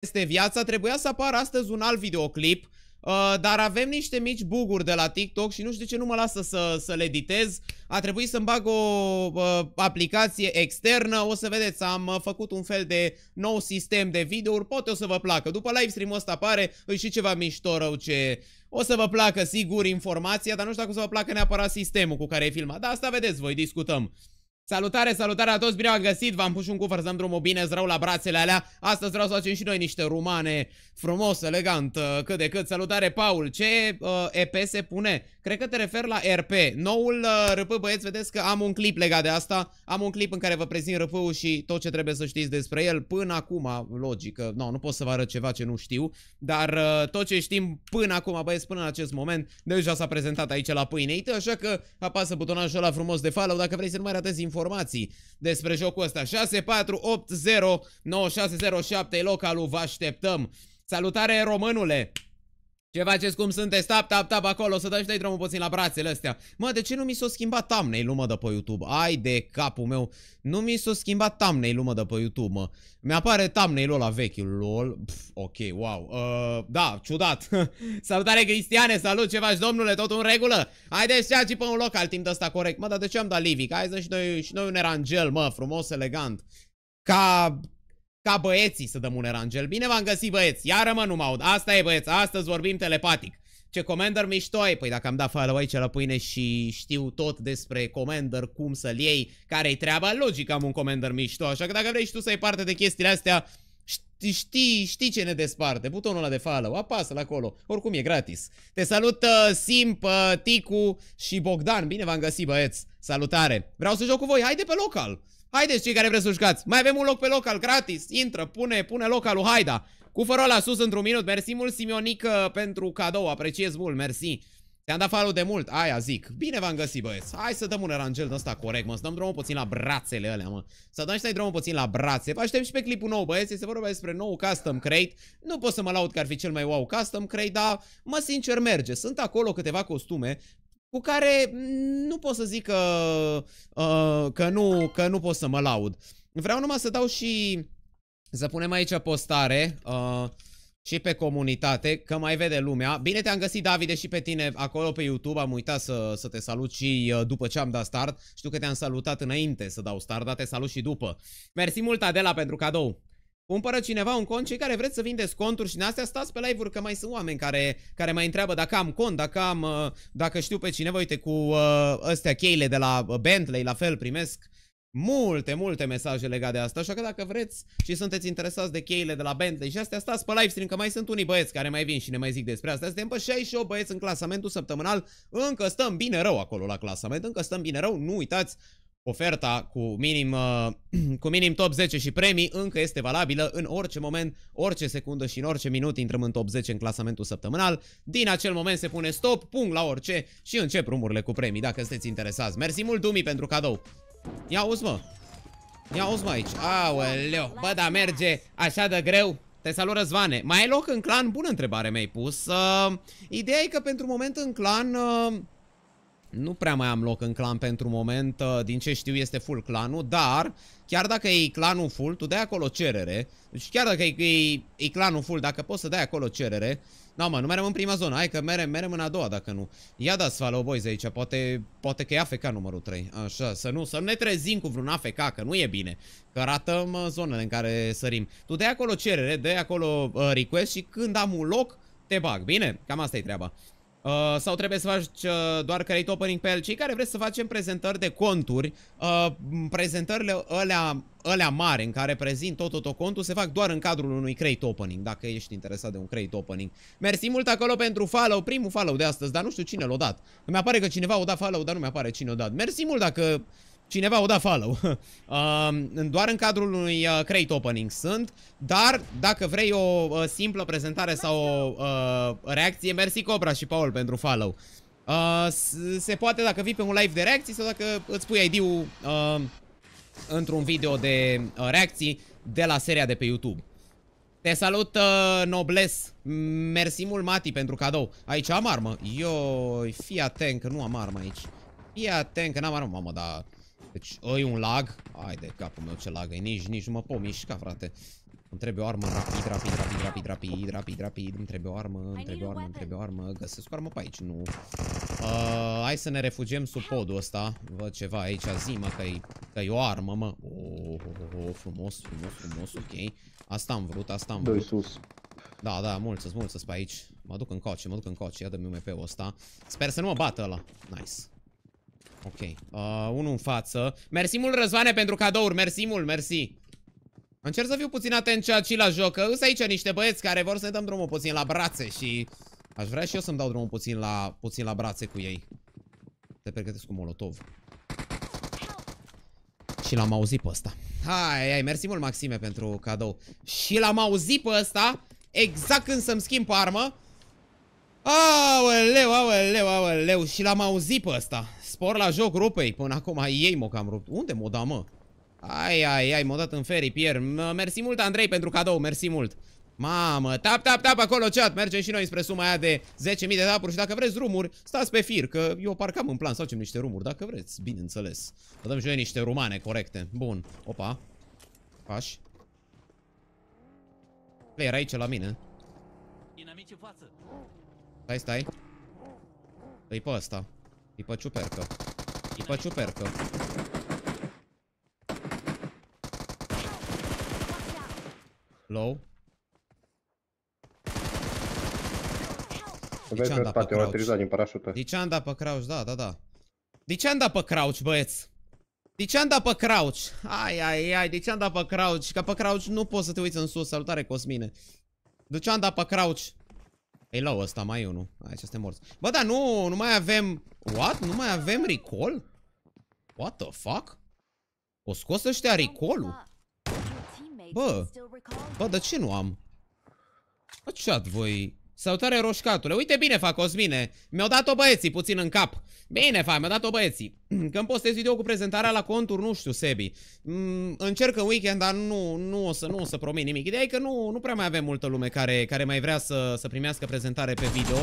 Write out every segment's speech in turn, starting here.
este viața, trebuia să apară astăzi un alt videoclip, uh, dar avem niște mici buguri de la TikTok și nu știu de ce nu mă lasă să, să le editez. A trebuit să-mi bag o uh, aplicație externă, o să vedeți, am uh, făcut un fel de nou sistem de videouri, poate o să vă placă. După live stream-ul ăsta apare, și ceva mișto rău ce... O să vă placă, sigur, informația, dar nu știu dacă o să vă placă neapărat sistemul cu care e filmat. Dar asta vedeți voi, discutăm. Salutare, salutare a toți, bine am găsit, v-am pus un cufăr să-mi drumul bine, zrau la brațele alea Astăzi vreau să facem și noi niște rumane, frumos, elegant, uh, cât de cât Salutare, Paul, ce uh, EP se pune? Cred că te refer la RP Noul uh, RP, băieți, vedeți că am un clip legat de asta Am un clip în care vă prezint rp și tot ce trebuie să știți despre el Până acum, logic, no, nu pot să vă arăt ceva ce nu știu Dar uh, tot ce știm până acum, băieți, până în acest moment Deja s-a prezentat aici la pâine Așa că apasă butonajul ăla frumos de follow dacă vrei să nu mai ratezi informații informații despre jocul ăsta. 64809607 localul, vă așteptăm! Salutare românule! Ce faceți cum sunteți? Tap, tap, tap acolo, să dai și dai drumul puțin la brațele astea. Mă, de ce nu mi s-a schimbat thumbnail lumă de pe YouTube? Ai de capul meu. Nu mi s-a schimbat thumbnail lumă de pe YouTube, mă. Mi-apare thumbnail-ul ăla vechiul, lol. Pff, ok, wow. Uh, da, ciudat. Salutare, Cristiane, salut, ce faci, domnule? Tot în regulă? Haideți, cea și pe un loc al timp de ăsta corect. Mă, dar de ce am dat Livic? Hai să și noi, și noi un erangel, mă, frumos, elegant. Ca ca băieții să dăm un erangel. Bine v-am găsit, băieți. Iară mă, nu mă aud. Asta e, băieți. Astăzi vorbim telepatic. Ce Commander mișto ai? Păi dacă am dat follow aici la pâine și știu tot despre Commander, cum să-l iei, care-i treaba, logic am un Commander mișto. Așa că dacă vrei și tu să ai parte de chestiile astea, știi, știi, știi ce ne desparte. Butonul ăla de follow, apasă-l acolo. Oricum e gratis. Te salut uh, Simp, uh, Ticu și Bogdan. Bine v-am găsit, băieți. Salutare. Vreau să joc cu voi. Haide pe local. Haideți cei care vreți să jucați. Mai avem un loc pe local, gratis. Intră, pune, pune localul, haida. Cu fără la sus într-un minut. Mersi mult, Simionică, uh, pentru cadou. Apreciez mult, mersi. Te-am dat falul de mult, aia zic. Bine v-am găsit, băieți. Hai să dăm un erangel de ăsta corect, mă. Să dăm drumul puțin la brațele alea, mă. Să dăm și noi drumul puțin la brațe. Vă aștept și pe clipul nou, băieți. Este vorba despre nou custom crate. Nu pot să mă laud că ar fi cel mai wow custom crate, dar mă sincer merge. Sunt acolo câteva costume cu care nu pot să zic că, uh, că, nu, că nu pot să mă laud. Vreau numai să dau și să punem aici postare uh, și pe comunitate, că mai vede lumea. Bine te-am găsit, Davide, și pe tine acolo pe YouTube. Am uitat să, să te salut și uh, după ce am dat start. Știu că te-am salutat înainte să dau start, dar te salut și după. Mersi mult, Adela, pentru cadou! Cumpără cineva un cont, cei care vreți să vindeți conturi și în astea stați pe live-uri că mai sunt oameni care, care mai întreabă dacă am cont, dacă am, uh, dacă știu pe cineva, uite cu uh, astea cheile de la uh, Bentley, la fel primesc multe, multe mesaje legate de asta, așa că dacă vreți și sunteți interesați de cheile de la Bentley și astea, stați pe live stream că mai sunt unii băieți care mai vin și ne mai zic despre asta. Suntem pe 68 băieți în clasamentul săptămânal, încă stăm bine rău acolo la clasament, încă stăm bine rău, nu uitați, Oferta cu minim, uh, cu minim top 10 și premii încă este valabilă în orice moment, orice secundă și în orice minut intrăm în top 10 în clasamentul săptămânal. Din acel moment se pune stop, punct la orice și încep rumurile cu premii dacă sunteți interesați. Mersi mult, Dumi, pentru cadou! Ia uzi, mă! Ia uzi, mă, aici! Aoleo. Bă, da, merge așa de greu! Te salut, Răzvane! Mai ai loc în clan? Bună întrebare mi-ai pus! Uh, ideea e că pentru moment în clan... Uh, nu prea mai am loc în clan pentru moment, uh, din ce știu este full clanul, dar chiar dacă e clanul full, tu dai acolo cerere. Deci chiar dacă e, e, e clanul full, dacă poți să dai acolo cerere. Da, mă, nu merem în prima zonă, hai că merem, merem în a doua dacă nu. Ia dați follow boys aici, poate, poate că e AFK numărul 3. Așa, să nu, să nu ne trezim cu vreun AFK, că nu e bine. Că ratăm uh, zonele în care sărim. Tu dai acolo cerere, dai acolo uh, request și când am un loc, te bag, bine? Cam asta e treaba. Uh, sau trebuie să faci uh, doar create opening pe el. Cei care vreți să facem prezentări de conturi, uh, prezentările alea, alea mari în care prezint tot, tot, tot contul se fac doar în cadrul unui create opening, dacă ești interesat de un create opening. Mersi mult acolo pentru follow, primul follow de astăzi, dar nu știu cine l-a dat. Îmi apare că cineva o dat follow, dar nu mi apare cine o dat. Mersi mult dacă cineva o da follow. Uh, doar în cadrul unui uh, crate opening sunt, dar dacă vrei o uh, simplă prezentare sau o reacție, mersi Cobra și Paul pentru follow. Se poate dacă vii pe un live de reacții sau dacă îți pui ID-ul într-un video de reacții de la seria de pe YouTube. Te salut, Nobles! Mersi mult, Mati, pentru cadou. Aici am armă. Yo, fii atent că nu am armă aici. Fii atent că n-am armă, mamă, dar... Deci, oi, un lag? Hai de capul meu ce lag e, nici, nici nu mă pot mișca, frate. Îmi trebuie o armă rapid, rapid, rapid, rapid, rapid, rapid, rapid, îmi trebuie o armă, îmi trebuie o armă, îmi trebuie o armă, găsesc o armă pe aici, nu. Uh, hai să ne refugiem sub podul ăsta, văd ceva aici, zi mă că i că o armă, mă. Oh, oh, oh, oh, oh, frumos, frumos, frumos, ok. Asta am vrut, asta am vrut. sus. Da, da, mulți, mulți pe aici. Mă duc în coace, mă duc în coace, ia dă-mi UMP-ul ăsta. Sper să nu mă bată ăla. Nice. Ok. Uh, unul în față. Mersi mult, Răzvane, pentru cadouri. Mersi mult, mersi. Încerc să fiu puțin atent ceea ce la joc. Însă aici niște băieți care vor să dăm drumul puțin la brațe și... Aș vrea și eu să-mi dau drumul puțin la, puțin la brațe cu ei. Te pregătesc cu molotov. Și l-am auzit pe ăsta. Hai, hai, mersi mult, Maxime, pentru cadou. Și l-am auzit pe ăsta exact când să-mi schimb armă. Aoleu, aoleu, aoleu, și l-am auzit pe ăsta. Spor la joc rupei. Până acum ei m-o cam rupt. Unde m-o da, mă? Ai, ai, ai, m-o dat în ferii, pier. Mersi mult, Andrei, pentru cadou. Mersi mult. Mamă, tap, tap, tap acolo chat, mergem și noi spre suma aia de 10.000 de tapuri și dacă vreți rumuri, stați pe fir, că eu parcam în plan să facem niște rumuri, dacă vreți, bineînțeles. Vă dăm și noi niște rumane corecte. Bun, opa. Paș. Player aici la mine. Stai, stai. Îi păi pe ăsta îi pa čuperka. îi pa čuperka. Low. Aveți pe spate, o aterizat din parașută. Deci am dat pe crouch, da, da, da. Deci am dat pe crouch, băieți. Deci am dat pe crouch. Ai, ai, ai, deci am dat pe crouch. Ca pe crouch nu poți să te uiți în sus. Salutare, Cosmine. Deci am dat pe crouch. Ei, păi lau ăsta, mai e unul. Aici suntem morți. Bă, dar nu, nu mai avem... What? Nu mai avem recall? What the fuck? O scos ăștia recall-ul? Bă, bă, dar ce nu am? Bă, ce voi... Salutare roșcatule. Uite bine fac, Cosmine. Mi-au dat-o băieții puțin în cap. Bine fac, mi-au dat-o băieții. Când postez video cu prezentarea la conturi, nu știu, Sebi. Mm, încerc în weekend, dar nu, nu, o, să, nu o să promit nimic. Ideea e că nu, nu prea mai avem multă lume care, care mai vrea să, să primească prezentare pe video.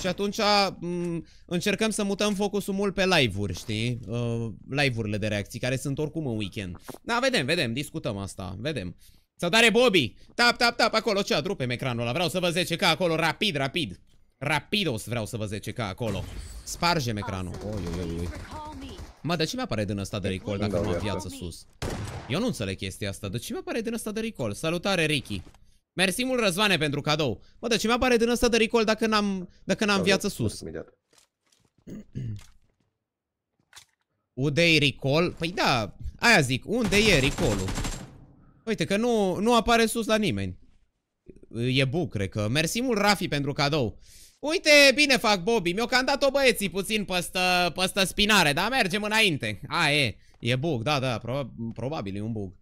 Și atunci mm, încercăm să mutăm focusul mult pe live-uri, știi? Uh, live-urile de reacții, care sunt oricum în weekend. Da, vedem, vedem, discutăm asta, vedem. Salutare, Bobby! Tap, tap, tap, acolo, ce a pe ecranul ăla. Vreau să vă 10K acolo, rapid, rapid. Rapidos vreau să vă 10K acolo. Spargem ecranul. Oi, oi, oi, oi. Mă, de ce mi-apare din ăsta de recall dacă nu am viață sus? Eu nu înțeleg chestia asta. De ce mi-apare din ăsta de recall? Salutare, Ricky. Mersi mult, Răzvane, pentru cadou. Mă, de ce mi-apare din ăsta de recall dacă n-am dacă n-am viață da, sus? Udei recall? Păi da, aia zic, unde e recall-ul? Uite că nu, nu apare sus la nimeni. E bu, cred că. Mersi mult, Rafi, pentru cadou. Uite, bine fac, Bobby. Mi-o cam dat-o băieții puțin păstă, păstă spinare, dar mergem înainte. A, e. E bug, da, da, prob probabil e un bug.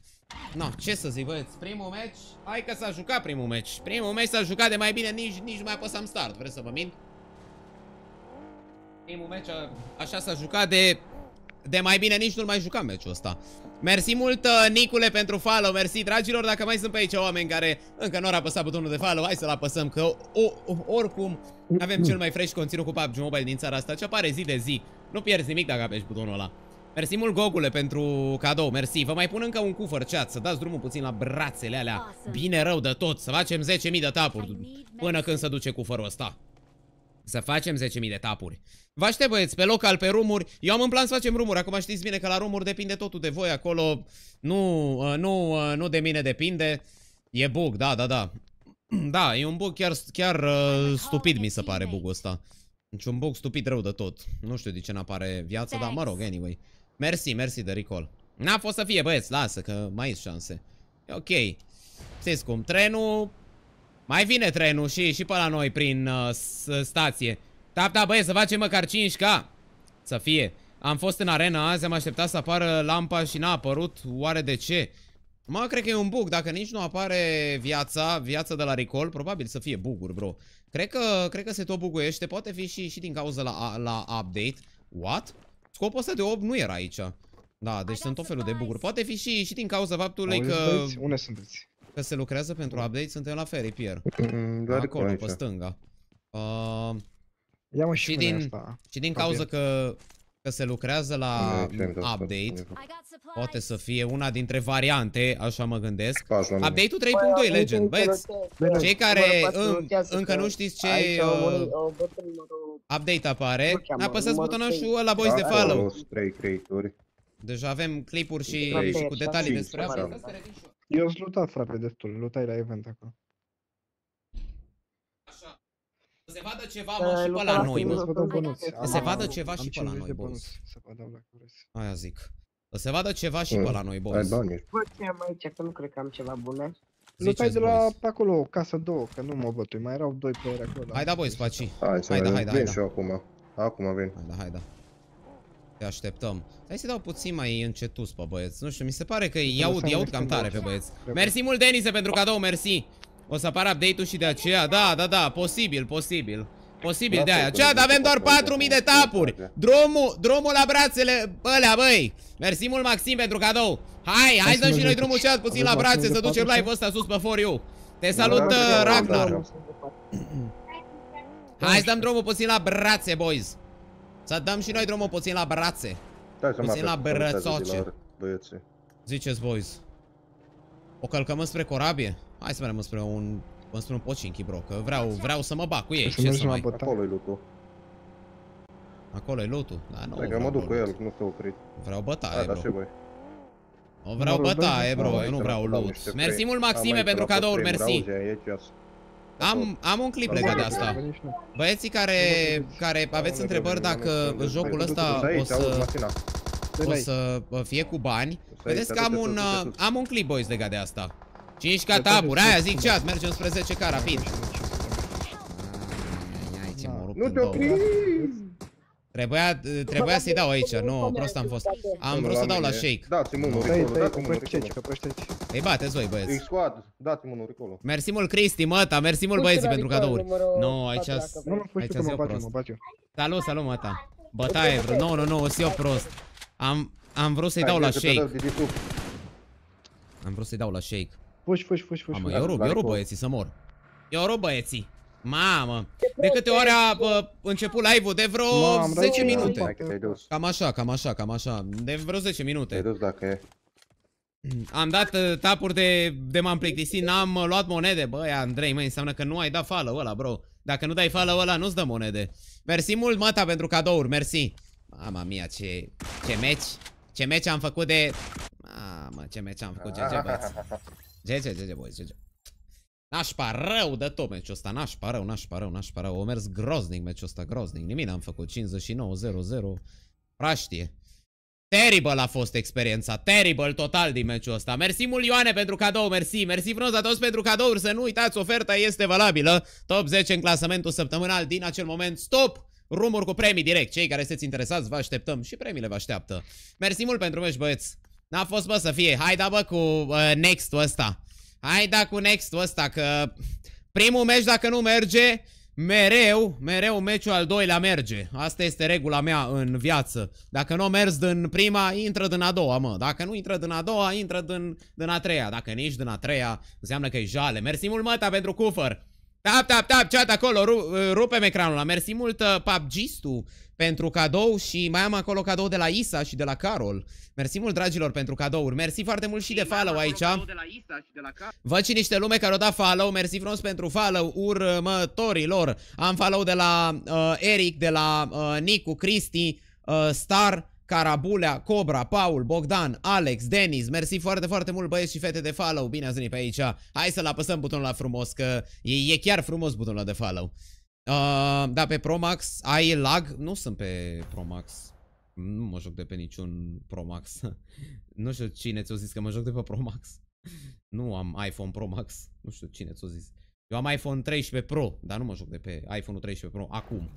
No, ce să zic, băieți, primul meci, hai că s-a jucat primul meci. Primul meci s-a jucat de mai bine, nici, nici nu mai apăsam start, vreți să vă mint? Primul meci, a, așa s-a jucat de de mai bine nici nu mai jucam meciul ăsta. Mersi mult, uh, Nicule, pentru follow. Mersi, dragilor. Dacă mai sunt pe aici oameni care încă nu au apăsat butonul de follow, hai să-l apăsăm, că o, o, oricum avem cel mai fresh conținut cu PUBG Mobile din țara asta, ce apare zi de zi. Nu pierzi nimic dacă apeși butonul ăla. Mersi mult, Gogule, pentru cadou. Mersi. Vă mai pun încă un cufăr, chat, să dați drumul puțin la brațele alea. Bine rău de tot, să facem 10.000 de tapuri până când se duce cufărul ăsta. Să facem 10.000 de tapuri. Vă aștept, băieți, pe local, pe rumuri. Eu am în plan să facem rumuri. Acum știți bine că la rumuri depinde totul de voi acolo. Nu, ă, nu, ă, nu de mine depinde. E bug, da, da, da. Da, e un bug chiar, chiar uh, stupid mi se pare bugul ăsta. Deci un bug stupid rău de tot. Nu știu de ce n-apare viața, dar mă rog, anyway. Mersi, mersi de recall. N-a fost să fie, băieți, lasă că mai sunt șanse. E ok. Știți cum, trenul mai vine trenul și, și pe la noi prin uh, stație. Tap, tap, băie, să facem măcar 5K. Să fie. Am fost în arena azi, am așteptat să apară lampa și n-a apărut. Oare de ce? Mă, cred că e un bug. Dacă nici nu apare viața, viața de la recall, probabil să fie buguri, bro. Cred că, cred că se tot buguiește. Poate fi și, și din cauza la, la update. What? Scopul ăsta de 8 nu era aici. Da, deci sunt tot da, felul de buguri. Poate fi și, și din cauza faptului Auzi, că... Unde sunteți? Că se lucrează pentru update, suntem la Ferry Pier. Mm, doar Acolo, pe stânga. Uh, Ia mă și, din, asta. și din cauza că, că se lucrează la update, poate să fie una dintre variante, așa mă gândesc. Update-ul 3.2 Legend, băieți, cei care în, încă nu știți ce uh, update apare, apăsați și la boys, da, de follow. Deja avem clipuri și, și cu detalii da. despre update. Eu sunt luptat, frate, destul. Luptai la event acolo. Așa. Să se vadă ceva, da, mă, și pe la noi, mă. Să se vadă ceva și pe la noi, boss. Aia zic. Să se vadă ceva și mm. pe la noi, boss. Bă, ce am aici, că nu cred că am ceva bune. Lutai de la pe acolo, casa două, că nu mă bătui, mai erau doi pe acolo. Hai da, boys, spaci. Da, hai da, hai da, hai da. Vin și eu acum. Acum vin. Hai da, hai da. Te așteptăm. Hai să dau puțin mai încetus pe băieți. Nu știu, mi se pare că îi aud, îi aud cam tare pe băieți. Mersi mult, Denise, pentru cadou, mersi. O să apară update-ul și de aceea. Da, da, da, posibil, posibil. Posibil de aia. Ce, dar avem doar 4000 de tapuri. Drumul, drumul la brațele ălea, băi. Mersi mult, Maxim, pentru cadou. Hai, hai să și noi drumul chat puțin la brațe, să ducem live-ul ăsta sus pe foriu. Te da, salut, da, da, uh, Ragnar. Hai să dăm drumul puțin la brațe, boys. Să dăm și noi drumul puțin la brațe. Stai puțin la brățoce. Ziceți boys. O călcăm înspre corabie? Hai să mergem înspre un înspre un pocinchi, bro, că vreau, vreau să mă bag cu ei. Deci ce să mai... Acolo-i lutul. Acolo-i lutul? Da, nu Dacă mă duc cu el, nu te opri. Vreau bătaie, da, bro. Da, și voi. O vreau bătaie, bro, eu nu vreau loot. Mersi mult, Maxime, pentru cadouri, mersi. Am, am un clip legat de asta. Băieții care, care aveți întrebări dacă jocul ăsta o să, o să fie cu bani, vedeți că am un, am un clip, boys, legat de asta. 5 cataburi, aia zic ceas, mergem spre 10 ca rapid. Nu te opri! Trebuia, trebuia să-i dau aici, nu, prost am fost. Am vrut să dau la shake. Dați mă unul ricolo, dați mă unul ricolo. Îi bateți voi, băieți. Îi squad, dați mă unul ricolo. Mersi mult Cristi, măta, mersi mult băieții pentru cadouri. Nu, aici aici eu prost. Salut, salut măta. Bătaie, vreo, nu, nu, nu, sunt eu prost. Am, am vrut să-i dau la shake. Am vrut să-i dau la shake. Fuși, fuși, fuși, fuși. Eu rup, eu rup băieții, să mor. Eu rup băieții. Mamă! De câte ori a început live-ul? De vreo 10 minute. Cam așa, cam așa, cam așa. De vreo 10 minute. Dus dacă e. Am dat uh, tapuri de, de m-am plictisit, n-am uh, luat monede. Băi, Andrei, măi, înseamnă că nu ai dat fală ăla, bro. Dacă nu dai fală ăla, nu-ți dă monede. Mersi mult, măta, pentru cadouri, mersi. Mama mia, ce, ce meci. Ce meci am făcut de... Mamă, ce meci am făcut, ce ce băieți. Ce ce ce Nașpa rău de tot meciul ăsta, nașpa rău, nașpa rău, nașpa rău. O mers groznic meciul ăsta, groznic. Nimic n-am făcut, 59-0-0. Praștie. Terrible a fost experiența, terrible total din meciul ăsta. Mersi Ioane pentru cadou, mersi, mersi frumos a toți pentru cadouri, să nu uitați, oferta este valabilă. Top 10 în clasamentul săptămânal din acel moment, stop! Rumuri cu premii direct, cei care sunteți interesați vă așteptăm și premiile vă așteaptă. Mersi mult pentru meci, băieți. N-a fost bă să fie, hai da bă cu uh, next-ul ăsta. Hai da cu next ăsta că primul meci dacă nu merge, mereu, mereu meciul al doilea merge. Asta este regula mea în viață. Dacă nu mers din prima, intră din a doua, mă. Dacă nu intră din a doua, intră din, din a treia. Dacă nici din a treia, înseamnă că e jale. Mersi mult, măta, pentru cufăr. Tap, tap, tap, chat acolo, ru eh, rupem ecranul ăla. Mersi mult uh, pubg pentru cadou și mai am acolo cadou de la Isa și de la Carol. Mersi mult, dragilor, pentru cadouri. Mersi foarte mult și de follow aici. De la Isa și de la Văd și niște lume care au dat follow. Mersi frumos pentru follow următorilor. Am follow de la uh, Eric, de la uh, Nicu, Cristi, uh, Star, Carabulea, Cobra, Paul, Bogdan, Alex, Denis, mersi foarte, foarte mult băieți și fete de follow, bine ați venit pe aici. Hai să-l apăsăm butonul la frumos, că e, e chiar frumos butonul de follow. Uh, da, pe Promax ai lag? Nu sunt pe Promax. Nu mă joc de pe niciun Promax. nu știu cine ți-o zis că mă joc de pe Promax. nu am iPhone Promax. Nu știu cine ți-o zis. Eu am iPhone 13 Pro, dar nu mă joc de pe iphone 13 Pro acum.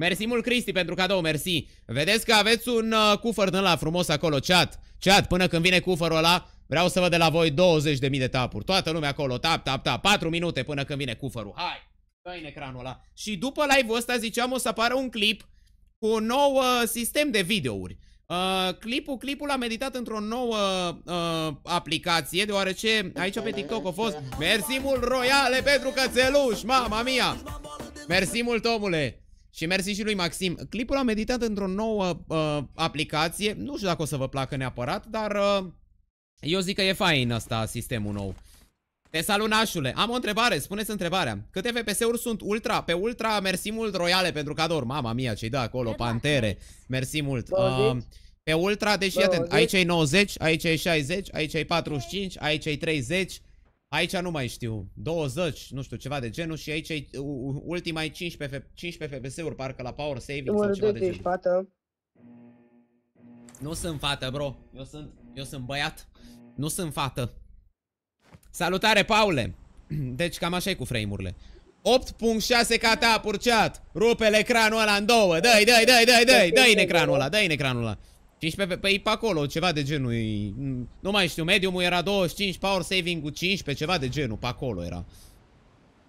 Mersi mult, Cristi, pentru cadou, mersi. Vedeți că aveți un uh, cufăr din la frumos acolo, chat. Chat, până când vine cufărul ăla, vreau să văd de la voi 20.000 de tapuri. Toată lumea acolo, tap, tap, tap. 4 minute până când vine cufărul. Hai, dă în ecranul ăla. Și după live-ul ăsta, ziceam, o să apară un clip cu un nou uh, sistem de videouri. Uh, clipul, clipul a meditat într-o nouă uh, aplicație, deoarece aici pe TikTok a fost Mersi mult, Royale, pentru cățeluș, mama mia! Mersi mult, omule! Și mersi și lui Maxim. Clipul am editat într-o nouă uh, aplicație. Nu știu dacă o să vă placă neapărat, dar uh, eu zic că e fain asta, sistemul nou. Te salut, nașule. Am o întrebare, spuneți întrebarea. Câte VPS-uri sunt ultra? Pe ultra, mersi mult, royale pentru cador. Mama mia, ce-i dă acolo, pantere. Mersi mult. Uh, pe ultra, deși, atent, aici e 90, aici e 60, aici e 45, aici e 30... Aici nu mai știu, 20, nu știu, ceva de genul și aici ultima e 15, 15 FPS-uri, parcă la power saving sau ceva de genul. fată. Nu sunt fată, bro. Eu sunt, eu sunt băiat. Nu sunt fată. Salutare, Paule! Deci cam așa e cu frame-urile. 86 KT a purceat! Rupe-le ecranul ăla în două! Dă-i, dă-i, dă-i, dă-i, dă-i, dă-i în ecranul ăla, dă-i ecranul ăla! 15 pe pe acolo, ceva de genul. Nu mai știu, mediumul era 25, power saving cu 15, ceva de genul, pe acolo era.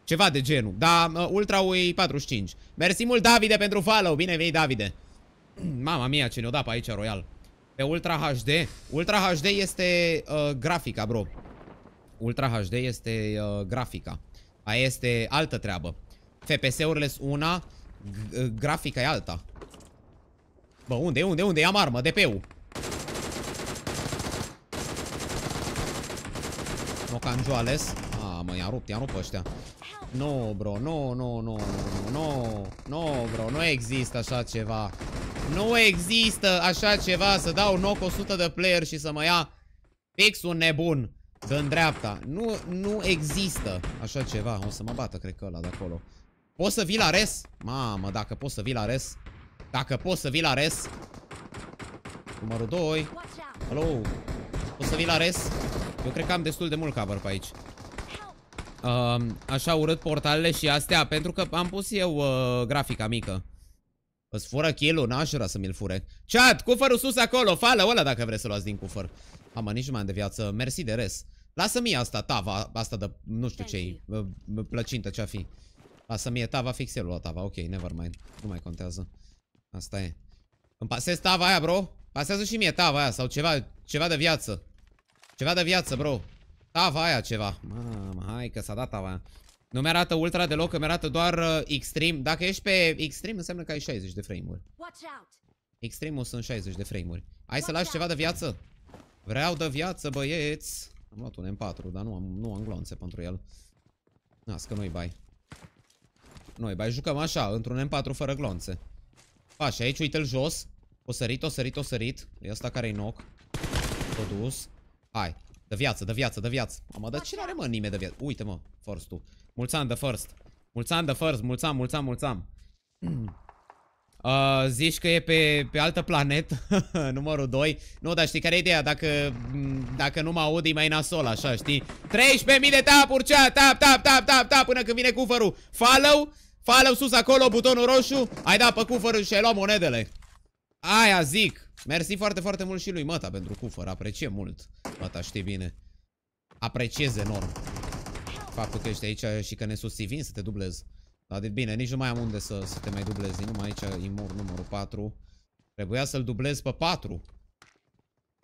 Ceva de genul. Da, ultra e 45. Mersi mult, Davide, pentru follow. Bine vei, Davide. Mama mia, ce ne-o da pe aici, Royal. Pe Ultra HD. Ultra HD este uh, grafica, bro. Ultra HD este uh, grafica. Aia este altă treabă. FPS-urile sunt una, grafica e alta. Bă, unde, unde, unde? Am armă, DP-ul. Nocanjoales. A, mă, i-a rupt, i-a rupt ăștia. No, bro, no, no, no, no, no, no, bro, nu există așa ceva. Nu există așa ceva să dau knock 100 de player și să mă ia fix un nebun dă dreapta. Nu, nu există așa ceva. O să mă bată, cred că ăla de acolo. Poți să vii la res? Mamă, dacă poți să vii la res, dacă poți să vii la res. Numărul 2. Hello. Poți să vii la res? Eu cred că am destul de mult cover pe aici. Uh, așa urât portalele și astea, pentru că am pus eu uh, grafica mică. Îți fură kill-ul, n-aș vrea să mi-l fure. Chat, cufărul sus acolo, fală ăla dacă vreți să luați din cufăr. Am nici mai am de viață, mersi de res. Lasă-mi asta, tava, asta de, nu știu ce uh, plăcintă ce-a fi. Lasă-mi tava, fix el tava, ok, never mind. Nu mai contează. Asta e. Îmi pasez tava aia, bro. Pasează și mie tava aia sau ceva, ceva de viață. Ceva de viață, bro. Tava aia ceva. Mamă, hai că s-a dat tava aia. Nu mi-arată ultra deloc, mi arată doar uh, extreme. Dacă ești pe extreme, înseamnă că ai 60 de frame-uri. Extreme-ul sunt 60 de frame-uri. Hai să lași ceva de viață. Vreau de viață, băieți. Am luat un M4, dar nu am, nu am glonțe pentru el. Nască, nu noi bai. Noi bai jucăm așa, într-un M4 fără glonțe și aici, uite-l jos. O sărit, o sărit, o sărit. E asta care-i noc. O dus. Hai. De viață, de viață, de viață. Mamă, dar ce are mă nimeni de viață? Uite mă, first tu. Mulți ani de first. Mulți ani de first, mulți ani, mulți ani, mulți ani. Uh, zici că e pe, pe altă planetă Numărul 2 Nu, dar știi care e ideea? Dacă, dacă nu mă aud, e mai nasol, așa, știi? 13.000 de tapuri, cea, tap, tap, tap, tap, tap Până când vine cufărul Follow Fală sus acolo, butonul roșu. Ai dat pe cufăr și ai luat monedele. Aia zic. Mersi foarte, foarte mult și lui Măta pentru cufăr. Apreciem mult. Măta, știi bine. Apreciez enorm. Faptul că ești aici și că ne vin să te dublez. Dar de bine, nici nu mai am unde să, să te mai dublezi. Numai aici imor numărul 4. Trebuia să-l dublez pe 4.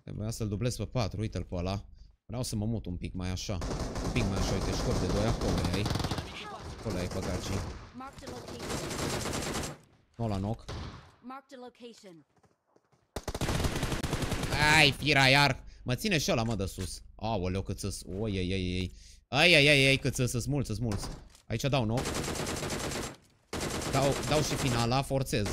Trebuia să-l dublez pe 4. Uite-l pe ăla. Vreau să mă mut un pic mai așa. Un pic mai așa. Uite, școp de doi acolo ai. Acolo ai păcacii. Nu la noc. Ai, fira iar. Mă ține și ăla, mă, de sus. Aoleu, cât să-s... Oi, ei, ei, ei. Ai, ai, ai, ai, cât să-s mulți, să-s mulți. Aici dau noc. Dau, dau și finala, forțez.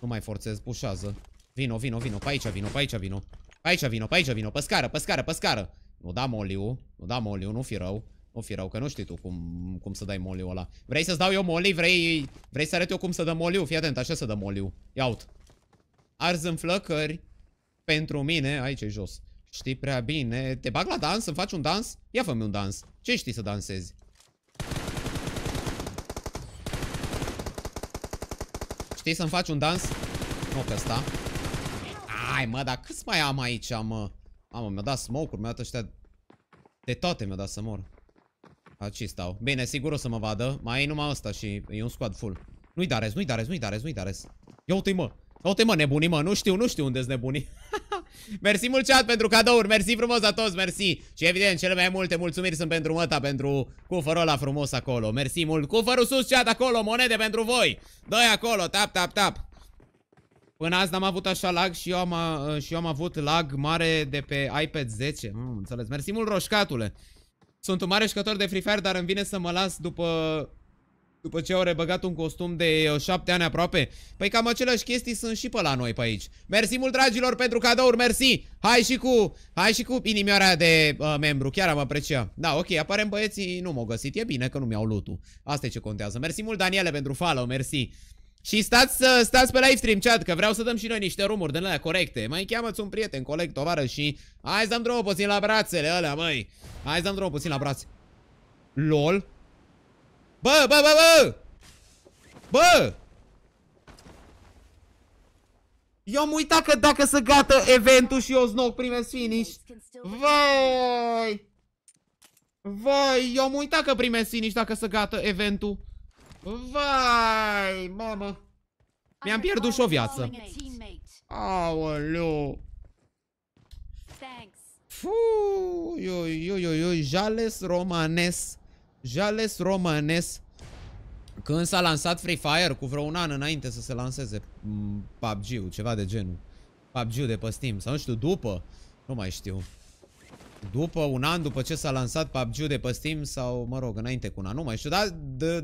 Nu mai forțez, pușează. Vino, vino, vino, pe aici vino, pe aici vino. Pe aici vino, pe aici vino, pe scară, pe scară, pe scară. Nu da moliu, nu da moliu, nu fi rău. O fi rău, că nu știi tu cum, cum să dai moliu ăla. Vrei să-ți dau eu moli? Vrei, vrei să arăt eu cum să dăm moliu? Fii atent, așa să dăm moliu. Ia uite. Arz în flăcări pentru mine. Aici e jos. Știi prea bine. Te bag la dans? Îmi faci un dans? Ia fă-mi un dans. Ce știi să dansezi? Știi să-mi faci un dans? Nu pe ăsta. Ai, mă, dar câți mai am aici, mă? Mamă, mi-a dat smoke-uri, mi-a dat ăștia... De toate mi-a dat să mor. Aici stau. Bine, sigur o să mă vadă. Mai e numai asta și e un squad full. Nu-i darez, nu-i darez, nu-i darez, nu-i darez. Ia uite mă. Ia uite mă, nebunii mă. Nu știu, nu știu unde-s nebunii. mersi mult chat pentru cadouri. Mersi frumos la toți, mersi. Și evident, cele mai multe mulțumiri sunt pentru măta, pentru cufărul ăla frumos acolo. Mersi mult. Cufărul sus chat acolo, monede pentru voi. Doi acolo, tap, tap, tap. Până azi n-am avut așa lag și eu am, uh, și eu am avut lag mare de pe iPad 10. Mm, înțeles. Mersi mult, roșcatule. Sunt un mare jucător de Free Fire, dar îmi vine să mă las după... După ce au rebăgat un costum de 7 uh, ani aproape. Păi cam aceleași chestii sunt și pe la noi pe aici. Mersi mult, dragilor, pentru cadouri, mersi! Hai și cu... Hai și cu inimioara de uh, membru, chiar am aprecia. Da, ok, aparem băieții nu m-au găsit. E bine că nu mi-au lutul. Asta e ce contează. Mersi mult, Daniele, pentru follow, mersi. Și stați, stați pe live stream chat, că vreau să dăm și noi niște rumuri de alea corecte. Mai cheamă-ți un prieten, coleg, tovară și... Hai să dăm drumul puțin la brațele alea, măi. Hai să dăm drumul puțin la brațe. LOL. Bă, bă, bă, bă! Bă! Eu am uitat că dacă se gata eventul și eu snoc primesc finish. Vai! Vai, eu am uitat că primesc finish dacă se gata eventul. Vai, mamă. Mi-am pierdut și o viață. Aoleu. Fuuu Ioi, ioi, ioi, jales romanes. Jales romanes. Când s-a lansat Free Fire, cu vreo un an înainte să se lanseze mm, PUBG-ul, ceva de genul. PUBG-ul de pe Steam, sau nu știu, după. Nu mai știu după un an, după ce s-a lansat pubg de pe Steam sau, mă rog, înainte cu un an, nu mai știu, dar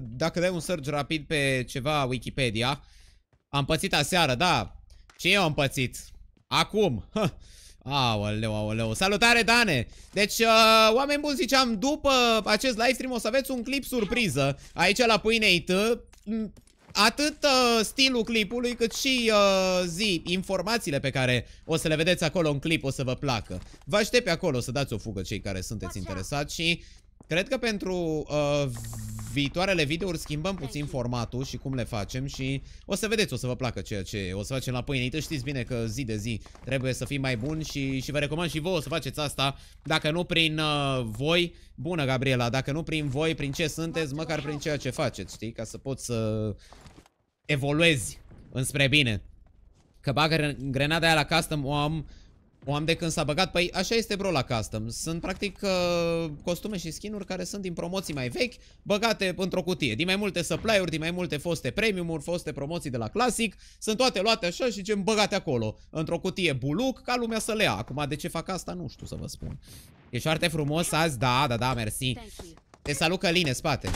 dacă dai un search rapid pe ceva Wikipedia, am pățit aseară, da, ce eu am pățit? Acum, ha. Aoleu, aoleu, salutare Dane! Deci, uh, oameni buni, ziceam, după acest livestream o să aveți un clip surpriză aici la pâine IT, atât uh, stilul clipului cât și uh, zi, informațiile pe care o să le vedeți acolo în clip o să vă placă. Vă aștept pe acolo să dați o fugă cei care sunteți interesați și Cred că pentru uh, viitoarele videouri schimbăm puțin formatul și cum le facem și o să vedeți, o să vă placă ceea ce o să facem la pâineită. Știți bine că zi de zi trebuie să fim mai bun și, și vă recomand și voi să faceți asta, dacă nu prin uh, voi, bună Gabriela, dacă nu prin voi, prin ce sunteți, măcar prin ceea ce faceți, știi, ca să poți să evoluezi înspre bine. Că bagă grenada aia la custom o am o am de când s-a băgat? Păi așa este bro la custom. Sunt practic uh, costume și skinuri care sunt din promoții mai vechi, băgate într-o cutie. Din mai multe supply-uri, din mai multe foste premium-uri, foste promoții de la clasic, sunt toate luate așa și gen băgate acolo. Într-o cutie buluc, ca lumea să le ia. Acum de ce fac asta nu știu să vă spun. E foarte frumos azi? Da, da, da, mersi. Te salut Căline, spate.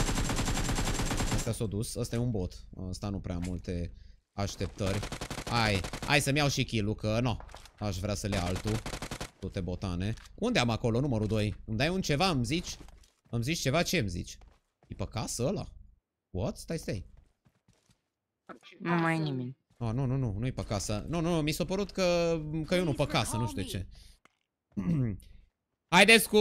Asta s-a dus. Asta e un bot. Asta nu prea multe așteptări. Hai, hai să-mi iau și kill că nu. No. Aș vrea să le altul. Du-te, botane. Unde am acolo, numărul 2? Îmi dai un ceva, îmi zici? Îmi zici ceva, ce îmi zici? E pe casă ăla? What? Stai, stai. Nu mai e nimeni. Oh, nu, nu, nu, nu-i pe casă. Nu, nu, mi s-a părut că, că eu nu pe casă, nu știu de ce. Haideți cu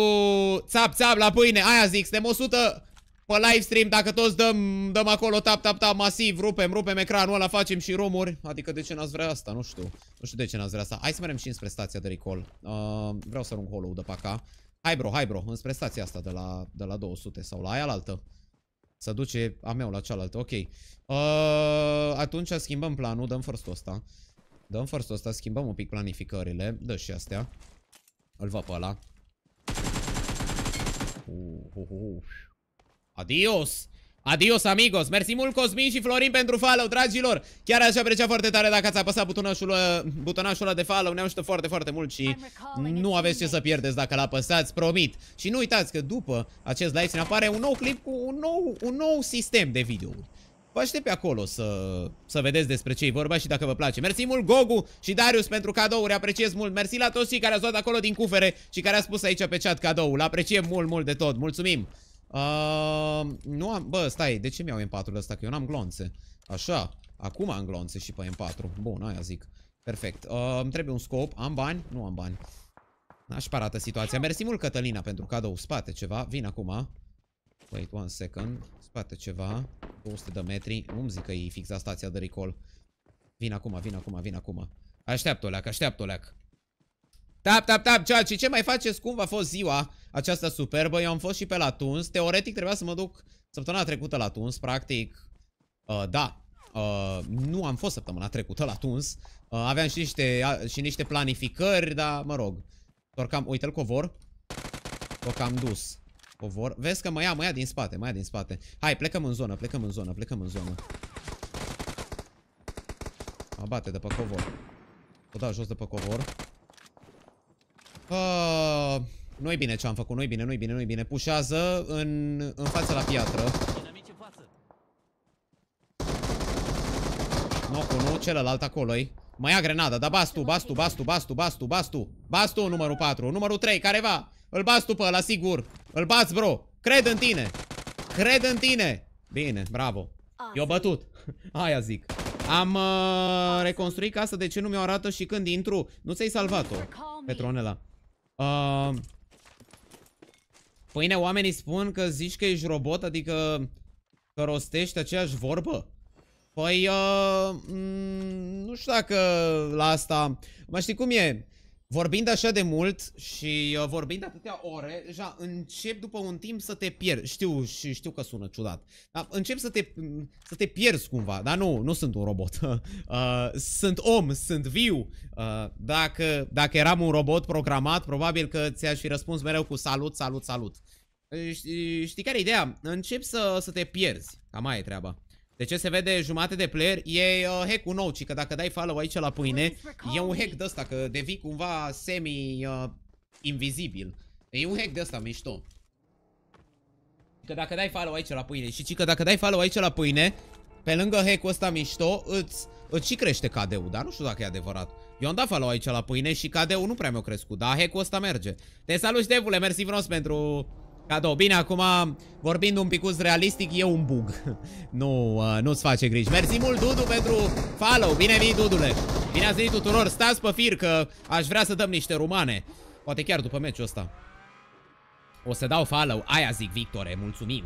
țap, țap la pâine, aia zic, suntem 100 pe live stream, dacă toți dăm, dăm acolo tap, tap, tap, masiv, rupem, rupem ecranul ăla, facem și rumuri. Adică de ce n-ați vrea asta? Nu știu. Nu știu de ce n-ați vrea asta. Hai să mergem și înspre stația de recall. Uh, vreau să arunc hollow de pe acá. Hai bro, hai bro, înspre stația asta de la, de la 200 sau la aia altă. Să duce a meu la cealaltă, ok. Uh, atunci schimbăm planul, dăm first ăsta. Dăm first ăsta, schimbăm un pic planificările. Dă și astea. Îl va pe ăla. Uh, uh, uh. uh. Adios! Adios, amigos! Mersi mult, Cosmin și Florin, pentru follow, dragilor! Chiar aș aprecia foarte tare dacă ați apăsat butonașul, uh, butonașul ăla de follow, ne ajută foarte, foarte mult și nu aveți ce să pierdeți dacă l-apăsați, promit! Și nu uitați că după acest live ne apare un nou clip cu un nou, un nou sistem de video Vă aștept pe acolo să, să vedeți despre ce e vorba și dacă vă place. Mersi mult Gogu și Darius pentru cadouri, apreciez mult. Mersi la toți cei care ați luat acolo din cufere și care a spus aici pe chat cadoul. Apreciem mult, mult de tot. Mulțumim! Uh, nu am... Bă, stai, de ce mi-au M4-ul ăsta? Că eu n-am glonțe. Așa, acum am glonțe și pe M4. Bun, aia zic. Perfect. Uh, îmi trebuie un scop. Am bani? Nu am bani. N-aș parată situația. Mersi mult, Cătălina, pentru cadou. Spate ceva. Vin acum. Wait one second. Spate ceva. 200 de metri. Nu-mi zic că e fixa stația de recall. Vin acum, vin acum, vin acum. Așteaptă-o, leac, așteaptă-o, leac. Tap, tap, tap, ceea ce, mai faceți? Cum v-a fost ziua aceasta superbă? Eu am fost și pe la Tuns. Teoretic trebuia să mă duc săptămâna trecută la Tuns, practic. Uh, da, uh, nu am fost săptămâna trecută la Tuns. Uh, aveam și niște, uh, și niște planificări, dar mă rog. Torcam, uite-l covor. Torcam dus. Covor. Vezi că mă ia, mă ia din spate, mă ia din spate. Hai, plecăm în zonă, plecăm în zonă, plecăm în zonă. Mă bate de pe covor. O da jos de pe covor. Uh, nu e bine ce am făcut, nu e bine, nu e bine, nu e bine. Pușează în, în față la piatră. Nocul, nu, celălalt acolo-i. Mai ia grenada, da bastu, bastu, bastu, bastu, bastu, bastu. Bastu numărul 4, numărul 3, careva. Îl bastu pe la sigur. Îl bați, bro. Cred în tine. Cred în tine. Bine, bravo. Eu bătut. Aia zic. Am uh, reconstruit casa, de ce nu mi-o arată și când intru? Nu ți-ai salvat-o, Petronela. Uh, pâine, oamenii spun că zici că ești robot, adică că rostești aceeași vorbă? Păi, uh, mm, nu știu dacă la asta... Mai știi cum e? Vorbind așa de mult și uh, vorbind atâtea ore, deja încep după un timp să te pierzi. Știu și știu că sună ciudat. Dar încep să te, mm, să te pierzi cumva. Dar nu, nu sunt un robot. uh, sunt om, sunt viu. Uh, dacă, dacă eram un robot programat, probabil că ți-aș fi răspuns mereu cu salut, salut, salut. Știi, știi care e ideea? Încep să, să te pierzi. Cam mai e treaba. De ce se vede jumate de player? E uh, hack-ul nou, ci că dacă dai follow aici la pâine, uh, e un hack de ăsta, că devii cumva semi-invizibil. Uh, e un hack de ăsta mișto. Că dacă dai follow aici la pâine, și ci că dacă dai follow aici la pâine, pe lângă hack-ul ăsta mișto, îți, îți și crește KD-ul, dar nu știu dacă e adevărat. Eu am dat follow aici la pâine și KD-ul nu prea mi-a crescut, dar hack-ul ăsta merge. Te salut, Devule, mersi frumos pentru Cadou. Bine, acum, vorbind un picuț realistic, e un bug. nu, uh, nu-ți face griji. Mersi mult, Dudu, pentru follow. Bine vii, Dudule. Bine ați venit tuturor. Stați pe fir, că aș vrea să dăm niște rumane. Poate chiar după meciul ăsta. O să dau follow. Aia zic, Victore. Mulțumim.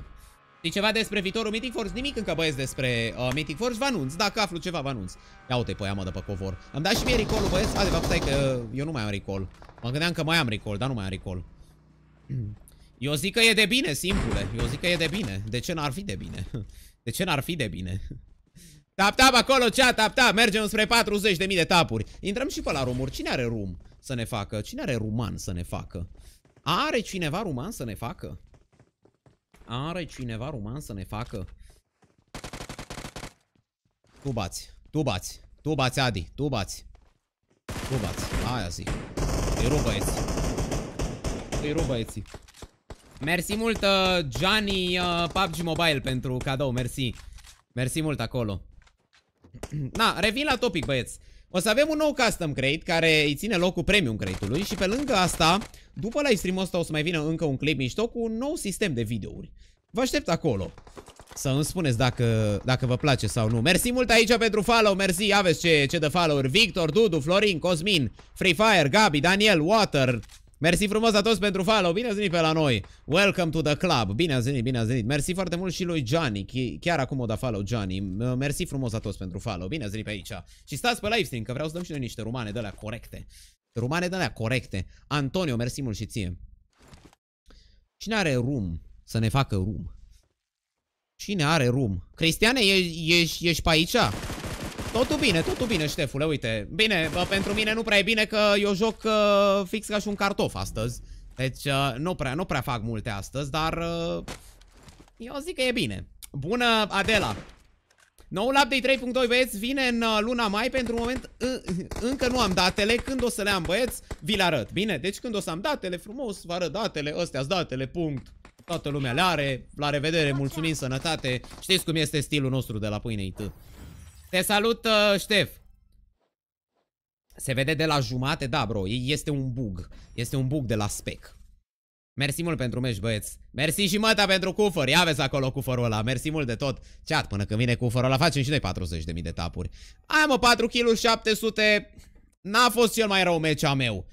Știi ceva despre viitorul Mythic Force? Nimic încă băieți despre uh, Mythic Force, vă anunț, dacă aflu ceva vă anunț Ia uite pe mă de pe covor Am dat și mie recall-ul băieți, a de fapt stai că eu nu mai am recall Mă gândeam că mai am recall, dar nu mai am recall Eu zic că e de bine, simple. Eu zic că e de bine. De ce n-ar fi de bine? De ce n-ar fi de bine? Tap, tap, acolo, cea, tap, tap. Mergem spre 40.000 de tapuri. Intrăm și pe la rumuri. Cine are rum să ne facă? Cine are ruman să ne facă? Are cineva ruman să ne facă? Are cineva ruman să ne facă? Tu bați, tu bați, tu bați, Adi, tu bați. Tu bați, aia zic. Îi rog băieții. Îi rog băieții. Mersi mult, uh, Gianni uh, PUBG Mobile pentru cadou, mersi. Mersi mult acolo. Na, revin la topic, băieți. O să avem un nou custom crate care îi ține locul premium crate-ului și pe lângă asta, după live stream-ul ăsta o să mai vină încă un clip mișto cu un nou sistem de videouri. Vă aștept acolo. Să îmi spuneți dacă, dacă vă place sau nu. Mersi mult aici pentru follow, mersi, aveți ce, ce de follow -uri. Victor, Dudu, Florin, Cosmin, Free Fire, Gabi, Daniel, Water, Mersi frumos la toți pentru follow, bine ați venit pe la noi Welcome to the club, bine ați venit, bine ați venit Mersi foarte mult și lui Gianni, chiar acum o da follow Gianni Mersi frumos la toți pentru follow, bine ați venit pe aici Și stați pe live stream că vreau să dăm și noi niște rumane de alea corecte Rumane de alea corecte Antonio, mersi mult și ție Cine are Rum să ne facă rum? Cine are Rum. Cristiane, ești, ești pe aici? Totul bine, totul bine, Ștefule, uite. Bine, bă, pentru mine nu prea e bine că eu joc uh, fix ca și un cartof astăzi. Deci uh, nu, prea, nu prea fac multe astăzi, dar uh, eu zic că e bine. Bună, Adela! Noul update 3.2, băieți, vine în uh, luna mai, pentru moment încă nu am datele, când o să le am, băieți, vi le arăt, bine? Deci când o să am datele, frumos, vă arăt datele, astea datele, punct. Toată lumea le are, la revedere, mulțumim, sănătate, știți cum este stilul nostru de la pâine IT. Te salut, uh, Ștef! Se vede de la jumate? Da, bro, este un bug. Este un bug de la spec. Mersi mult pentru meci, băieți. Mersi și măta pentru cufăr. Ia vezi acolo cufărul ăla. Mersi mult de tot. Chat, până când vine cufărul ăla, facem și noi 40.000 de tapuri. Ai mă, 4 kg 700. N-a fost cel mai rău meci a meu.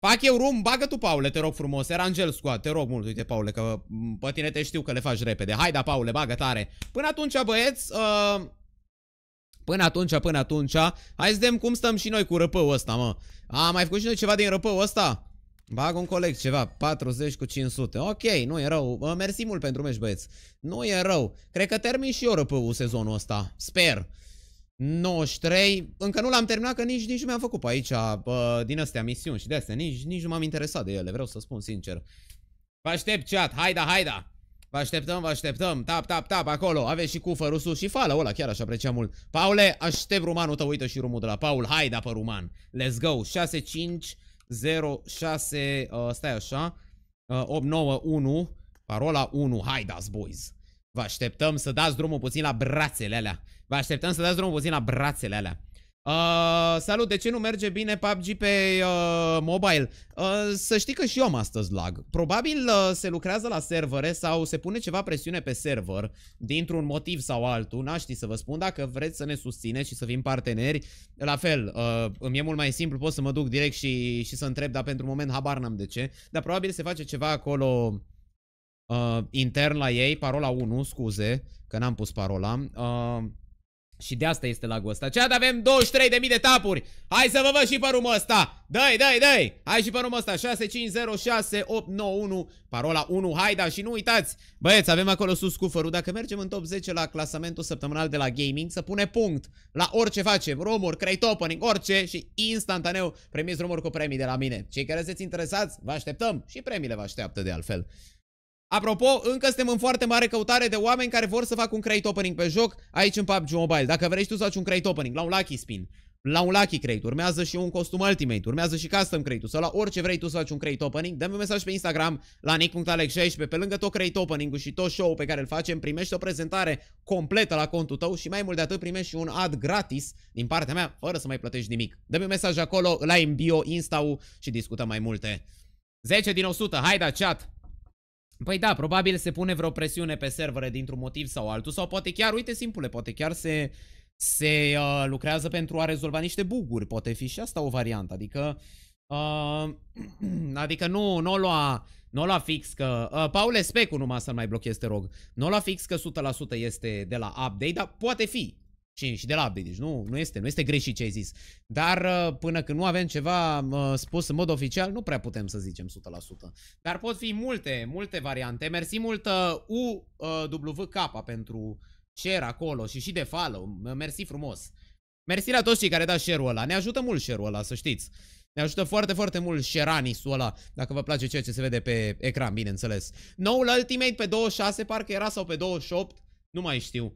Fac eu rum, bagă tu, Paule, te rog frumos. angel Squad, te rog mult, uite, Paule, că pe tine te știu că le faci repede. da, Paule, bagă tare. Până atunci, băieți, uh, Până atunci, până atunci, hai să vedem cum stăm și noi cu răpăul ăsta, mă. A, mai făcut și noi ceva din răpăul ăsta? Bag un coleg ceva, 40 cu 500. Ok, nu e rău. Mersi mult pentru meci, băieți. Nu e rău. Cred că termin și eu răpăul sezonul ăsta. Sper. 93. Încă nu l-am terminat, că nici, nici nu mi-am făcut pe aici bă, din astea misiuni și de astea. Nici, nici nu m-am interesat de ele, vreau să spun sincer. Vă aștept, chat. Haida, haida! Vă așteptăm, vă așteptăm. Tap, tap, tap, acolo. Aveți și cufărul sus și fală ăla, chiar așa aprecia mult. Paule, aștept rumanul tău, uite și rumul de la Paul. Hai, da pe ruman. Let's go. 6, 5, 0, 6, uh, stai așa. Uh, 8, 9, 1. Parola 1. Hai, da, boys. Vă așteptăm să dați drumul puțin la brațele alea. Vă așteptăm să dați drumul puțin la brațele alea. Uh, salut, de ce nu merge bine PUBG pe uh, mobile? Uh, să știi că și eu am astăzi lag. Probabil uh, se lucrează la servere sau se pune ceva presiune pe server dintr-un motiv sau altul. N-aș să vă spun dacă vreți să ne susțineți și să fim parteneri. La fel, uh, îmi e mult mai simplu, pot să mă duc direct și, și să întreb, dar pentru moment habar n-am de ce. Dar probabil se face ceva acolo uh, intern la ei, parola 1, scuze, că n-am pus parola. Uh, și de asta este lagul ăsta. Ceea avem 23.000 de tapuri. Hai să vă văd și pe rumul ăsta. Dă-i, dă dă Hai și pe rumul ăsta. 650691. Parola 1. Haida și nu uitați. Băieți, avem acolo sus cufărul. Dacă mergem în top 10 la clasamentul săptămânal de la gaming, să pune punct la orice facem. Rumor, crate opening, orice și instantaneu primiți rumor cu premii de la mine. Cei care sunteți interesați, vă așteptăm și premiile vă așteaptă de altfel. Apropo, încă suntem în foarte mare căutare de oameni care vor să facă un crate opening pe joc aici în PUBG Mobile. Dacă vrei tu să faci un crate opening la un lucky spin, la un lucky crate, urmează și un costum ultimate, urmează și custom crate-ul sau la orice vrei tu să faci un crate opening, dă-mi un mesaj pe Instagram la nick.alex16, pe lângă tot crate opening-ul și tot show-ul pe care îl facem, primești o prezentare completă la contul tău și mai mult de atât primești și un ad gratis din partea mea, fără să mai plătești nimic. Dă-mi un mesaj acolo, la în bio, insta și discutăm mai multe. 10 din 100, haida chat! Păi da, probabil se pune vreo presiune pe servere dintr-un motiv sau altul sau poate chiar, uite simple, poate chiar se, se uh, lucrează pentru a rezolva niște buguri, poate fi și asta o variantă, adică uh, adică nu, nu o lua, nu o lua fix că, uh, Paule Specu numai să mai blochezi, te rog, nu o lua fix că 100% este de la update, dar poate fi, și, și de la update, deci nu, nu, este, nu este greșit ce ai zis. Dar uh, până când nu avem ceva uh, spus în mod oficial, nu prea putem să zicem 100%. Dar pot fi multe, multe variante. Mersi mult UWK uh, pentru share acolo și și de follow. Mersi frumos. Mersi la toți cei care dați share-ul ăla. Ne ajută mult share-ul ăla, să știți. Ne ajută foarte, foarte mult Sheranis-ul ăla, dacă vă place ceea ce se vede pe ecran, bineînțeles. Noul Ultimate pe 26 parcă era sau pe 28, nu mai știu.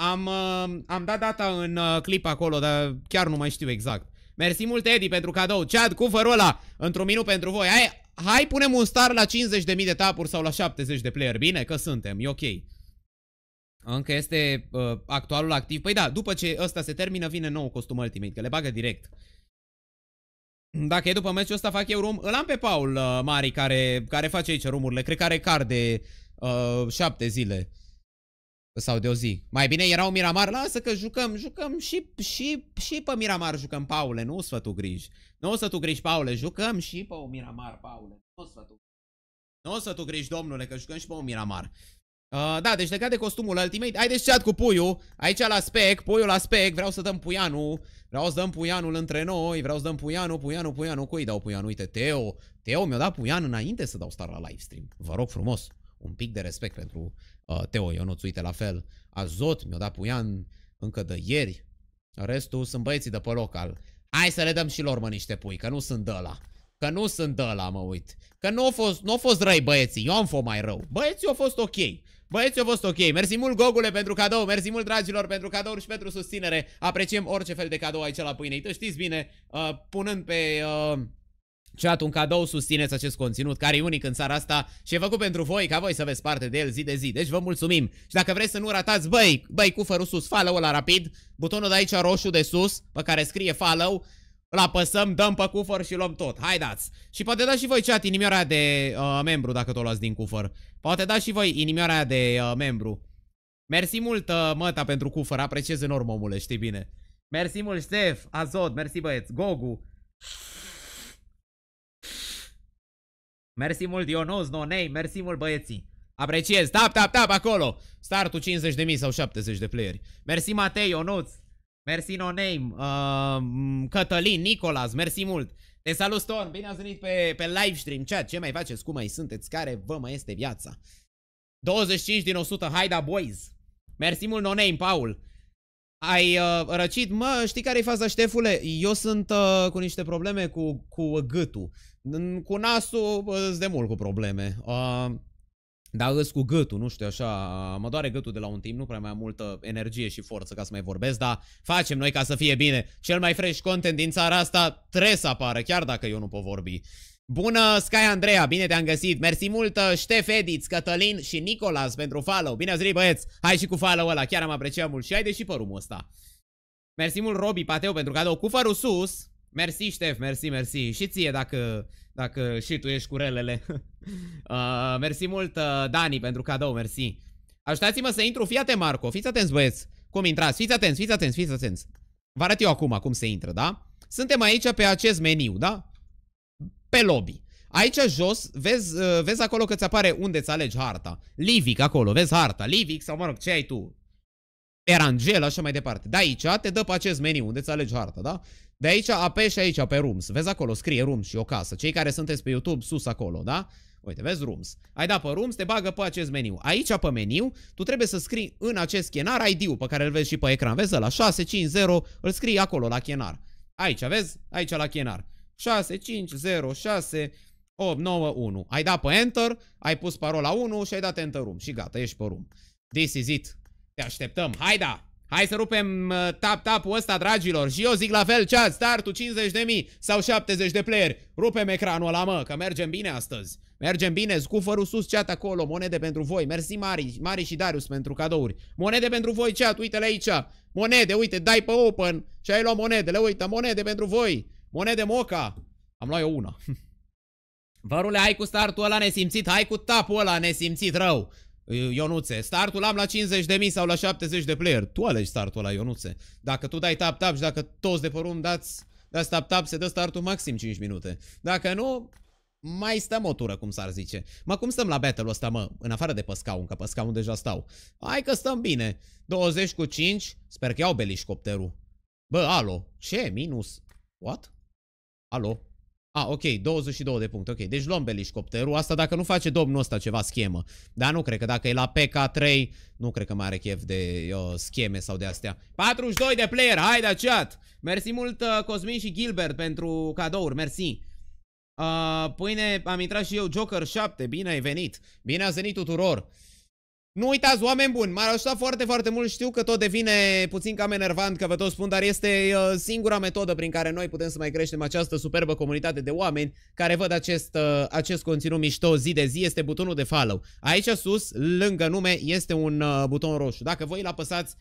Am, uh, am dat data în uh, clip acolo, dar chiar nu mai știu exact. Mersi mult, Edi, pentru cadou. Chad, cufărul ăla, într-un minut pentru voi. Hai, hai punem un star la 50.000 de tapuri sau la 70 de player. Bine, că suntem, e ok. Încă este uh, actualul activ. Păi da, după ce ăsta se termină, vine nou costum Ultimate, că le bagă direct. Dacă e după meciul ăsta, fac eu rum, Îl am pe Paul uh, Mari, care, care face aici rumurile. Cred că are card de uh, șapte zile. Sau de o zi. Mai bine erau Miramar, lasă că jucăm, jucăm și, și, și pe Miramar jucăm, Paule, nu să tu griji. Nu să tu griji, Paule, jucăm și pe o Miramar, Paule. Nu să tu Nu să tu griji, domnule, că jucăm și pe o Miramar. Uh, da, deci legat de costumul Ultimate, deci chat cu puiul, aici la spec, puiul la spec, vreau să dăm puianul, vreau să dăm puianul între noi, vreau să dăm puianul, puianul, puianul, cui dau puianul, uite, Teo, Teo mi-a dat puian înainte să dau star la livestream, vă rog frumos, un pic de respect pentru Uh, Teo Ionuț, uite, la fel, Azot, mi-o dat Puian încă de ieri, restul sunt băieții de pe local. Hai să le dăm și lor, mă, niște pui, că nu sunt de ăla. Că nu sunt de ăla, mă uit. Că nu au fost, nu au fost răi băieții, eu am fost mai rău. Băieții au fost ok. Băieți, au fost ok. Mersi mult, Gogule, pentru cadou. Mersi mult, dragilor, pentru cadou și pentru susținere. Apreciem orice fel de cadou aici la pâine. Te știți bine, uh, punând pe... Uh, Chat, un cadou susțineți acest conținut care e unic în țara asta și e făcut pentru voi ca voi să aveți parte de el zi de zi. Deci vă mulțumim. Și dacă vreți să nu ratați, băi, băi, cu fărul sus, follow la rapid, butonul de aici roșu de sus, pe care scrie follow, îl apăsăm, dăm pe cufăr și luăm tot. Hai dați! Și poate dați și voi chat inimioarea de uh, membru dacă tot luați din cufăr. Poate dați și voi inimioarea de uh, membru. Mersi mult, uh, măta, pentru cufăr. Apreciez enorm, omule, știi bine. Mersi mult, Ștef, Azod, mersi băieți, Gogu. Mersi mult Ionuț, Nonei, mersi mult băieții. Apreciez, tap, tap, tap, acolo. Startul 50.000 sau 70 de playeri. Mersi Matei, Ionuț. Mersi No Name, uh, Cătălin, Nicolas, mersi mult. Te salut, Storm, bine ați venit pe, pe live stream chat. Ce mai faceți, cum mai sunteți, care vă mai este viața? 25 din 100, haida boys. Mersi mult, No Name, Paul. Ai uh, răcit, mă, știi care i faza, Ștefule? Eu sunt uh, cu niște probleme cu, cu gâtul. Cu nasul îs de mult cu probleme. Uh, dar îs cu gâtul, nu știu, așa, mă doare gâtul de la un timp, nu prea mai am multă energie și forță ca să mai vorbesc, dar facem noi ca să fie bine. Cel mai fresh content din țara asta trebuie să apară, chiar dacă eu nu pot vorbi. Bună, Sky Andreea, bine te-am găsit. Mersi mult, Ștef Ediț, Cătălin și Nicolas pentru follow. Bine ați venit, băieți. Hai și cu follow ăla, chiar am apreciat mult și de și părumul ăsta. Mersi mult, Robi Pateu, pentru cadou cu farul sus. Mersi, Ștef, mersi, mersi. Și ție dacă, dacă și tu ești cu relele. uh, mersi mult, uh, Dani, pentru cadou, mersi. Ajutați-mă să intru, fii atent, Marco. Fiți atenți, băieți. Cum intrați? Fiți atenți, fiți atenți, fiți atenți. Vă arăt eu acum cum se intră, da? Suntem aici pe acest meniu, da? Pe lobby. Aici jos, vezi, uh, vezi acolo că ți apare unde ți alegi harta. Livic acolo, vezi harta. Livic sau mă rog, ce ai tu? Erangel, așa mai departe. De aici te dă pe acest meniu unde ți alegi harta, da? De aici apeși aici pe rooms. Vezi acolo, scrie rooms și o casă. Cei care sunteți pe YouTube, sus acolo, da? Uite, vezi rooms. Ai dat pe rooms, te bagă pe acest meniu. Aici pe meniu, tu trebuie să scrii în acest chenar ID-ul pe care îl vezi și pe ecran. Vezi la 650, îl scrii acolo la chenar. Aici, vezi? Aici la chenar. 650 891. Ai dat pe Enter, ai pus parola 1 și ai dat Enter Room. Și gata, ești pe Room. This is it. Te așteptăm. Haida! Hai să rupem uh, tap-tapul ăsta, dragilor. Și eu zic la fel, chat, startul 50 de mii sau 70 de player. Rupem ecranul ăla, mă, că mergem bine astăzi. Mergem bine, scufărul sus, chat acolo, monede pentru voi. Mersi, Mari, Mari și Darius pentru cadouri. Monede pentru voi, chat, uite-le aici. Monede, uite, dai pe open și ai luat monedele, uite, monede pentru voi. Monede moca. Am luat eu una. Vărule, hai cu startul ăla nesimțit, hai cu tapul ăla nesimțit rău. Ionuțe, startul am la 50 de mii sau la 70 de player. Tu alegi startul la Ionuțe. Dacă tu dai tap-tap și dacă toți de porum dați, dați tap-tap, se dă startul maxim 5 minute. Dacă nu, mai stăm o tură, cum s-ar zice. Mă, cum stăm la battle-ul ăsta, mă? În afară de pe scaun, că pe scaun deja stau. Hai că stăm bine. 20 cu 5. Sper că iau belișcopterul. Bă, alo. Ce? Minus? What? Alo. A, ah, ok, 22 de puncte, ok. Deci luăm belișcopterul. Asta dacă nu face domnul ăsta ceva schemă. Dar nu cred că dacă e la PK3, nu cred că mai are chef de uh, scheme sau de astea. 42 de player, hai da chat! Mersi mult, uh, Cosmin și Gilbert, pentru cadouri, mersi! Uh, pâine, am intrat și eu, Joker 7, bine ai venit! Bine ați venit tuturor! Nu uitați, oameni buni, m-ar ajutat foarte, foarte mult. Știu că tot devine puțin cam enervant că vă tot spun, dar este uh, singura metodă prin care noi putem să mai creștem această superbă comunitate de oameni care văd acest, uh, acest conținut mișto zi de zi, este butonul de follow. Aici sus, lângă nume, este un uh, buton roșu. Dacă voi îl apăsați,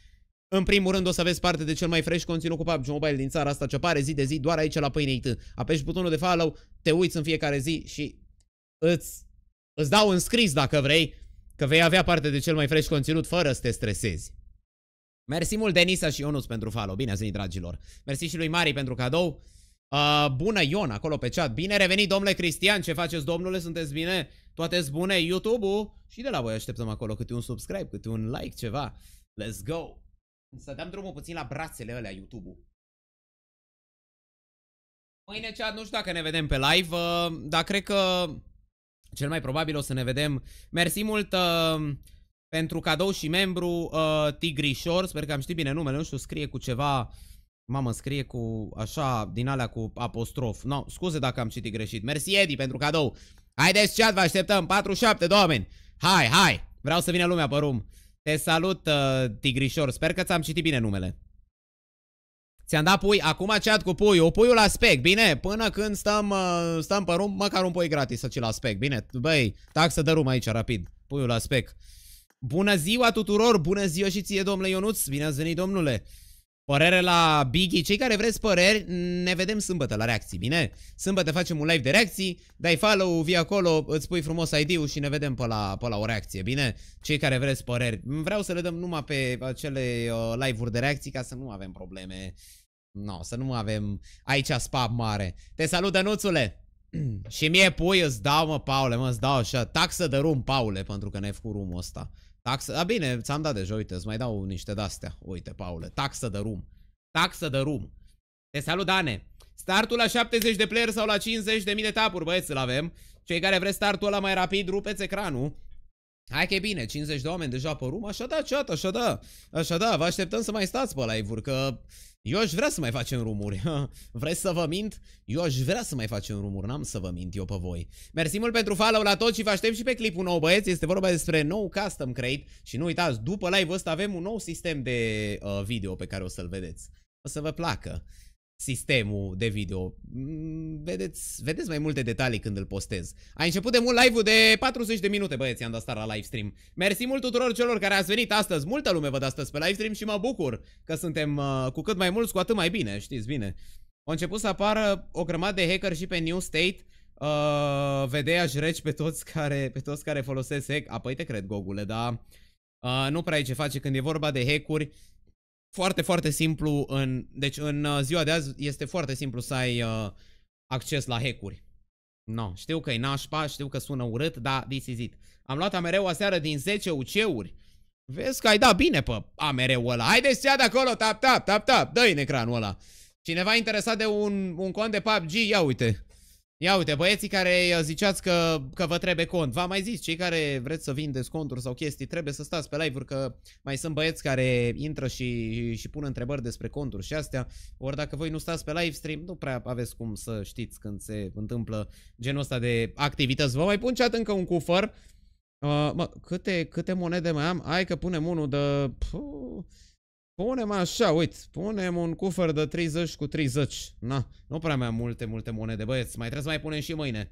în primul rând o să aveți parte de cel mai fresh conținut cu PUBG Mobile din țara asta ce apare zi de zi doar aici la Pâine IT. Apeși butonul de follow, te uiți în fiecare zi și îți, îți dau un scris dacă vrei că vei avea parte de cel mai fresh conținut fără să te stresezi. Mersi mult Denisa și Ionus pentru follow. Bine ați venit, dragilor. Mersi și lui Mari pentru cadou. Uh, bună Ion, acolo pe chat. Bine revenit, domnule Cristian. Ce faceți, domnule? Sunteți bine? Toate bune? YouTube-ul? Și de la voi așteptăm acolo câte un subscribe, câte un like, ceva. Let's go! Să dăm drumul puțin la brațele alea YouTube-ul. Mâine chat, nu știu dacă ne vedem pe live, uh, dar cred că cel mai probabil o să ne vedem. Mersi mult uh, pentru cadou și membru uh, Tigrișor. Sper că am știut bine numele. Nu știu, scrie cu ceva... Mamă, scrie cu așa, din alea cu apostrof. No, scuze dacă am citit greșit. Mersi, Edi, pentru cadou. Haideți, chat, vă așteptăm. 47 doameni. Hai, hai. Vreau să vină lumea pe rum. Te salut, uh, Tigrișor. Sper că ți-am citit bine numele. Ți-am dat pui, acum chat cu puiul, puiul la spec, bine? Până când stăm, uh, stăm pe rum, măcar un pui gratis să ți la spec, bine? Băi, tac să dărum aici, rapid, puiul la spec. Bună ziua tuturor, bună ziua și ție, domnule Ionuț, bine ați venit, domnule. Părere la Biggie, cei care vreți păreri, ne vedem sâmbătă la reacții, bine? Sâmbătă facem un live de reacții, dai follow, vii acolo, îți pui frumos ID-ul și ne vedem pe la, pe la o reacție, bine? Cei care vreți păreri, vreau să le dăm numai pe acele uh, live-uri de reacții ca să nu avem probleme No, să nu avem aici spam mare. Te salut, Dănuțule! și mie pui îți dau, mă, Paule, mă, îți dau așa. Taxă de rum, Paule, pentru că ne făcut rumul ăsta. Taxă, a bine, ți-am dat deja, uite, îți mai dau niște de-astea. Uite, Paule, taxă de rum. Taxă de rum. Te salut, Dane! Startul la 70 de player sau la 50 de mii de tapuri, băieți, îl avem. Cei care vreți startul ăla mai rapid, rupeți ecranul. Hai că e bine, 50 de oameni deja pe rum. așa da, chat, așa da, așa da, vă așteptăm să mai stați pe live-uri, că eu aș vrea să mai facem rumuri. Vreți să vă mint? Eu aș vrea să mai facem rumuri, n-am să vă mint eu pe voi. Mersi mult pentru follow la toți și vă aștept și pe clipul nou, băieți. Este vorba despre nou custom crate și nu uitați, după live-ul ăsta avem un nou sistem de uh, video pe care o să-l vedeți. O să vă placă sistemul de video. Mm, vedeți, vedeți mai multe detalii când îl postez. A început de mult live-ul de 40 de minute, băieți, am dat start la live stream. Mersi mult tuturor celor care ați venit astăzi. Multă lume văd astăzi pe live stream și mă bucur că suntem uh, cu cât mai mulți, cu atât mai bine, știți bine. Au început să apară o grămadă de hacker și pe New State. Uh, vedeași reci pe toți care, pe toți care folosesc hack. Apoi te cred, Gogule, dar... Uh, nu prea e ce face când e vorba de hack-uri foarte, foarte simplu în... Deci în uh, ziua de azi este foarte simplu să ai uh, acces la hack-uri. No, știu că e nașpa, știu că sună urât, dar this is it. Am luat AMR-ul aseară din 10 UC-uri. Vezi că ai dat bine pe AMR-ul ăla. Haideți ia de acolo, tap, tap, tap, tap, dă-i în ecranul ăla. Cineva interesat de un, un cont de PUBG? Ia uite. Ia uite, băieții care ziceați că, că vă trebuie cont. V-am mai zis, cei care vreți să vindeți conturi sau chestii, trebuie să stați pe live-uri, că mai sunt băieți care intră și, și pun întrebări despre conturi și astea. Ori dacă voi nu stați pe live stream, nu prea aveți cum să știți când se întâmplă genul ăsta de activități. Vă mai pun chat încă un cufăr. Uh, mă, câte, câte monede mai am? Hai că punem unul de... Puh. Punem așa, uite, punem un cufăr de 30 cu 30. Na, nu prea mai am multe, multe monede, băieți. Mai trebuie să mai punem și mâine.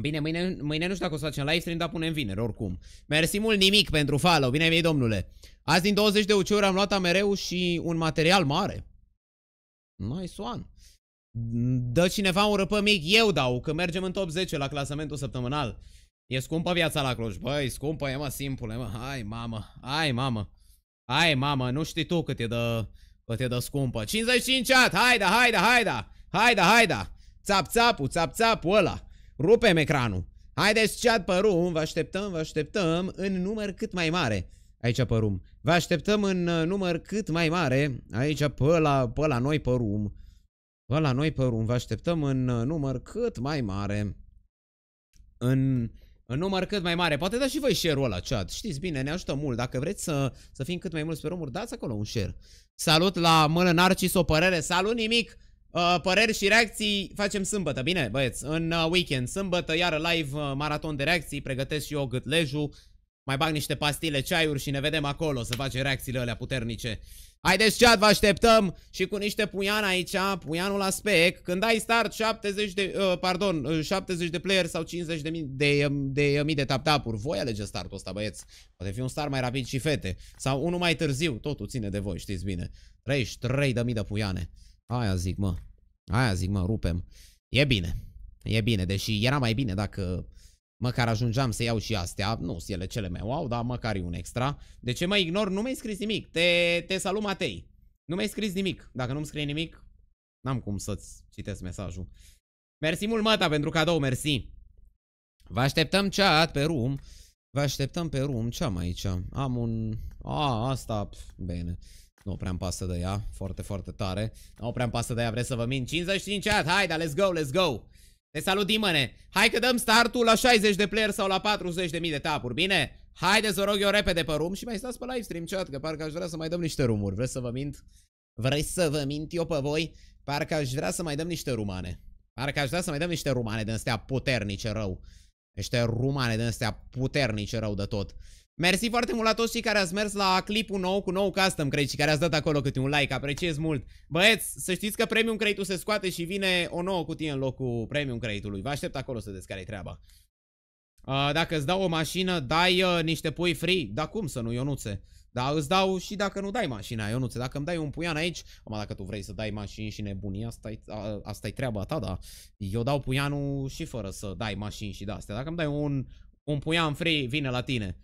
Bine, mâine, mâine nu știu dacă o să facem live stream, dar punem vineri, oricum. Mersi mult nimic pentru follow, bine vei domnule. Azi din 20 de uciuri am luat amereu și un material mare. Nice one. Dă cineva un răpă mic, eu dau, că mergem în top 10 la clasamentul săptămânal. E scumpă viața la Cluj, băi, scumpă, e mă, e mă, hai mamă, hai mamă. Hai, mamă, nu știi tu cât e de, cât e de scumpă. 55 at, haide, haide, haide, haide, haide. Țap, țapu, țap, țapu ăla. Rupem ecranul. Haideți chat pe room, vă așteptăm, vă așteptăm în număr cât mai mare. Aici pe room. Vă așteptăm în uh, număr cât mai mare. Aici pe la, pe la noi pe room. Pe la noi pe room. Vă așteptăm în uh, număr cât mai mare. În în număr cât mai mare. Poate da și voi share-ul ăla, chat. Știți bine, ne ajută mult. Dacă vreți să, să fim cât mai mulți pe romuri, dați acolo un share. Salut la mână Narcis, o părere. Salut nimic! Uh, păreri și reacții facem sâmbătă, bine băieți? În uh, weekend, sâmbătă, iară live, uh, maraton de reacții, pregătesc și eu gâtlejul, mai bag niște pastile, ceaiuri și ne vedem acolo să facem reacțiile alea puternice. Haideți chat, vă așteptăm și cu niște puian aici, puianul la spec. Când ai start 70 de, uh, pardon, 70 uh, de player sau 50 de mii de, uh, de, uh, mii de tap-tap-uri, voi alege startul ăsta, băieți. Poate fi un star mai rapid și fete. Sau unul mai târziu, totul ține de voi, știți bine. 33 de mii de puiane. Aia zic, mă. Aia zic, mă, rupem. E bine. E bine, deși era mai bine dacă Măcar ajungeam să iau și astea. Nu sunt ele cele mai wow, dar măcar e un extra. De ce mă ignor? Nu mi-ai scris nimic. Te, te salut, Matei. Nu mi-ai scris nimic. Dacă nu-mi scrie nimic, n-am cum să-ți citesc mesajul. Mersi mult, Mata, pentru cadou, mersi. Vă așteptăm chat pe room. Vă așteptăm pe room. Ce am aici? Am un... A, asta... Bine. Nu prea-mi pasă de ea. Foarte, foarte tare. Nu prea-mi pasă de ea. Vreți să vă mint? 55 chat. Haide, let's go, let's go. Te salut, Dimăne! Hai că dăm startul la 60 de player sau la 40.000 de tapuri, bine? Haideți, vă rog eu, repede pe rum și mai stați pe live stream chat, că parcă aș vrea să mai dăm niște rumuri. Vreți să vă mint? Vreți să vă mint eu pe voi? Parcă aș vrea să mai dăm niște rumane. Parcă aș vrea să mai dăm niște rumane de astea puternice rău. Niște rumane de astea puternice rău de tot. Mersi foarte mult la toți cei care ați mers la clipul nou cu nou custom crate și care ați dat acolo câte un like, apreciez mult. Băieți, să știți că premium crate-ul se scoate și vine o nouă cutie în locul premium crate-ului. Vă aștept acolo să vedeți care treaba. Uh, dacă îți dau o mașină, dai uh, niște pui free? Da cum să nu, Ionuțe? Da, îți dau și dacă nu dai mașina, Ionuțe. Dacă îmi dai un puian aici, mă, dacă tu vrei să dai mașini și nebunii, asta-i asta treaba ta, da. Eu dau puianul și fără să dai mașini și de-astea. Dacă îmi dai un, un puian free, vine la tine.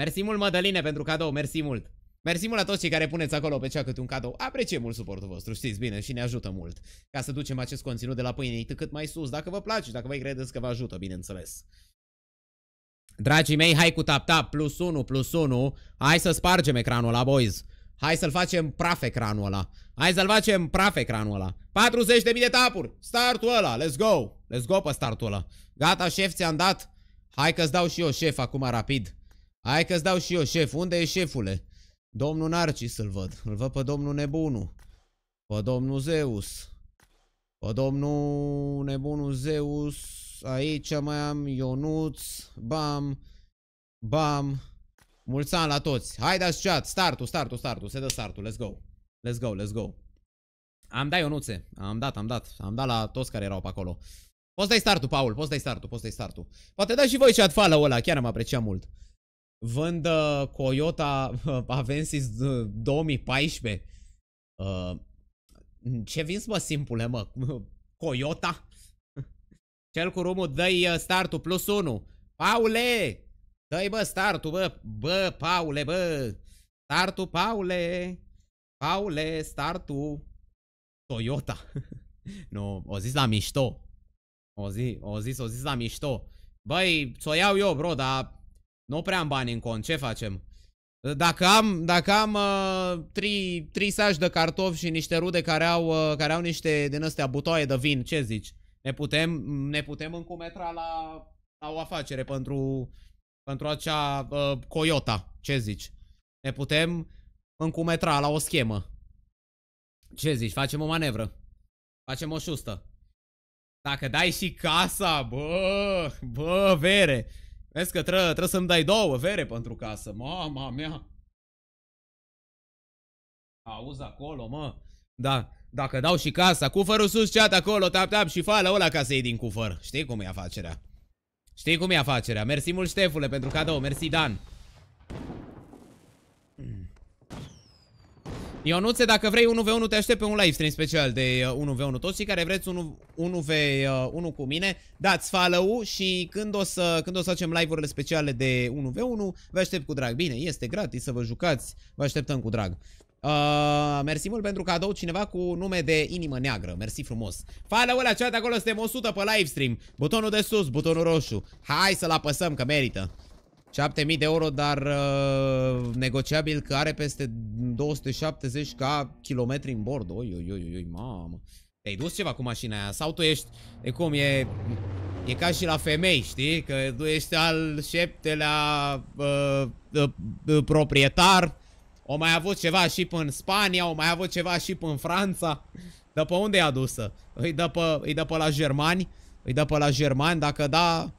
Mersi mult, Madaline, pentru cadou, mersi mult! Mersi mult la toți cei care puneți acolo pe cea câte un cadou. Apreciem mult suportul vostru, știți bine, și ne ajută mult. Ca să ducem acest conținut de la pâine cât mai sus, dacă vă place, dacă vă credeți că vă ajută, bineînțeles. Dragii mei, hai cu tap-tap, plus 1, plus 1. Hai să spargem ecranul la boys. Hai să-l facem praf ecranul ăla. Hai să-l facem praf ecranul ăla. 40.000 de tapuri. Startul ăla, let's go. Let's go pe startul ăla. Gata, șef, ți-am dat. Hai că-ți dau și eu, șef, acum rapid. Hai că-ți dau și eu, șef. Unde e șefule? Domnul Narcis îl văd. Îl văd pe domnul nebunul. Pe domnul Zeus. Pe domnul nebunul Zeus. Aici mai am Ionuț. Bam. Bam. Mulți ani la toți. Hai dați chat. Startul, startul, startul. Se dă startul. Let's go. Let's go, let's go. Am dat Ionuțe. Am dat, am dat. Am dat la toți care erau pe acolo. Poți dai startul, Paul. Poți dai startul, poți dai startul. Poate da și voi chat follow ăla. Chiar am apreciat mult vând uh, Coyota uh, Avensis uh, 2014. Uh, ce vinți, mă, simple, mă? Coyota? Cel cu rumul dă-i uh, startul plus 1. Paule! Dă-i, bă, startul, bă! Bă, Paule, bă! Startul, Paule! Paule, startul! Toyota! nu, o zis la mișto. O, zi, o zis, o zis la mișto. Băi, ți-o iau eu, bro, dar nu prea am bani în cont, ce facem? Dacă am, dacă am uh, tri, tri saci de cartofi și niște rude care au, uh, care au niște din astea butoaie de vin, ce zici? Ne putem, ne putem încumetra la, la o afacere pentru, pentru acea uh, Coyota, ce zici? Ne putem încumetra la o schemă. Ce zici? Facem o manevră. Facem o șustă. Dacă dai și casa, bă, bă, vere. Vezi că trebuie tre să-mi dai două vere pentru casă. Mama mea. Auzi acolo, mă. Da, dacă dau și casa, cufărul sus, ceat acolo, tap, tap și fală ăla ca să iei din cufăr. Știi cum e afacerea. Știi cum e afacerea. Mersi mult, Ștefule, pentru cadou. Mersi, Dan. Ionuțe, dacă vrei 1v1 te aștept pe un live stream special de 1v1 uh, Toți cei care vreți 1, 1v1 uh, cu mine Dați follow și când o să, când o să facem live-urile speciale de 1v1 Vă aștept cu drag Bine, este gratis să vă jucați Vă așteptăm cu drag Uh, mersi mult pentru cadou cineva cu nume de inimă neagră Mersi frumos Follow la de acolo, suntem 100 pe livestream Butonul de sus, butonul roșu Hai să-l apăsăm că merită 7000 de euro, dar uh, negociabil că are peste 270 ca kilometri în bord. Oi, oi, oi, oi, mamă. Te-ai dus ceva cu mașina aia? Sau tu ești... E cum, e... E ca și la femei, știi? Că tu ești al șeptelea uh, uh, uh, proprietar. O mai avut ceva și în Spania, o mai avut ceva și în Franța. Dă pe unde e adusă? Îi dă pe, îi dă pe la germani? Îi dă pe la germani? Dacă da,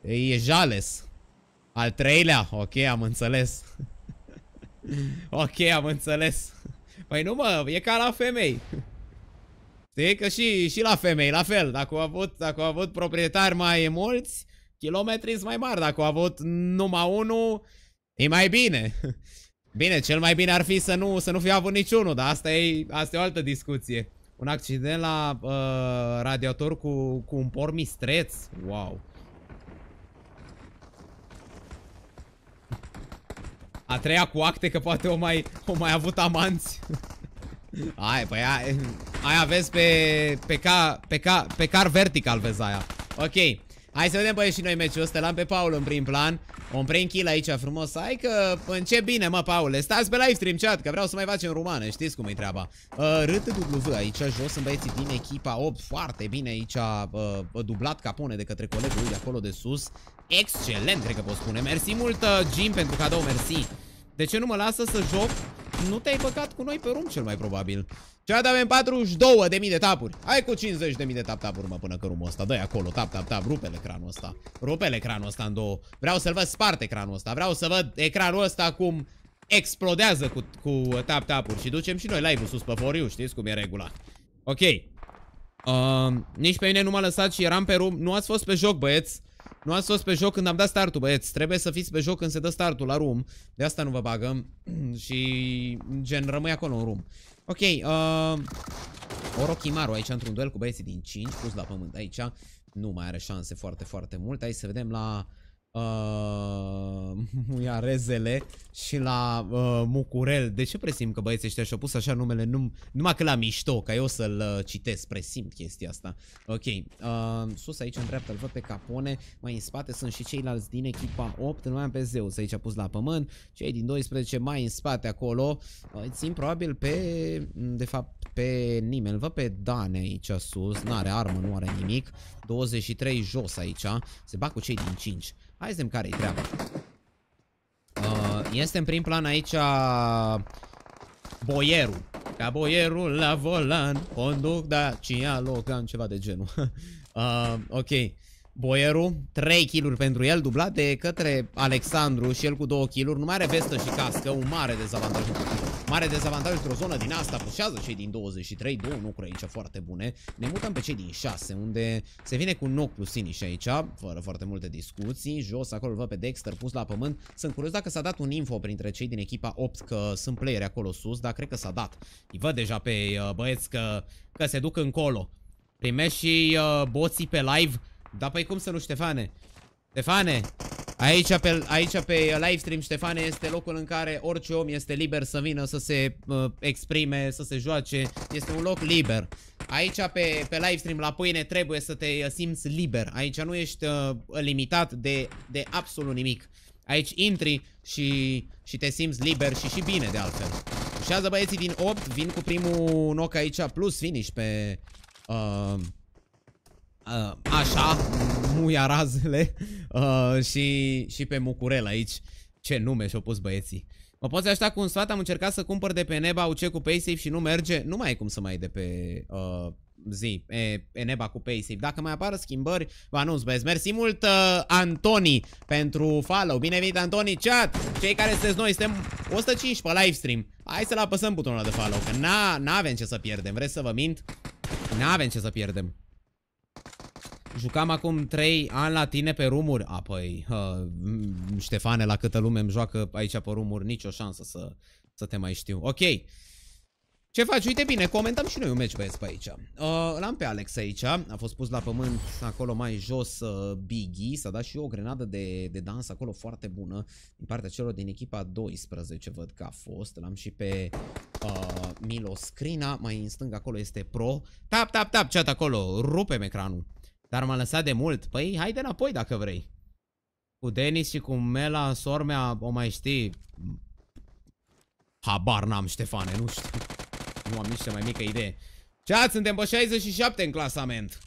e jales. Al treilea? Ok, am înțeles. ok, am înțeles. Păi nu mă, e ca la femei. Știi că și, și la femei, la fel. Dacă au avut, dacă au avut proprietari mai mulți, kilometri mai mari. Dacă au avut numai unul, e mai bine. Bine, cel mai bine ar fi să nu, să nu fi avut niciunul, dar asta e, asta e o altă discuție. Un accident la uh, radiator cu, cu un por mistreț? Wow. A treia cu acte că poate o mai, o mai avut amanți. Ai, păi aia, aia vezi pe, pe, ca, pe, ca, pe car vertical vezi aia. Ok. Hai să vedem băieți și noi meciul ăsta, l-am pe Paul în prim plan O prim kill aici frumos, hai că încep bine mă Paul. Stați pe live stream chat, că vreau să mai facem rumană, știți cum e treaba uh, RTW aici jos sunt băieții din echipa 8, foarte bine aici uh, dublat capone de către colegul de acolo de sus Excelent, cred că pot spune. Mersi mult, uh, Jim, pentru cadou, mersi. De ce nu mă lasă să joc? Nu te-ai băgat cu noi pe rum, cel mai probabil. Ce avem 42.000 de mii de tapuri. Hai cu 50.000 de mii de tap-tapuri, mă, până că rumul ăsta. dă acolo, tap-tap-tap, rupe ecranul ăsta. rupe ecranul ăsta în două. Vreau să-l văd spart ecranul ăsta. Vreau să văd ecranul ăsta cum explodează cu, cu tap-tapuri. Și ducem și noi live-ul sus pe foriu, știți cum e regula. Ok. Uh, nici pe mine nu m-a lăsat și eram pe rum. Nu ați fost pe joc, băieți. Nu ați fost pe joc când am dat startul, băieți. Trebuie să fiți pe joc când se dă startul la room. De asta nu vă bagăm. Și, gen, rămâi acolo în room. Ok, uh, Orochimaru aici într-un duel cu băieții din 5, pus la pământ aici. Nu mai are șanse foarte, foarte mult. Hai să vedem la uh, ia rezele și la uh, Mucurel. De ce presim că băieții ăștia și-au pus așa numele num numai că la mișto, ca eu să-l uh, citesc, presim chestia asta. Ok, uh, sus aici în dreapta îl văd pe Capone, mai în spate sunt și ceilalți din echipa 8, nu mai am pe Zeus aici a pus la pământ, cei din 12 mai în spate acolo, uh, țin probabil pe, mm, de fapt, pe nimeni, îl văd pe Dane aici sus, n-are armă, nu are nimic, 23 jos aici, se bat cu cei din 5. Hai să care-i treaba. Uh, este în prim plan aici a uh, boierul. Ca boierul la volan, conduc da, a Logan, ceva de genul. uh, ok. Boierul, 3 kill pentru el, dublat de către Alexandru și el cu 2 kill -uri. Nu mai are vestă și cască, un mare dezavantaj pentru Mare dezavantaj într-o zonă din asta. Pușează cei din 23. Două lucruri aici foarte bune. Ne mutăm pe cei din 6, unde se vine cu noc plus finish aici, fără foarte multe discuții. Jos, acolo văd pe Dexter pus la pământ. Sunt curios dacă s-a dat un info printre cei din echipa 8 că sunt playeri acolo sus, dar cred că s-a dat. Îi văd deja pe uh, băieți că, că se duc încolo. Primești și uh, boții pe live. Dar păi cum să nu, Ștefane? Stefane, aici pe, aici pe livestream, Stefane, este locul în care orice om este liber să vină, să se uh, exprime, să se joace. Este un loc liber. Aici pe, pe livestream, la pâine, trebuie să te uh, simți liber. Aici nu ești uh, limitat de, de absolut nimic. Aici intri și, și te simți liber și și bine de altfel. Ușează băieții din 8, vin cu primul knock aici, plus finish pe... Uh, uh, așa, muia razele uh, și, și pe Mucurel aici. Ce nume și-au pus băieții. Mă poți ajuta cu un sfat? Am încercat să cumpăr de pe Neba UC cu PaySafe și nu merge. Nu mai e cum să mai de pe uh, zi, e, Neba cu PaySafe. Dacă mai apară schimbări, vă anunț, băieți. Mersi mult, uh, Antoni, pentru follow. Bine venit, Antoni, chat! Cei care sunteți noi, suntem 105 pe livestream. Hai să-l apăsăm butonul ăla de follow, că n-avem ce să pierdem. Vreți să vă mint? N-avem ce să pierdem. Jucam acum 3 ani la tine pe rumuri. A, păi, uh, Ștefane, la câtă lume îmi joacă aici pe rumuri, nicio șansă să, să te mai știu. Ok. Ce faci? Uite bine, comentăm și noi un match băieți pe aici. Uh, L-am pe Alex aici, a fost pus la pământ acolo mai jos uh, Biggie, s-a dat și o grenadă de, de dans acolo foarte bună din partea celor din echipa 12 văd că a fost. L-am și pe uh, ă, Milo Scrina, mai în stânga acolo este Pro. Tap, tap, tap, chat acolo, rupem ecranul. Dar m-a lăsat de mult. Păi, haide înapoi dacă vrei. Cu Denis și cu Mela, sormea, o mai știi... Habar n-am, Ștefane, nu știu. Nu am nici cea mai mică idee. Chat, suntem pe 67 în clasament.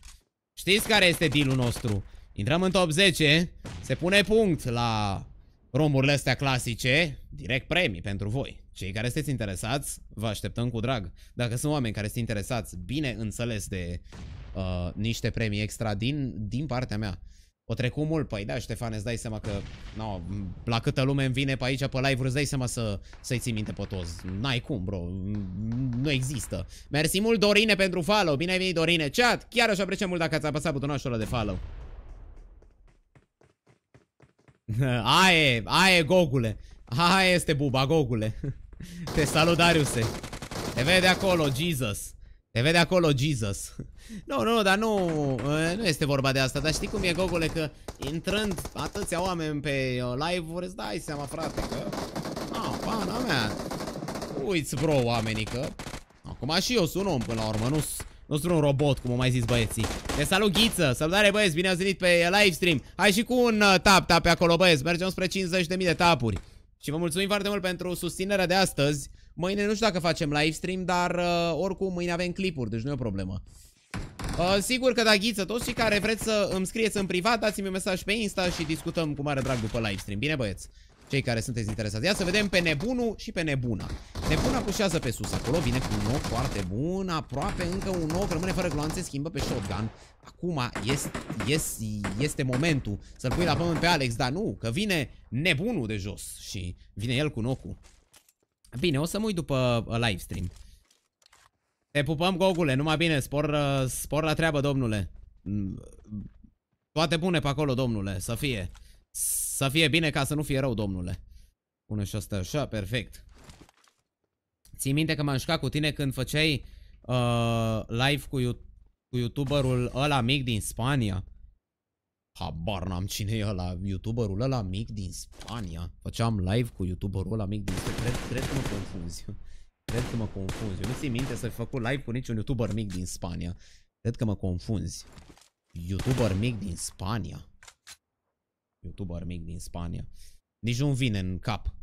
Știți care este dealul nostru? Intrăm în top 10, se pune punct la romurile astea clasice, direct premii pentru voi. Cei care sunteți interesați, vă așteptăm cu drag. Dacă sunt oameni care sunt interesați, bine înțeles de uh, niște premii extra din, din partea mea. O trecu mult, păi da, Ștefan, îți dai seama că no, la câtă lume îmi vine pe aici pe live-uri, îți dai seama să, să ții minte pe toți. N-ai cum, bro. Nu există. Mersi mult, Dorine, pentru follow. Bine ai venit, Dorine. Chat, chiar aș apreciem mult dacă ați apăsat butonul ăla de follow. Aie, aie, gogule. aie este buba, gogule. Te salut, Dariuse. Te vede acolo, Jesus. Te vede acolo, Jesus. Nu, nu, dar nu, eh, nu este vorba de asta Dar știi cum e, Gogole, că intrând atâția oameni pe uh, live-uri Îți dai seama, frate, că... A, pana mea Uiți, bro, oamenii, că... Acum și eu sunt om, până la urmă, nu nu sunt un robot, cum o mai zis băieții. Te salut, Ghiță! Salutare, băieți! Bine ați venit pe livestream! Hai și cu un uh, tap, tap pe acolo, băieți! Mergem spre 50.000 de tapuri. Și vă mulțumim foarte mult pentru susținerea de astăzi. Mâine nu știu dacă facem livestream, dar uh, oricum mâine avem clipuri, deci nu e o problemă. Uh, sigur că da, ghiță, toți cei care vreți să îmi scrieți în privat, dați-mi un mesaj pe Insta și discutăm cu mare drag după live stream. Bine, băieți? Cei care sunteți interesați. Ia să vedem pe nebunul și pe nebuna. Nebuna pușează pe sus. Acolo vine cu un nou foarte bun. Aproape încă un nou. Rămâne fără gloanțe. Schimbă pe shotgun. Acum este, este, este momentul să-l pui la pământ pe Alex. Dar nu, că vine nebunul de jos. Și vine el cu nocul. Bine, o să mă uit după uh, livestream. Te pupăm, Gogule, numai bine, spor, uh, spor la treabă, domnule. Toate bune pe acolo, domnule, să fie. Să fie bine ca să nu fie rău, domnule. Pune și asta așa, perfect. Ții minte că m-am cu tine când făceai uh, live cu, cu youtuberul ăla mic din Spania. Habar n-am cine e ăla, youtuberul ăla mic din Spania. Făceam live cu youtuberul ăla mic din Spania. Cred, cred că mă confunzi. Cred că mă confunzi. Eu nu ți minte să fi făcut live cu niciun youtuber mic din Spania. Cred că mă confunzi. Youtuber mic din Spania. Youtuber mic din Spania. Nici nu vine în cap.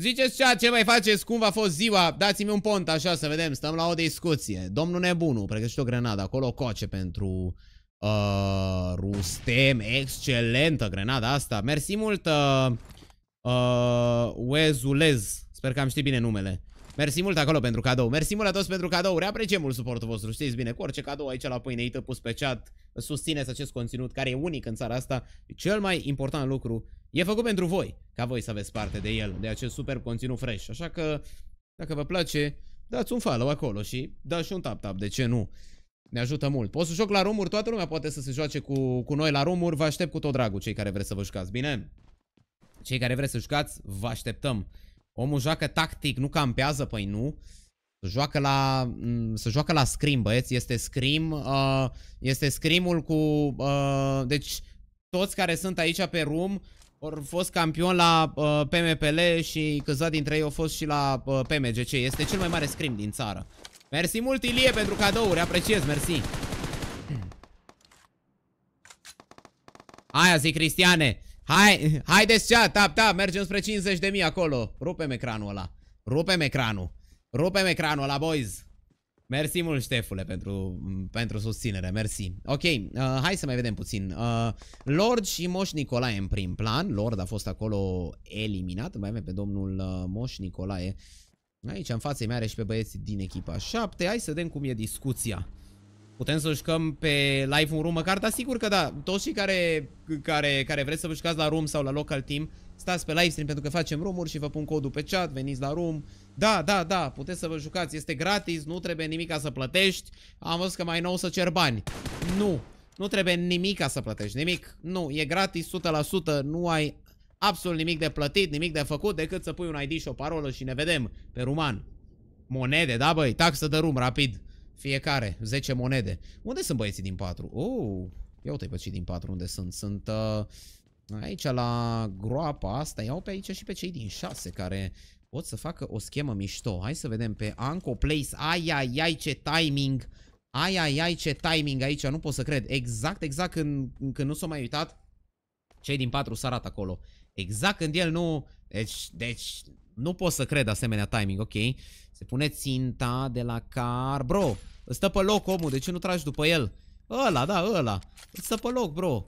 Ziceți ceea ce mai faceți, cum v-a fost ziua, dați-mi un pont așa să vedem, stăm la o discuție. Domnul Nebunu, pregătește o grenadă, acolo coace pentru uh, Rustem, excelentă grenada asta. Mersi mult, uh, uh, Wezulez, sper că am știut bine numele. Mersi mult acolo pentru cadou. Mersi mult la toți pentru cadou. Reapreciem mult suportul vostru. Știți bine, cu orice cadou aici la pâineită pus pe chat, susțineți acest conținut care e unic în țara asta. Cel mai important lucru e făcut pentru voi, ca voi să aveți parte de el, de acest super conținut fresh. Așa că, dacă vă place, dați un follow acolo și dați și un tap-tap, de ce nu? Ne ajută mult. Poți să joc la rumuri, toată lumea poate să se joace cu, cu noi la rumuri. Vă aștept cu tot dragul, cei care vreți să vă jucați, bine? Cei care vreți să jucați, vă așteptăm. Omul joacă tactic, nu campează, păi nu. Să joacă la, mm, să joacă la scrim, băieți. Este scrim, uh, este scrimul cu... Uh, deci toți care sunt aici pe room au fost campion la uh, PMPL și câțiva dintre ei au fost și la uh, PMGC. Este cel mai mare scrim din țară. Mersi mult, Ilie, pentru cadouri. Apreciez, mersi. Aia zic, Cristiane. Hai, haideți cea, tap, tap, mergem spre 50 de mii acolo. Rupem ecranul ăla. Rupem ecranul. Rupem ecranul ăla, boys. Mersi mult, Ștefule, pentru, pentru susținere, mersi. Ok, uh, hai să mai vedem puțin. Uh, Lord și Moș Nicolae în prim plan. Lord a fost acolo eliminat. Mai avem pe domnul uh, Moș Nicolae. Aici, în față mea, are și pe băieții din echipa 7. Hai să vedem cum e discuția. Putem să jucăm pe live un room măcar, dar sigur că da, toți cei care, care, care vreți să vă jucați la room sau la local team, stați pe live stream pentru că facem room și vă pun codul pe chat, veniți la room. Da, da, da, puteți să vă jucați, este gratis, nu trebuie ca să plătești. Am văzut că mai nou să cer bani. Nu, nu trebuie ca să plătești, nimic. Nu, e gratis 100%, nu ai absolut nimic de plătit, nimic de făcut, decât să pui un ID și o parolă și ne vedem pe ruman. Monede, da băi, taxă de rum, rapid. Fiecare, 10 monede. Unde sunt băieții din 4? Oh, ia uite pe cei din 4 unde sunt. Sunt uh, aici la groapa asta. Iau pe aici și pe cei din 6 care pot să facă o schemă mișto. Hai să vedem pe Anco Place. Ai, ai, ai, ce timing. Ai, ai, ai, ce timing aici. Nu pot să cred. Exact, exact când, când nu s au mai uitat. Cei din 4 s arată acolo. Exact când el nu... Deci, deci, nu pot să cred asemenea timing, ok? Se pune ținta de la car... Bro, Stă pe loc omul, de ce nu tragi după el? Ăla, da, ăla. Stă pe loc, bro.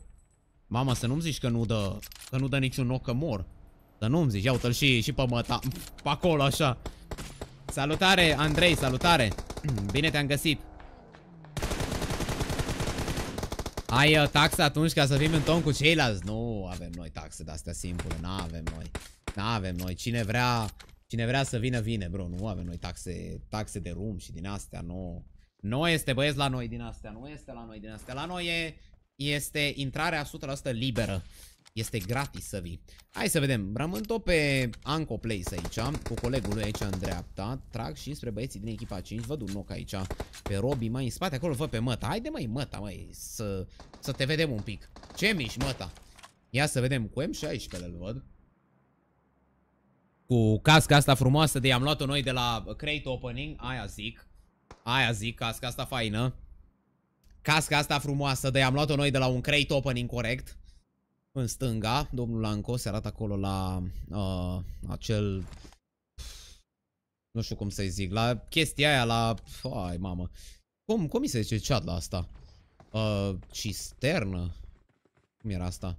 Mama, să nu-mi zici că nu dă, că nu dă niciun ochi, că mor. Să nu-mi zici, iau l și, și pe măta, pe acolo, așa. Salutare, Andrei, salutare. Bine te-am găsit. Ai uh, taxă atunci ca să fim în ton cu ceilalți? Nu avem noi taxe de-astea simple, Nu avem noi. Nu avem noi, cine vrea, cine vrea să vină, vine, bro. Nu avem noi taxe, taxe de rum și din astea, nu. Nu este băieți la noi din astea, nu este la noi din astea. La noi e, este intrarea 100% liberă. Este gratis să vii. Hai să vedem. Rămân tot pe Anco Place aici, cu colegul lui aici în dreapta. Trag și spre băieții din echipa 5. Văd un loc aici pe Robi mai în spate. Acolo văd pe Măta. Haide mai Măta, mai să, să te vedem un pic. Ce miști, Măta? Ia să vedem cu M16 le văd. Cu casca asta frumoasă de i-am luat-o noi de la Crate Opening, aia zic. Aia zic, casca asta faină. Casca asta frumoasă, de am luat-o noi de la un crate opening corect. În stânga, domnul Lanco se arată acolo la uh, acel... Nu știu cum să-i zic, la chestia aia, la... Ai, mamă. Cum, cum mi se zice chat la asta? Uh, cisternă? Cum era asta?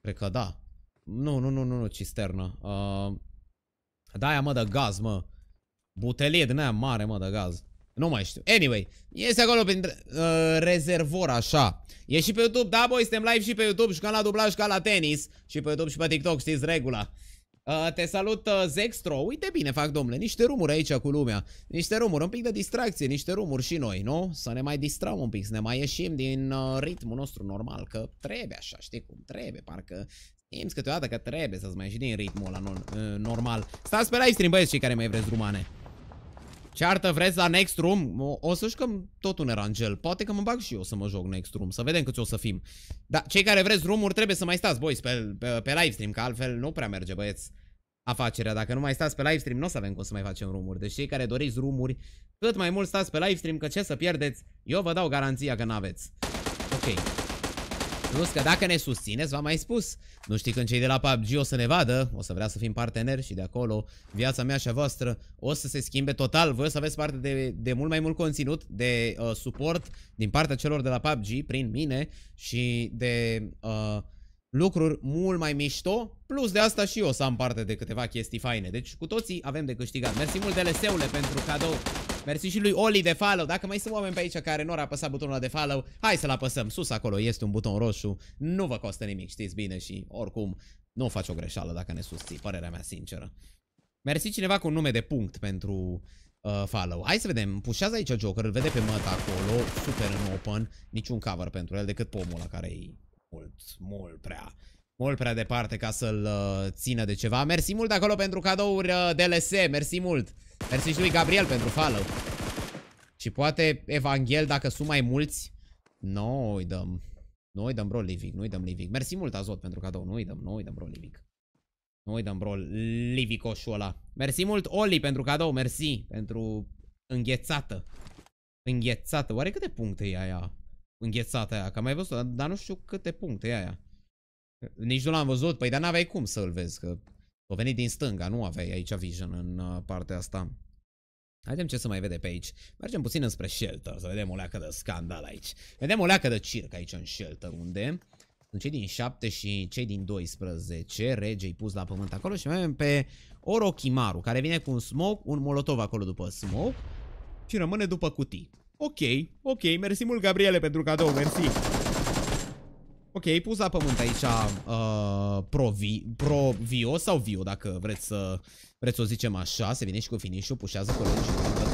Cred că da. Nu, nu, nu, nu, nu cisternă. Uh, da, aia mă, de gaz, mă. Butelie din aia mare, mă, de gaz. Nu mai știu. Anyway, este acolo prin uh, rezervor, așa. E și pe YouTube, da, boi, suntem live și pe YouTube, ca la dublaj ca la tenis. Și pe YouTube și pe TikTok, știți regula. Uh, te salut, uh, Zextro. Uite bine fac, domnule, niște rumuri aici cu lumea. Niște rumuri, un pic de distracție, niște rumuri și noi, nu? Să ne mai distrăm un pic, să ne mai ieșim din uh, ritmul nostru normal, că trebuie așa, știi cum trebuie, parcă... Simți câteodată că trebuie să-ți mai ieși din ritmul ăla uh, normal. Stați pe live stream, băieți, cei care mai vreți rumane. Ceartă, vreți la next room? O, o să jucăm tot un erangel. Poate că mă bag și eu să mă joc next room. Să vedem câți o să fim. Dar cei care vreți room trebuie să mai stați, boys, pe, pe, pe livestream. Că altfel nu prea merge, băieți, afacerea. Dacă nu mai stați pe livestream, nu o să avem cum să mai facem room-uri. Deci cei care doriți room cât mai mult stați pe livestream, că ce să pierdeți, eu vă dau garanția că n-aveți. Ok. Plus că dacă ne susțineți, v-am mai spus, nu știi când cei de la PUBG o să ne vadă, o să vrea să fim parteneri și de acolo viața mea și a voastră o să se schimbe total. Voi o să aveți parte de, de mult mai mult conținut, de uh, suport din partea celor de la PUBG prin mine și de... Uh, lucruri mult mai mișto, plus de asta și eu o să am parte de câteva chestii faine. Deci cu toții avem de câștigat. Mersi mult DLC-ule pentru cadou Mersi și lui Oli de follow. Dacă mai sunt oameni pe aici care nu au apăsat butonul ăla de follow, hai să-l apăsăm. Sus acolo este un buton roșu. Nu vă costă nimic, știți bine și oricum nu faci o greșeală dacă ne susții, părerea mea sinceră. Mersi cineva cu un nume de punct pentru uh, follow. Hai să vedem. Pușează aici Joker, îl vede pe măta acolo, super în open. Niciun cover pentru el decât pomul la care e mult, mult prea mult prea departe ca să-l uh, țină de ceva. Mersi mult acolo pentru cadouri uh, DLS. mersi mult! Mersi și lui Gabriel pentru follow. Și poate Evanghel, dacă sunt mai mulți, noi îi dăm. Noi dăm bro Livic, noi dăm Livic. Mersi mult Azot pentru cadou, noi dăm, noi dăm bro Livic. Noi dăm bro Livicoșul ăla. Mersi mult Oli pentru cadou, mersi pentru înghețată. Înghețată, oare câte puncte e aia? Înghețată aia, că am mai văzut, dar nu știu câte puncte e aia. Nici nu l-am văzut, păi dar n-aveai cum să-l vezi, că o veni din stânga, nu aveai aici Vision în uh, partea asta. Haidem ce să mai vede pe aici. Mergem puțin înspre shelter, să vedem o leacă de scandal aici. Vedem o leacă de circ aici în shelter, unde sunt cei din 7 și cei din 12, regei pus la pământ acolo și mai avem pe Orochimaru, care vine cu un smoke, un molotov acolo după smoke și rămâne după cutii. Ok, ok, mersi mult, Gabriele, pentru cadou, mersi. Ok, ai pus la pământ aici uh, Provi, Provio sau Vio, dacă vreți să vreți să o zicem așa. Se vine și cu finish-ul, pușează colegi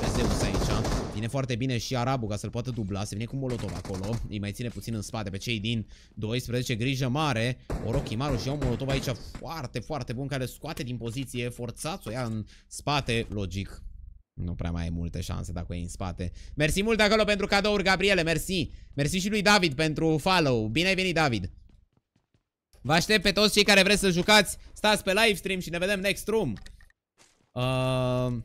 pe Zeus aici. Vine foarte bine și Arabu ca să-l poată dubla. Se vine cu Molotov acolo. Îi mai ține puțin în spate pe cei din 12. Grijă mare. Orochimaru și iau Molotov aici foarte, foarte bun care scoate din poziție. Forțați-o ia în spate. Logic. Nu prea mai ai multe șanse dacă e în spate. Mersi mult acolo pentru cadouri, Gabriele, mersi. Mersi și lui David pentru follow. Bine ai venit, David. Vă aștept pe toți cei care vreți să jucați. Stați pe live stream și ne vedem next room. Uh,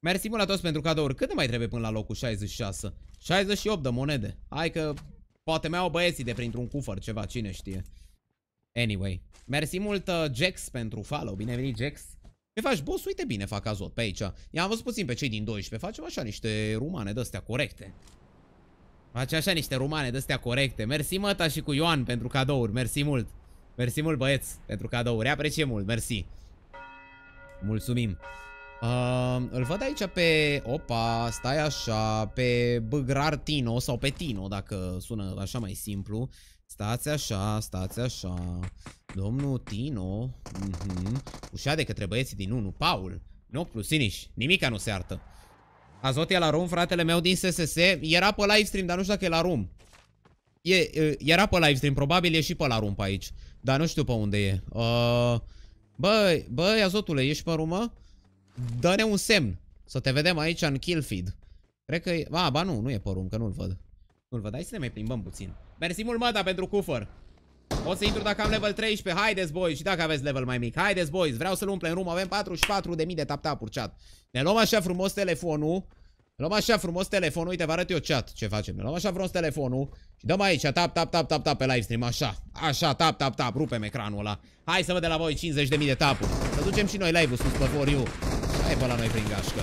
mersi mult la toți pentru cadouri. Cât mai trebuie până la locul 66? 68 de monede. Hai că poate mai au băieții de printr-un cufăr ceva, cine știe. Anyway. Mersi mult uh, Jax pentru follow. Bine ai venit, Jax. Le faci, boss, uite bine, fac azot pe aici. I-am văzut puțin pe cei din 12. Facem așa niște rumane de-astea corecte. Face așa niște rumane de-astea corecte. Mersi, măta și cu Ioan pentru cadouri. Mersi mult. Mersi mult, băieți, pentru cadouri. Apreciem mult. Mersi. Mulțumim. Uh, îl văd aici pe... Opa, stai așa, pe Tino sau pe Tino, dacă sună așa mai simplu. Stați așa, stați așa. Domnul Tino. Mm -hmm. Ușa de către băieții din 1. Paul. Nu, plus finish. Nimica nu se artă. Azotia la rum, fratele meu din SSS. Era pe livestream, dar nu știu dacă e la rum. E, e, era pe livestream, probabil e și pe la rum pe aici. Dar nu știu pe unde e. Uh, băi, băi, azotule, ești pe rumă? Dă-ne un semn. Să te vedem aici în kill feed. Cred că e... A, ba nu, nu e pe rum, că nu-l văd. Nu-l văd. Hai să ne mai plimbăm puțin. Mersi mult, mă, da, pentru cufăr. O să intru dacă am level 13. Haideți, boys, și dacă aveți level mai mic. Haideți, boys, vreau să-l în rum Avem 44.000 de tap-tap-uri, chat. Ne luăm așa frumos telefonul. Ne luăm așa frumos telefonul. Uite, vă arăt eu chat ce facem. Ne luăm așa frumos telefonul și dăm aici tap-tap-tap-tap-tap pe live stream Așa, așa, tap-tap-tap, rupem ecranul ăla. Hai să văd de la voi 50.000 de de tapuri. Să ducem și noi live-ul sus pe for you. Hai pe la noi prin gașcă.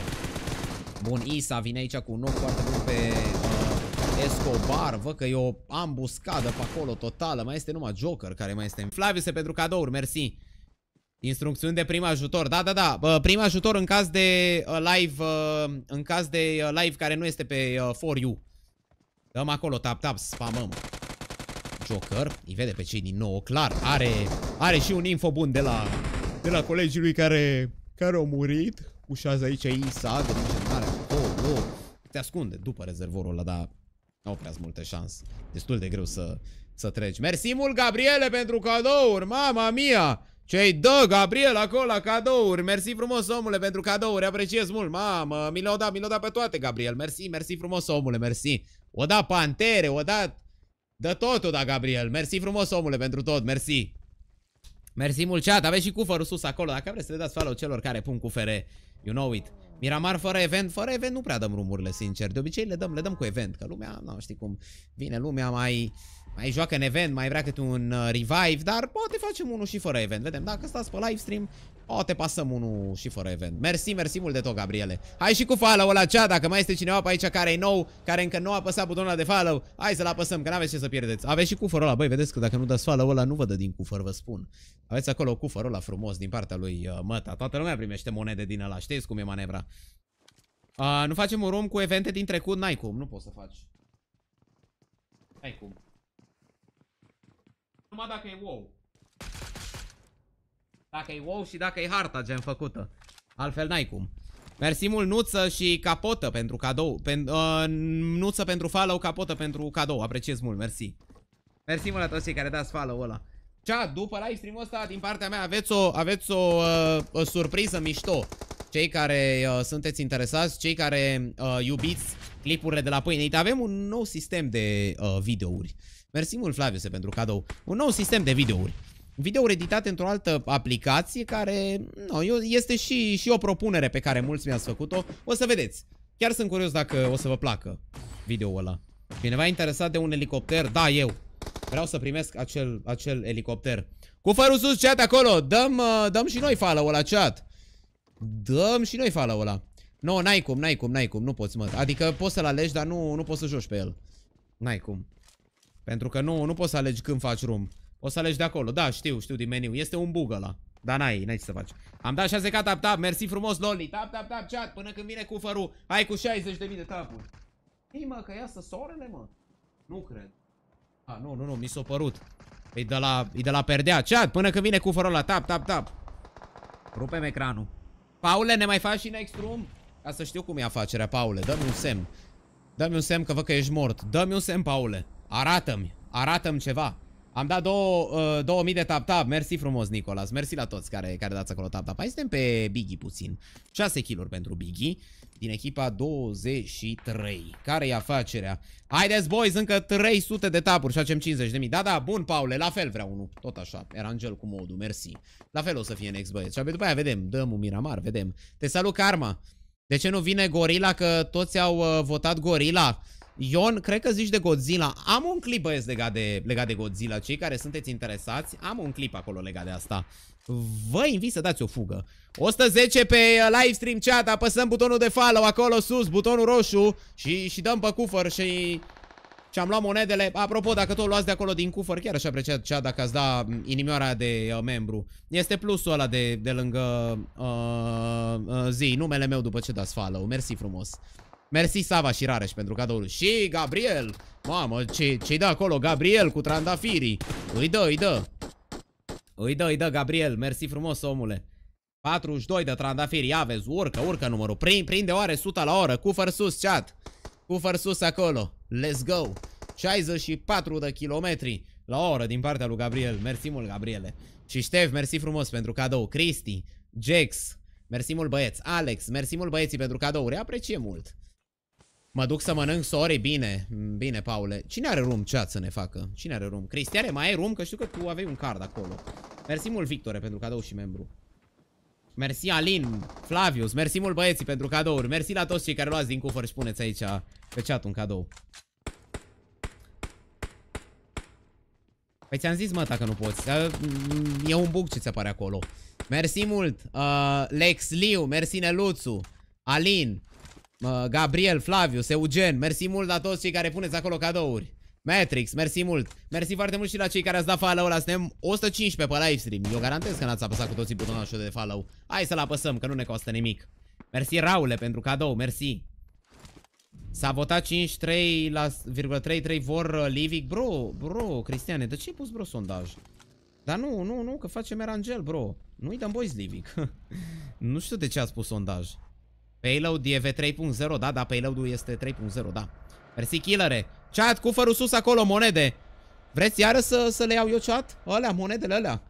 Bun, Isa vine aici cu un nou foarte bun pe Escobar, văd că e o ambuscadă pe acolo totală, mai este numai Joker care mai este în Flaviuse pentru cadouri, mersi. Instrucțiuni de prim ajutor, da, da, da, prim ajutor în caz de uh, live, uh, în caz de uh, live care nu este pe For You. Dăm acolo, tap, tap, spamăm. Joker, îi vede pe cei din nou, clar, are, are și un info bun de la, de la colegii lui care, care au murit. Ușează aici Isa, de Oh oh. Te ascunde după rezervorul ăla, dar nu au prea multe șanse. Destul de greu să, să treci. Mersi mult, Gabriele, pentru cadouri! Mama mia! Ce-i dă, Gabriel, acolo la cadouri? Mersi frumos, omule, pentru cadouri. Apreciez mult. Mamă, da, mi le-au dat, mi le-au dat pe toate, Gabriel. Mersi, mersi frumos, omule, mersi. O da pantere, o da... Dă totul, da, Gabriel. Mersi frumos, omule, pentru tot. Mersi. Mersi mult, chat. Aveți și cufărul sus acolo. Dacă vreți să le dați follow celor care pun cufere You know it. Miramar fără event, fără event nu prea dăm rumurile, sincer. De obicei le dăm, le dăm cu event, că lumea, nu știi cum, vine lumea mai... Mai joacă în event, mai vrea câte un uh, revive, dar poate facem unul și fără event. Vedem, dacă stați pe live stream, o, te pasăm unul și fără event. Mersi, mersi mult de tot, Gabriele. Hai și cu follow la cea, dacă mai este cineva pe aici care e nou, care încă nu a apăsat butonul de follow, hai să-l apăsăm, că n-aveți ce să pierdeți. Aveți și cufărul ăla, băi, vedeți că dacă nu dați follow ăla, nu vă dă din cufăr, vă spun. Aveți acolo cufărul ăla frumos din partea lui uh, Măta. Toată lumea primește monede din ăla, știți cum e manevra. Uh, nu facem un rom cu evente din trecut, n-ai cum, nu poți să faci. N-ai cum. Numai dacă e wow. Dacă e wow și dacă e harta gen făcută. Altfel n-ai cum. Mersi mult Nuță și Capotă pentru cadou. Pen, uh, nuță pentru follow, Capotă pentru cadou. Apreciez mult, mersi. Mersi mult la toți cei care dați follow ăla. Cea, după live stream-ul ăsta, din partea mea, aveți o, aveți o, uh, o surpriză mișto. Cei care uh, sunteți interesați, cei care uh, iubiți clipurile de la pâine. Avem un nou sistem de uh, videouri. Mersi mult, Flaviuse, pentru cadou. Un nou sistem de videouri. Video editat într-o altă aplicație care no, este și, și o propunere pe care mulți mi-ați făcut-o. O să vedeți. Chiar sunt curios dacă o să vă placă videoul ăla. Cineva interesat de un elicopter? Da, eu. Vreau să primesc acel, acel elicopter. Cu fărul sus chat acolo. Dăm, uh, dăm și noi follow la chat. Dăm și noi follow la. Nu, no, n-ai cum, n-ai cum, n-ai cum, nu poți, mă. Adică poți să-l alegi, dar nu, nu poți să joci pe el. N-ai cum. Pentru că nu, nu poți să alegi când faci rum. O să alegi de acolo. Da, știu, știu din meniu. Este un bug ăla. Dar n-ai, n-ai ce să faci. Am dat 6k tap tap. Mersi frumos, Loli. Tap tap tap chat până când vine cufărul. Hai cu 60.000 de tapuri. Ei, mă, că iasă soarele, mă. Nu cred. A, nu, nu, nu, mi s-a părut. E de la, e de la perdea. Chat, până când vine cufărul la tap tap tap. Rupem ecranul. Paule, ne mai faci și next room? Ca să știu cum e afacerea, Paule. Dă-mi un semn. Dă-mi un semn că văd că ești mort. Dă-mi un semn, Paule. Arată-mi. Arată-mi ceva. Am dat două, uh, 2000 de tap-tap. Mersi frumos, Nicolas. Mersi la toți care, care dați acolo tap-tap. Hai suntem pe Biggie puțin. 6 kg pentru Biggie din echipa 23. Care e afacerea? Haideți, boys, încă 300 de tapuri și facem 50.000. Da, da, bun, Paule, la fel vreau unul. Tot așa, era Angel cu modul, mersi. La fel o să fie next, băieți. Și abia după aia vedem, dăm un Miramar, vedem. Te salut, Karma. De ce nu vine Gorila? Că toți au uh, votat Gorila. Ion, cred că zici de Godzilla. Am un clip, băieți, legat de, legat de Godzilla. Cei care sunteți interesați, am un clip acolo legat de asta. Vă invit să dați o fugă. 110 pe live stream chat, apăsăm butonul de follow acolo sus, butonul roșu și, și dăm pe cufăr și... Și am luat monedele. Apropo, dacă tot luați de acolo din cufăr, chiar așa aprecia cea dacă ați da mm, inimioara de uh, membru. Este plusul ăla de, de lângă uh, uh, zi, numele meu după ce dați follow. Mersi frumos. Mersi Sava și Rareș pentru cadoul. Și Gabriel! Mamă, ce, ce-i dă acolo? Gabriel cu trandafirii. Îi dă, îi dă. Îi dă, îi dă, Gabriel. Mersi frumos, omule. 42 de trandafiri. Ia vezi, urcă, urcă numărul. prin prinde oare 100 la oră. Cufăr sus, chat. Cufăr sus acolo. Let's go. 64 de kilometri la oră din partea lui Gabriel. Mersi mult, Gabriele. Și Ștef, mersi frumos pentru cadou. Cristi, Jax, mersi mult băieți. Alex, mersi mult băieții pentru cadouri. Apreciem mult. Mă duc să mănânc sore, bine, bine, Paule. Cine are rum chat să ne facă? Cine are rum? Cristiane, mai ai rum? Că știu că tu aveai un card acolo. Mersi mult, Victore, pentru cadou și membru. Mersi, Alin, Flavius, mersi mult, băieții, pentru cadouri. Mersi la toți cei care luați din cufăr și puneți aici pe chat un cadou. Păi ți-am zis, mă, că nu poți. Mm, e un bug ce ți apare acolo. Mersi mult, uh, Lex Liu, mersi Neluțu, Alin, Gabriel, Flavius, Eugen, mersi mult la toți cei care puneți acolo cadouri. Matrix, mersi mult. Mersi foarte mult și la cei care ați dat follow la Suntem 115 pe livestream. Eu garantez că n-ați apăsat cu toții butonul ăla de follow. Hai să-l apăsăm, că nu ne costă nimic. Mersi, Raule, pentru cadou. Mersi. S-a votat 53,33 vor uh, Livic. Bro, bro, Cristiane, de ce ai pus, bro, sondaj? Dar nu, nu, nu, că face Merangel, bro. Nu-i dăm boys Livic. nu știu de ce ați pus sondaj. Payload e V3.0, da, da, payload-ul este 3.0, da. Mersi, killere. Chat, cufărul sus acolo, monede. Vreți iară să, să le iau eu chat? Alea, monedele alea.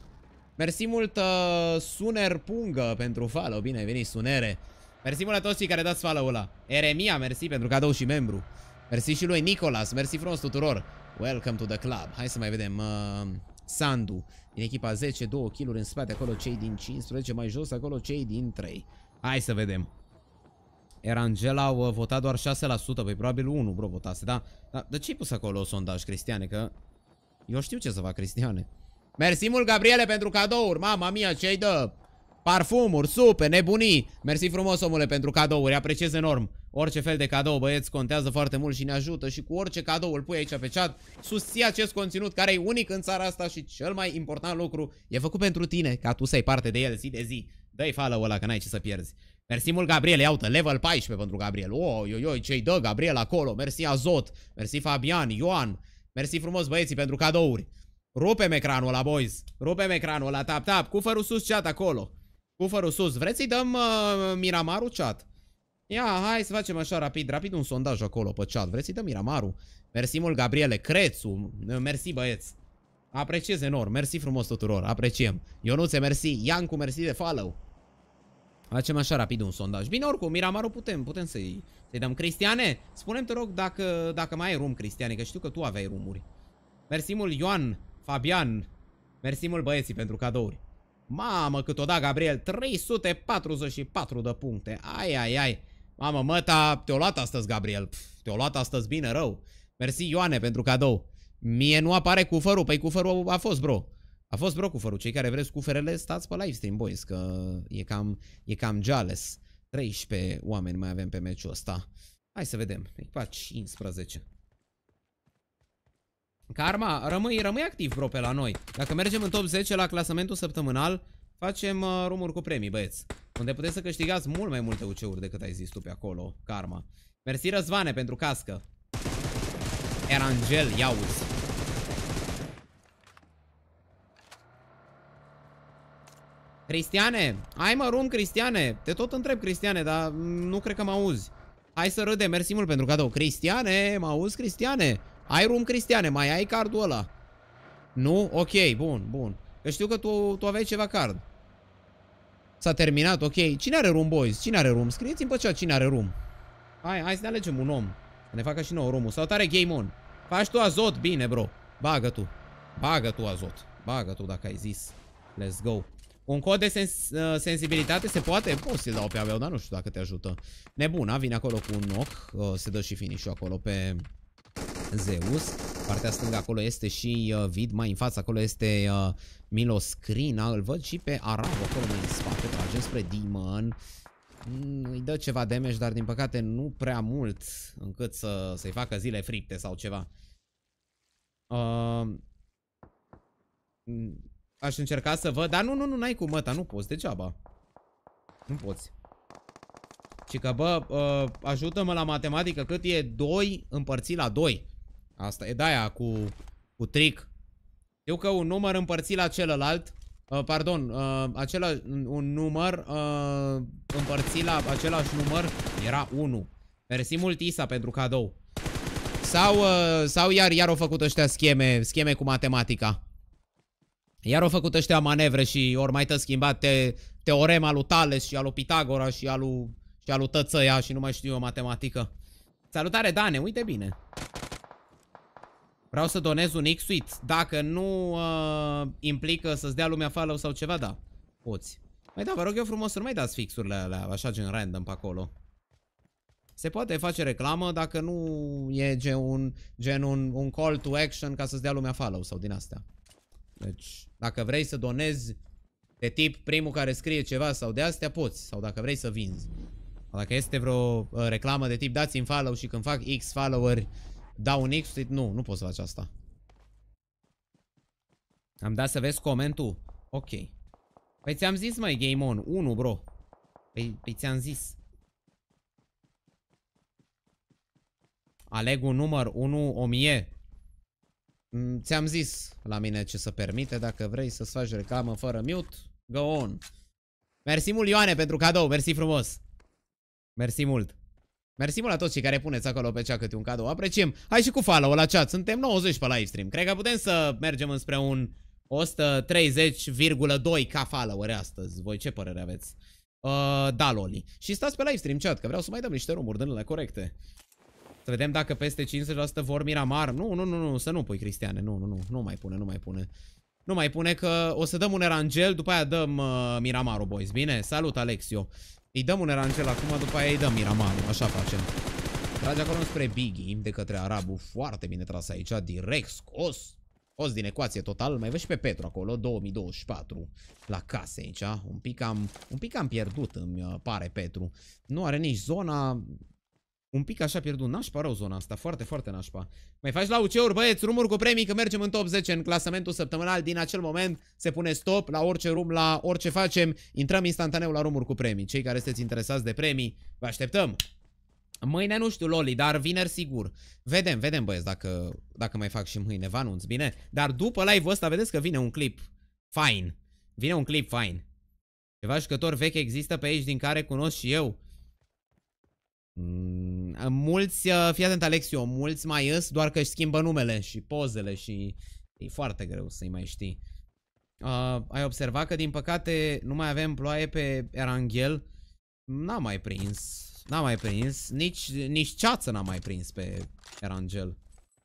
Mersi mult uh, Suner Pungă pentru follow. Bine veni, Sunere. Mersi mult la toți cei care dați follow ăla. Eremia, mersi pentru cadou și membru. Mersi și lui Nicolas, mersi frumos tuturor. Welcome to the club. Hai să mai vedem. Uh, Sandu, din echipa 10, 2 kill în spate, acolo cei din 15, mai jos, acolo cei din 3. Hai să vedem. Angela, au uh, votat doar 6%, păi probabil 1 bro votase, da? da de ce i pus acolo sondaj, Cristiane? Că eu știu ce să fac, Cristiane. Mersi mult, Gabriele, pentru cadouri. Mama mia, ce-i dă? Parfumuri, supe, nebunii. Mersi frumos, omule, pentru cadouri. Apreciez enorm. Orice fel de cadou, băieți, contează foarte mult și ne ajută și cu orice cadou îl pui aici pe chat, susții acest conținut care e unic în țara asta și cel mai important lucru e făcut pentru tine, ca tu să ai parte de el zi de zi. Dă-i follow ăla, că n-ai ce să pierzi. Mersi mult, Gabriel. uite, level 14 pentru Gabriel. Oh, ioi, ioi, ce-i dă Gabriel acolo. Mersi Azot, mersi Fabian, Ioan. Mersi frumos, băieții, pentru cadouri. Rupem ecranul la boys. Rupem ecranul la tap, tap. Cufărul sus, chat, acolo. Cufărul sus. Vreți să-i dăm uh, Miramaru, chat? Ia, hai să facem așa rapid, rapid un sondaj acolo pe chat. Vreți să-i dăm Miramaru? Mersi mult, Gabriele. Crețu. Uh, mersi, băieți. Apreciez enorm. Mersi frumos tuturor. Apreciem. Ionuțe, mersi. Iancu, mersi de follow. Facem așa rapid un sondaj. Bine, oricum, Miramaru putem, putem să-i să dăm. Cristiane, spune-mi, te rog, dacă, dacă mai ai rum, Cristiane, că știu că tu aveai rumuri. Mersi mult, Ioan, Fabian, mersi mult băieții pentru cadouri. Mamă, cât o da, Gabriel, 344 de puncte. Ai, ai, ai. Mamă, măta, te-o luat astăzi, Gabriel. Te-o luat astăzi bine, rău. Mersi, Ioane, pentru cadou. Mie nu apare cufărul, păi cufărul a fost, bro. A fost brocul fără cei care vreți cuferele, stați pe livestream, boys, că e cam, e cam jealous. 13 oameni mai avem pe meciul ăsta. Hai să vedem. Echipa 15. Karma, rămâi, rămâi activ, bro, pe la noi. Dacă mergem în top 10 la clasamentul săptămânal, facem uh, rumuri cu premii, băieți. Unde puteți să câștigați mult mai multe UC-uri decât ai zis tu pe acolo, Karma. Mersi, Răzvane, pentru cască. Erangel, iauzi. Cristiane, ai mă rum, Cristiane. Te tot întreb, Cristiane, dar nu cred că mă auzi. Hai să râdem, mersi mult pentru cadou. Cristiane, mă auzi, Cristiane? Ai rum, Cristiane, mai ai cardul ăla? Nu? Ok, bun, bun. Că știu că tu, tu aveai ceva card. S-a terminat, ok. Cine are rum boys? Cine are rum? Scrieți-mi pe cea cine are rum. Hai, hai să ne alegem un om. Să ne facă și nouă rumul Sau tare game on. Faci tu azot? Bine, bro. Bagă tu. Bagă tu azot. Bagă tu dacă ai zis. Let's go. Un cod de sens uh, sensibilitate se poate? Poți să-l dau pe aveu, dar nu știu dacă te ajută. Nebuna vine acolo cu un noc. Uh, se dă și finish acolo pe Zeus. Partea stângă acolo este și uh, Vid. Mai în față acolo este Milos Crina. Îl văd și pe Arab acolo mai în spate. Tragem spre Demon. Mm, îi dă ceva damage, dar din păcate nu prea mult încât să, să facă zile fripte sau ceva. Uh, mm, Aș încerca să văd, dar nu, nu, nu, n-ai cum, mă, nu poți, degeaba. Nu poți. Și că, bă, uh, ajută-mă la matematică, cât e 2 împărțit la 2. Asta e de-aia cu, cu trick. Eu că un număr împărțit la celălalt, uh, pardon, uh, acela, un număr uh, împărțit la același număr era 1. Mersi mult Isa pentru cadou. Sau, uh, sau iar, iar au făcut ăștia scheme, scheme cu matematica. Iar au făcut ăștia manevre și ori mai tă schimbat te, teorema lui Tales și al lui Pitagora și alu lui, și alu lui Tățăia și nu mai știu eu matematică. Salutare, Dane, uite bine. Vreau să donez un x suit Dacă nu uh, implică să-ți dea lumea follow sau ceva, da. Poți. Mai da, vă rog eu frumos să nu mai dați fixurile alea, așa gen random pe acolo. Se poate face reclamă dacă nu e gen un, gen un, un call to action ca să-ți dea lumea follow sau din astea. Deci, dacă vrei să donezi de tip primul care scrie ceva sau de astea, poți. Sau dacă vrei să vinzi. Sau dacă este vreo uh, reclamă de tip dați-mi follow și când fac X follower dau un X, nu, nu poți să faci asta. Am dat să vezi comentul? Ok. Păi ți-am zis, mai Game On. 1, bro. Păi, păi ți-am zis. Aleg un număr 1, 1000. Mm, ți-am zis la mine ce să permite Dacă vrei să-ți faci reclamă fără mute Go on Mersi mult Ioane pentru cadou, mersi frumos Mersi mult Mersi mult la toți cei care puneți acolo pe cea câte un cadou Apreciem, hai și cu follow la chat Suntem 90 pe livestream, cred că putem să mergem înspre un 130,2 ca follower astăzi Voi ce părere aveți? Uh, da, Loli Și stați pe livestream chat, că vreau să mai dăm niște rumuri din ele corecte să vedem dacă peste 50% vor Miramar. Nu, nu, nu, nu, să nu pui Cristiane. Nu, nu, nu, nu mai pune, nu mai pune. Nu mai pune că o să dăm un erangel, după aia dăm uh, Miramaru, boys. Bine? Salut, Alexio. Îi dăm un erangel acum, după aia îi dăm Miramaru. Așa facem. Trage acolo spre Biggie, de către Arabu. Foarte bine tras aici, direct scos. Scos din ecuație total. Mai vezi și pe Petru acolo, 2024. La case aici. Un pic am, un pic am pierdut, îmi uh, pare Petru. Nu are nici zona... Un pic așa pierdut. Nașpa rău zona asta. Foarte, foarte nașpa. Mai faci la UC-uri, băieți, rumuri cu premii, că mergem în top 10 în clasamentul săptămânal. Din acel moment se pune stop la orice rum, la orice facem. Intrăm instantaneu la rumuri cu premii. Cei care sunteți interesați de premii, vă așteptăm. Mâine nu știu, Loli, dar vineri sigur. Vedem, vedem, băieți, dacă, dacă mai fac și mâine. Vă anunț, bine? Dar după live-ul ăsta, vedeți că vine un clip fain. Vine un clip fain. Ceva jucător vechi există pe aici din care cunosc și eu. Mm, mulți, uh, fii atent Alexio, mulți mai îs, doar că își schimbă numele și pozele și e foarte greu să-i mai știi. Uh, ai observat că din păcate nu mai avem ploaie pe Eranghel. n am mai prins. n am mai prins. Nici, nici ceață n am mai prins pe Erangel.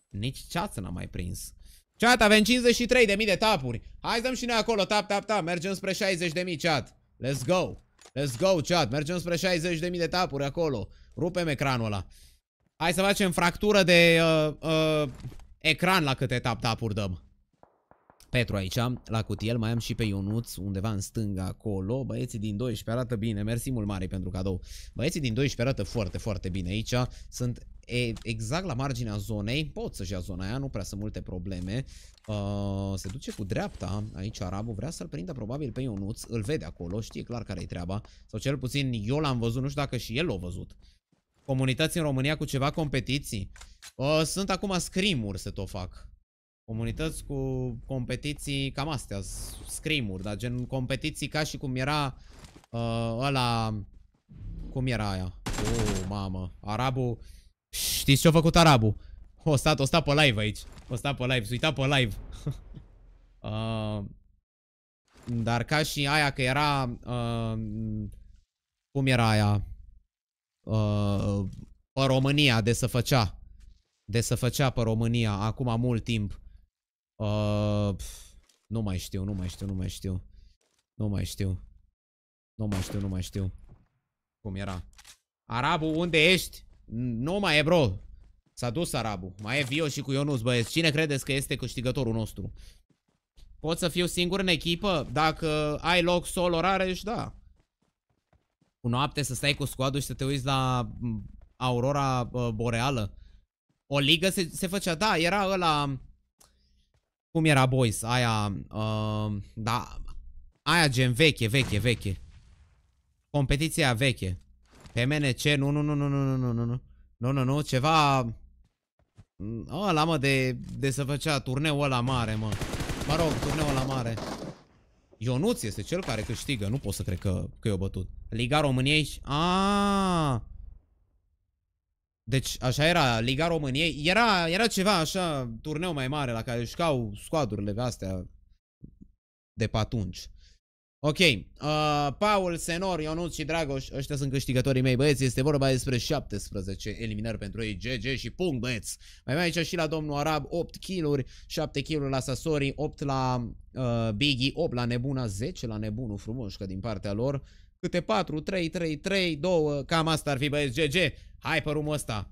Nici ceață n am mai prins. Chat, avem 53.000 de tapuri. Hai dăm și noi acolo. Tap, tap, tap. Mergem spre 60.000, chat. Let's go. Let's go, chat. Mergem spre 60.000 de tapuri acolo. Rupem ecranul ăla. Hai să facem fractură de uh, uh, ecran la câte tap-tapuri dăm. Petru aici, la cutiel, mai am și pe Ionuț, undeva în stânga acolo. Băieții din 12 arată bine, mersi mult mare pentru cadou. Băieții din 12 arată foarte, foarte bine aici. Sunt e, exact la marginea zonei, pot să-și ia zona aia, nu prea sunt multe probleme. Uh, se duce cu dreapta aici Arabu, vrea să-l prindă probabil pe Ionuț, îl vede acolo, știe clar care-i treaba. Sau cel puțin eu l-am văzut, nu știu dacă și el l-a văzut comunități în România cu ceva competiții. Uh, sunt acum scrimuri să tot fac. Comunități cu competiții cam astea, scrimuri, dar gen competiții ca și cum era uh, ăla... Cum era aia? Oh, mamă, arabul... Știți ce-a făcut arabul? O stat, o stat pe live aici. O stat pe live, s-a pe live. uh, dar ca și aia că era... Uh, cum era aia? Uh, pe România, de să făcea. De să făcea pe România, acum mult timp. Uh, nu mai știu, nu mai știu, nu mai știu. Nu mai știu. Nu mai știu, nu mai știu. Cum era? Arabu, unde ești? Nu mai e, bro. S-a dus Arabu. Mai e Vio și cu Ionuț, băieți. Cine credeți că este câștigătorul nostru? Pot să fiu singur în echipă? Dacă ai loc solo rare, da cu noapte, să stai cu squadul și să te uiți la aurora boreală. O ligă se, se făcea, da, era ăla, cum era boys, aia, uh, da, aia gen veche, veche, veche. Competiția veche. Pe MNC, nu, nu, nu, nu, nu, nu, nu, nu, nu, nu, nu, nu, ceva, mm, ăla mă, de, de să făcea turneul ăla mare, mă. Mă rog, turneul ăla mare. Ionuț este cel care câștigă. Nu pot să cred că, că e o bătut. Liga României și... Deci așa era Liga României. Era, era ceva așa, turneu mai mare la care își cau squadurile astea de pe atunci. Ok, uh, Paul, Senor, Ionut și Dragoș, ăștia sunt câștigătorii mei, băieți, este vorba despre 17 eliminări pentru ei, GG și punct, băieți. Mai mai aici și la domnul Arab 8 kill-uri, 7 kill-uri la Sasori, 8 la uh, Biggie, 8 la Nebuna, 10 la Nebunu, frumos că din partea lor. Câte 4, 3, 3, 3, 2, cam asta ar fi, băieți, GG. Hai pe rumul ăsta.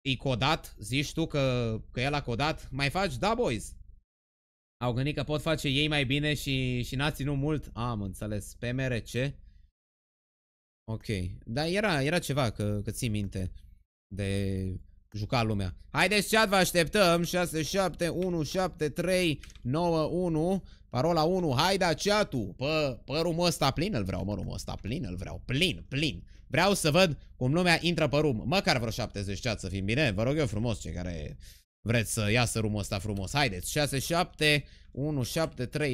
E codat? Zici tu că, că el a codat? Mai faci? Da, boys. Au gândit că pot face ei mai bine și, și n-a ținut mult. Am înțeles. PMRC. Ok. Dar era, era ceva că, că ții minte de juca lumea. Haideți chat, vă așteptăm. 67173991. Parola 1. Haida chat-ul. Pă, părumul ăsta plin îl vreau, mă, rumul ăsta plin îl vreau. Plin, plin. Vreau să văd cum lumea intră pe rum. Măcar vreo 70 chat să fim bine. Vă rog eu frumos, cei care vreți să iasă rumul ăsta frumos. Haideți,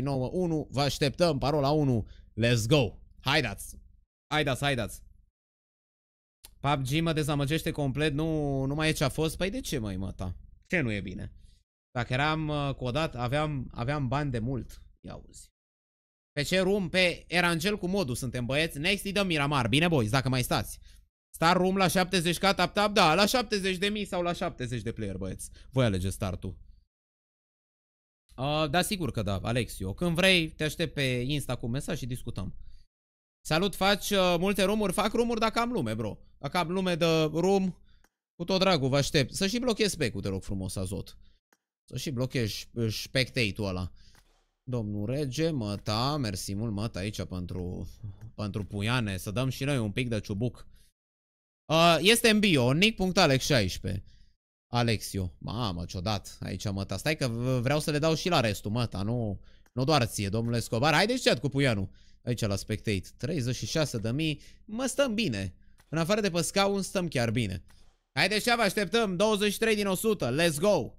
9, 1, vă așteptăm, parola 1, let's go. Haideți, haideți, haideți. PUBG mă dezamăgește complet, nu, nu mai e ce a fost. Păi de ce măi măta? Ce nu e bine? Dacă eram uh, codat, aveam, aveam bani de mult. Ia uzi. Pe ce rum? Pe Erangel cu modul suntem băieți. Next îi dăm Miramar. Bine boys, dacă mai stați. Star Room la 70k tap tap? Da, la 70 de mii sau la 70 de player, băieți. Voi alege startul. Uh, da, sigur că da, Alexio. Când vrei, te aștept pe Insta cu mesaj și discutăm. Salut, faci uh, multe rumuri? Fac rumuri dacă am lume, bro. Dacă am lume de rum, cu tot dragul, vă aștept. Să și blochezi cu te rog frumos, Azot. Să și blochezi uh, spectate-ul ăla. Domnul rege, măta, mersi mult, măta aici pentru, pentru puiane. Să dăm și noi un pic de ciubuc. Uh, este în bio, nick.alex16. Alexiu. Mamă, ciudat. Aici, mă, ta. Stai că vreau să le dau și la restul, mă, ta. Nu, nu doar ție, domnule Scobar. Haideți chat cu puianu? Aici la Spectate. 36 de mii. Mă, stăm bine. În afară de pe scaun, stăm chiar bine. Haideți chat, vă așteptăm. 23 din 100. Let's go.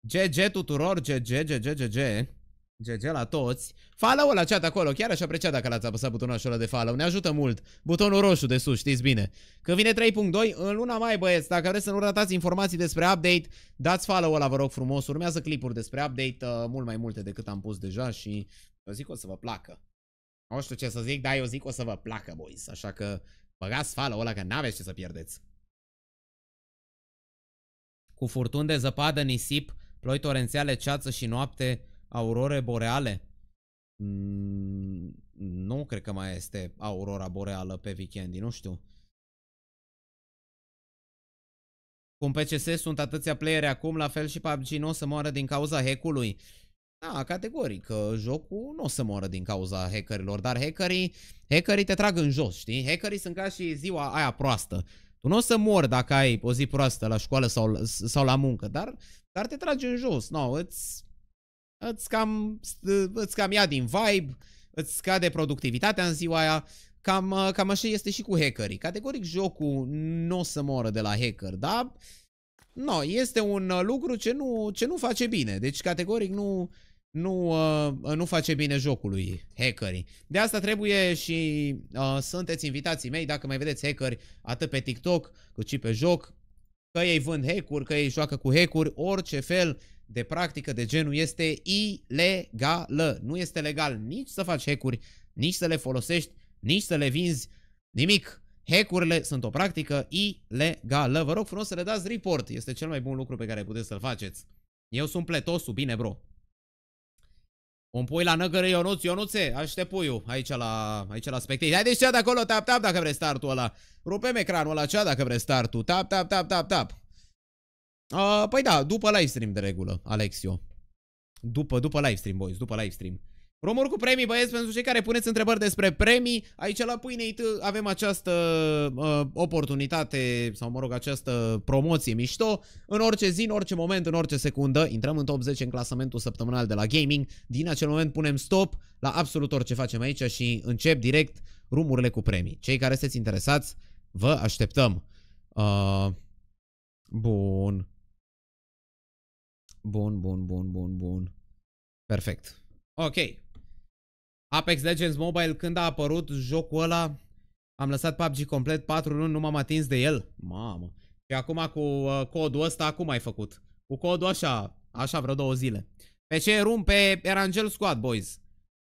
GG tuturor. GG, GG, GG, GG. GG la toți. Follow la chat acolo, chiar aș aprecia dacă l-ați apăsat butonul ăla de follow, ne ajută mult. Butonul roșu de sus, știți bine. Că vine 3.2 în luna mai, băieți, dacă vreți să nu ratați informații despre update, dați follow ăla, vă rog frumos. Urmează clipuri despre update, uh, mult mai multe decât am pus deja și eu zic o să vă placă. Nu știu ce să zic, dar eu zic o să vă placă, boys, așa că băgați follow ăla că n-aveți ce să pierdeți. Cu furtun de zăpadă, nisip, ploi torențiale, ceață și noapte, aurore boreale? Mm, nu cred că mai este aurora boreală pe weekend, nu știu. Cum PCS sunt atâția playere acum, la fel și PUBG nu o să moară din cauza hackului. Da, categoric, jocul nu o să moară din cauza hackerilor, dar hackerii, hackerii te trag în jos, știi? Hackerii sunt ca și ziua aia proastă. Tu nu o să mor dacă ai o zi proastă la școală sau, sau la muncă, dar, dar te tragi în jos. No, îți, îți cam, îți cam ia din vibe, îți scade productivitatea în ziua aia. Cam, cam așa este și cu hackerii. Categoric jocul nu o să moră de la hacker, da no, este un lucru ce nu, ce nu face bine. Deci categoric nu, nu, uh, nu face bine jocului hackerii. De asta trebuie și uh, sunteți invitații mei, dacă mai vedeți hackeri atât pe TikTok cât și pe joc, că ei vând hack că ei joacă cu hack orice fel de practică de genul este ilegală. Nu este legal nici să faci hack-uri, nici să le folosești, nici să le vinzi, nimic. Hack-urile sunt o practică ilegală. Vă rog frumos să le dați report. Este cel mai bun lucru pe care puteți să-l faceți. Eu sunt pletosul, bine bro. Un pui la năgără Ionuț, Ionuțe, aștept puiul aici la, aici la spectei. Hai de cea de acolo, tap, tap, dacă vrei startul ăla. Rupem ecranul ăla, cea dacă vrei startul. Tap, tap, tap, tap, tap. Uh, păi da, după livestream de regulă, Alexio. După, după livestream, boys, după livestream. Romor cu premii, băieți, pentru cei care puneți întrebări despre premii, aici la Pâinei avem această uh, oportunitate, sau mă rog, această promoție mișto. În orice zi, în orice moment, în orice secundă, intrăm în top 10 în clasamentul săptămânal de la gaming. Din acel moment punem stop la absolut orice facem aici și încep direct rumurile cu premii. Cei care sunteți interesați, vă așteptăm. Uh, bun. Bun, bun, bun, bun, bun. Perfect. Ok. Apex Legends Mobile, când a apărut jocul ăla, am lăsat PUBG complet 4 luni, nu m-am atins de el. Mamă. Și acum cu uh, codul ăsta, cum ai făcut? Cu codul așa, așa vreo două zile. Pe ce rum? Pe Erangel Squad, boys.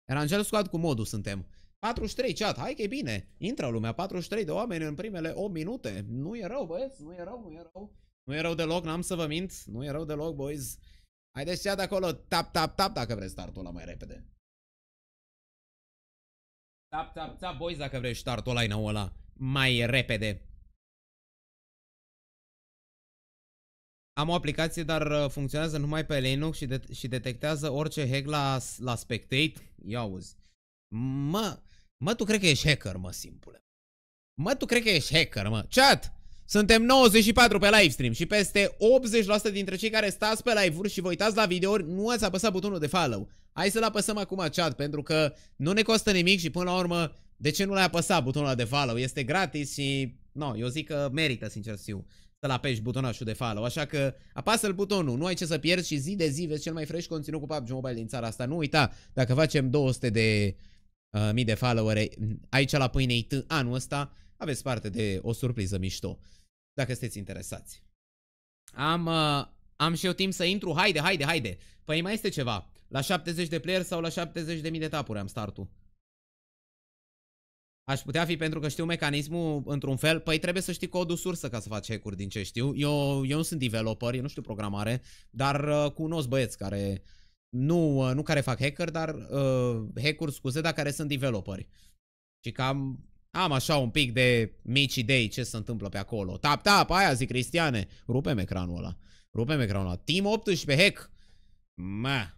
Erangel Squad cu modul suntem. 43 chat, hai că e bine. Intră lumea, 43 de oameni în primele 8 minute. Nu e rău, băieți, nu e rău, nu e rău. Nu e rău deloc, n-am să vă mint. Nu e rău deloc, boys. Haideți să de acolo tap, tap, tap dacă vreți startul ăla mai repede. Tap, tap, tap, boys, dacă vreți startul ăla nou ăla mai repede. Am o aplicație, dar uh, funcționează numai pe Linux și, de și detectează orice hack la, la Spectate. Ia uzi. Mă, mă, tu cred că ești hacker, mă, simple. Mă, tu cred că ești hacker, mă. Chat! Suntem 94 pe livestream și peste 80% dintre cei care stați pe live-uri și vă uitați la videouri nu ați apăsat butonul de follow. Hai să-l apăsăm acum chat pentru că nu ne costă nimic și până la urmă de ce nu l-ai apăsat butonul de follow? Este gratis și no, eu zic că merită sincer să să-l apeși butonașul de follow. Așa că apasă-l butonul, nu ai ce să pierzi și zi de zi vezi cel mai fresh conținut cu PUBG Mobile din țara asta. Nu uita, dacă facem 200 de uh, mii de followeri aici la pâinei anul ăsta, aveți parte de o surpriză mișto, dacă sunteți interesați. Am, uh, am și eu timp să intru? Haide, haide, haide! Păi mai este ceva. La 70 de player sau la 70.000 de tapuri am startul. Aș putea fi pentru că știu mecanismul într-un fel. Păi trebuie să știi codul sursă ca să faci hack-uri din ce știu. Eu, eu nu sunt developer, eu nu știu programare, dar uh, cunosc băieți care... Nu, uh, nu care fac hacker, dar uh, hack-uri, scuze, dar care sunt developeri. Și cam am așa un pic de mici idei ce se întâmplă pe acolo. Tap, tap, aia zic Cristiane. Rupem ecranul ăla. Rupem ecranul ăla. Team 18, hack. Mă.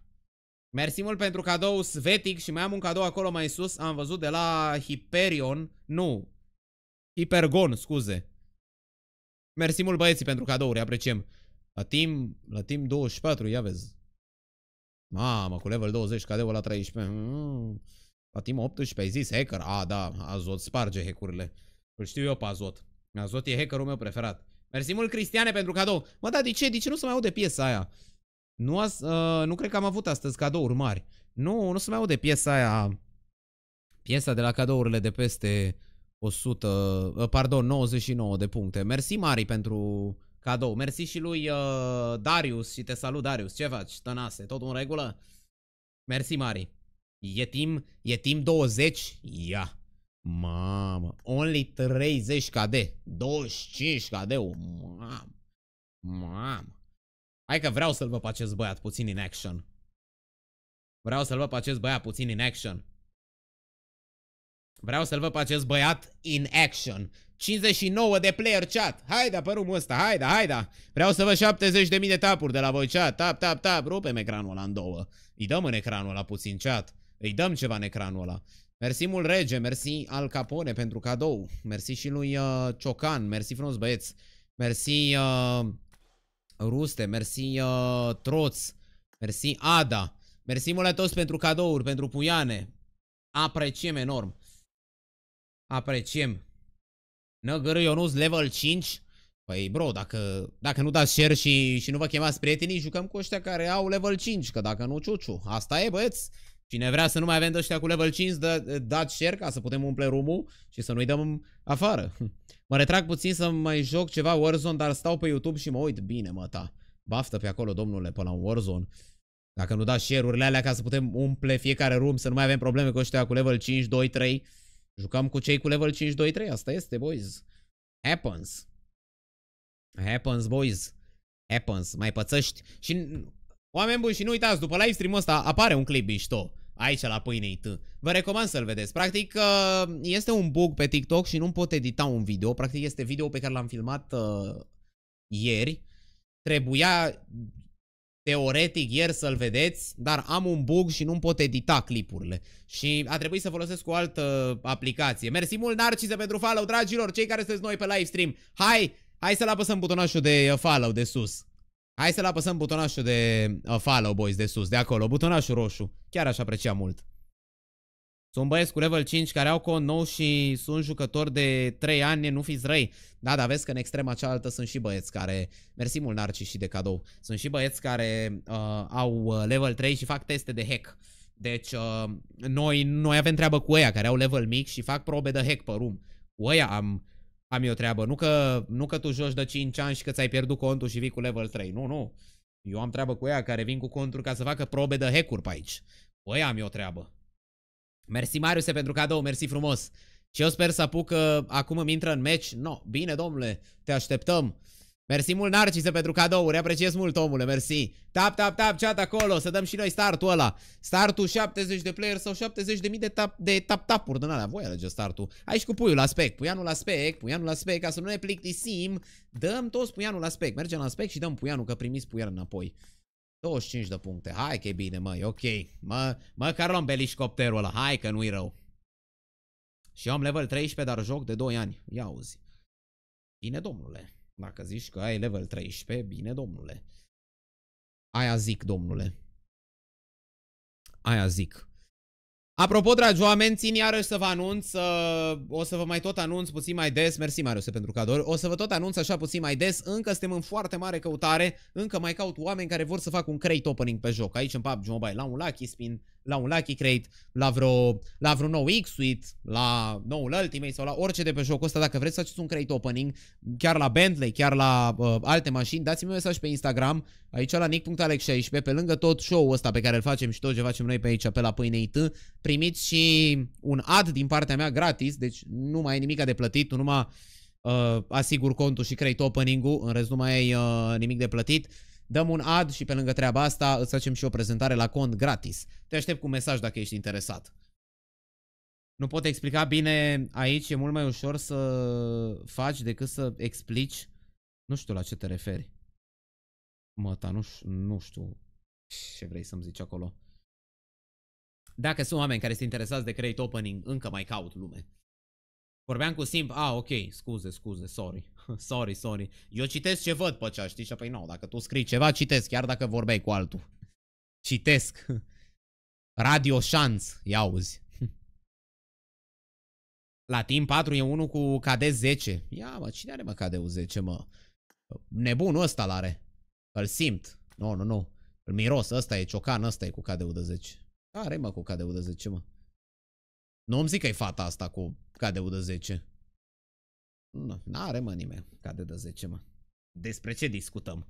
Mersi mult pentru cadou Svetic și mai am un cadou acolo mai sus. Am văzut de la Hyperion. Nu. Hypergon, scuze. Mersi mult băieții pentru cadouri, apreciem. La team, la team 24, ia vezi. Mamă, cu level 20, cadeul la 13. Mm. Fatima 18, ai zis hacker? A, da, Azot sparge hackurile. Îl știu eu pe Azot. Azot e hackerul meu preferat. Mersi mult, Cristiane, pentru cadou. Mă, da, de ce? De ce nu se mai aude piesa aia? Nu, as, uh, nu cred că am avut astăzi cadouri mari. Nu, nu se mai aude piesa aia. Piesa de la cadourile de peste 100, uh, ă, pardon, 99 de puncte. Mersi, Mari, pentru cadou. Mersi și lui uh, Darius și te salut, Darius. Ce faci, tănase? Tot în regulă? Mersi, Mari. E timp, e timp 20? Ia! Mamă, only 30 KD, 25 KD, mamă, mamă. Hai că vreau să-l văd pe acest băiat puțin in action. Vreau să-l văd pe acest băiat puțin in action. Vreau să-l văd pe acest băiat in action. 59 de player chat. Haide, părumul ăsta, Haide, haide. Vreau să văd 70.000 de tapuri de la voi chat. Tap, tap, tap, rupem ecranul ăla în două. Îi dăm în ecranul la puțin chat. Îi dăm ceva în ecranul ăla. Mersi mult rege, mersi Al Capone pentru cadou. Mersi și lui uh, Ciocan, mersi frumos băieți. Mersi uh, Ruste, mersi uh, Troț, mersi Ada. Mersi mult la toți pentru cadouri, pentru puiane. Apreciem enorm. Apreciem. Năgărâi Ionuz level 5. Păi bro, dacă, dacă nu dați share și, și nu vă chemați prietenii, jucăm cu ăștia care au level 5, că dacă nu, ciuciu. Asta e, băieți. Cine vrea să nu mai avem de ăștia cu level 5, dă, dați share ca să putem umple room și să nu-i dăm afară. Mă retrag puțin să mai joc ceva Warzone, dar stau pe YouTube și mă uit. Bine, mă, ta. Baftă pe acolo, domnule, pe la un Warzone. Dacă nu dați share-urile alea ca să putem umple fiecare room, să nu mai avem probleme cu ăștia cu level 5, 2, 3. Jucăm cu cei cu level 5, 2, 3. Asta este, boys. Happens. Happens, boys. Happens. Mai pățăști. Și Oameni buni și nu uitați, după live stream ăsta apare un clip mișto aici la Pâinei T. Vă recomand să-l vedeți. Practic uh, este un bug pe TikTok și nu pot edita un video. Practic este video pe care l-am filmat uh, ieri. Trebuia teoretic ieri să-l vedeți, dar am un bug și nu pot edita clipurile. Și a trebuit să folosesc o altă aplicație. Mersi mult, Narcise, pentru follow, dragilor, cei care sunteți noi pe live stream. Hai, hai să-l apăsăm butonașul de uh, follow de sus. Hai să-l apăsăm butonașul de uh, follow, boys, de sus, de acolo. Butonașul roșu. Chiar aș aprecia mult. Sunt băieți cu level 5 care au con nou și sunt jucători de 3 ani, nu fiți răi. Da, dar vezi că în extrema cealaltă sunt și băieți care... Mersi mult, Narci, și de cadou. Sunt și băieți care uh, au uh, level 3 și fac teste de hack. Deci, uh, noi, noi avem treabă cu ăia care au level mic și fac probe de hack pe room. Cu ăia am am eu treabă. Nu că, nu că tu joci de 5 ani și că ți-ai pierdut contul și vii cu level 3. Nu, nu. Eu am treabă cu ea care vin cu conturi ca să facă probe de hack-uri pe aici. Păi am eu treabă. Mersi, Mariuse, pentru cadou. Mersi frumos. Și eu sper să apuc că acum îmi intră în meci. No, bine, domnule, te așteptăm. Mersi mult, Narcise, pentru cadouri. Apreciez mult, omule, mersi. Tap, tap, tap, chat acolo. Să dăm și noi startul ăla. Startul 70 de player sau 70 de mii de tap, de tap tapuri din alea. Voi alege startul. Aici cu puiul la spec. Puianul la spec, puianul la spec. Ca să nu ne plictisim, dăm toți puianul la spec. Mergem la spec și dăm puianul, că primiți puian înapoi. 25 de puncte. Hai că e bine, măi, ok. Mă, măcar luăm belișcopterul ăla. Hai că nu-i rău. Și eu am level 13, dar joc de 2 ani. Ia uzi. Bine, domnule. Dacă zici că ai level 13, bine, domnule. Aia zic, domnule. Aia zic. Apropo, dragi oameni, țin iarăși să vă anunț, uh, o să vă mai tot anunț puțin mai des, mersi Marius pentru cadouri, o să vă tot anunț așa puțin mai des, încă suntem în foarte mare căutare, încă mai caut oameni care vor să fac un crate opening pe joc, aici în PUBG Mobile, la un Lucky Spin, la un Lucky Crate, la vreo, la vreo nou X-Suite, la noul Ultimate sau la orice de pe jocul ăsta, dacă vreți să faceți un crate opening, chiar la Bentley, chiar la uh, alte mașini, dați-mi un mesaj pe Instagram, aici la nick.alex16, pe lângă tot show-ul ăsta pe care îl facem și tot ce facem noi pe aici, pe la Pâine IT, primiți și un ad din partea mea gratis, deci nu mai e nimic de plătit, numai uh, asigur contul și crate opening-ul, în rest nu mai ai uh, nimic de plătit. Dăm un ad și pe lângă treaba asta îți facem și o prezentare la cont gratis. Te aștept cu mesaj dacă ești interesat. Nu pot explica bine aici, e mult mai ușor să faci decât să explici. Nu știu la ce te referi. Măta, nu, nu știu ce vrei să-mi zici acolo. Dacă sunt oameni care sunt interesați de crate opening, încă mai caut lume. Vorbeam cu Simp, ah, ok, scuze, scuze, sorry. sorry, sorry. Eu citesc ce văd pe cea, știi? Și apoi nu, dacă tu scrii ceva, citesc, chiar dacă vorbeai cu altul. Citesc. Radio șanț, ia auzi. La timp 4 e unul cu KD 10. Ia mă, cine are mă KD 10 mă? Nebunul ăsta l-are. Îl simt. Nu, nu, nu. Îl miros, ăsta e ciocan, ăsta e cu KD de 10. Care mă cu KD de 10 mă? Nu îmi zic că e fata asta cu KD de 10. Nu, n-are mă nimeni cade de 10 mă. Despre ce discutăm?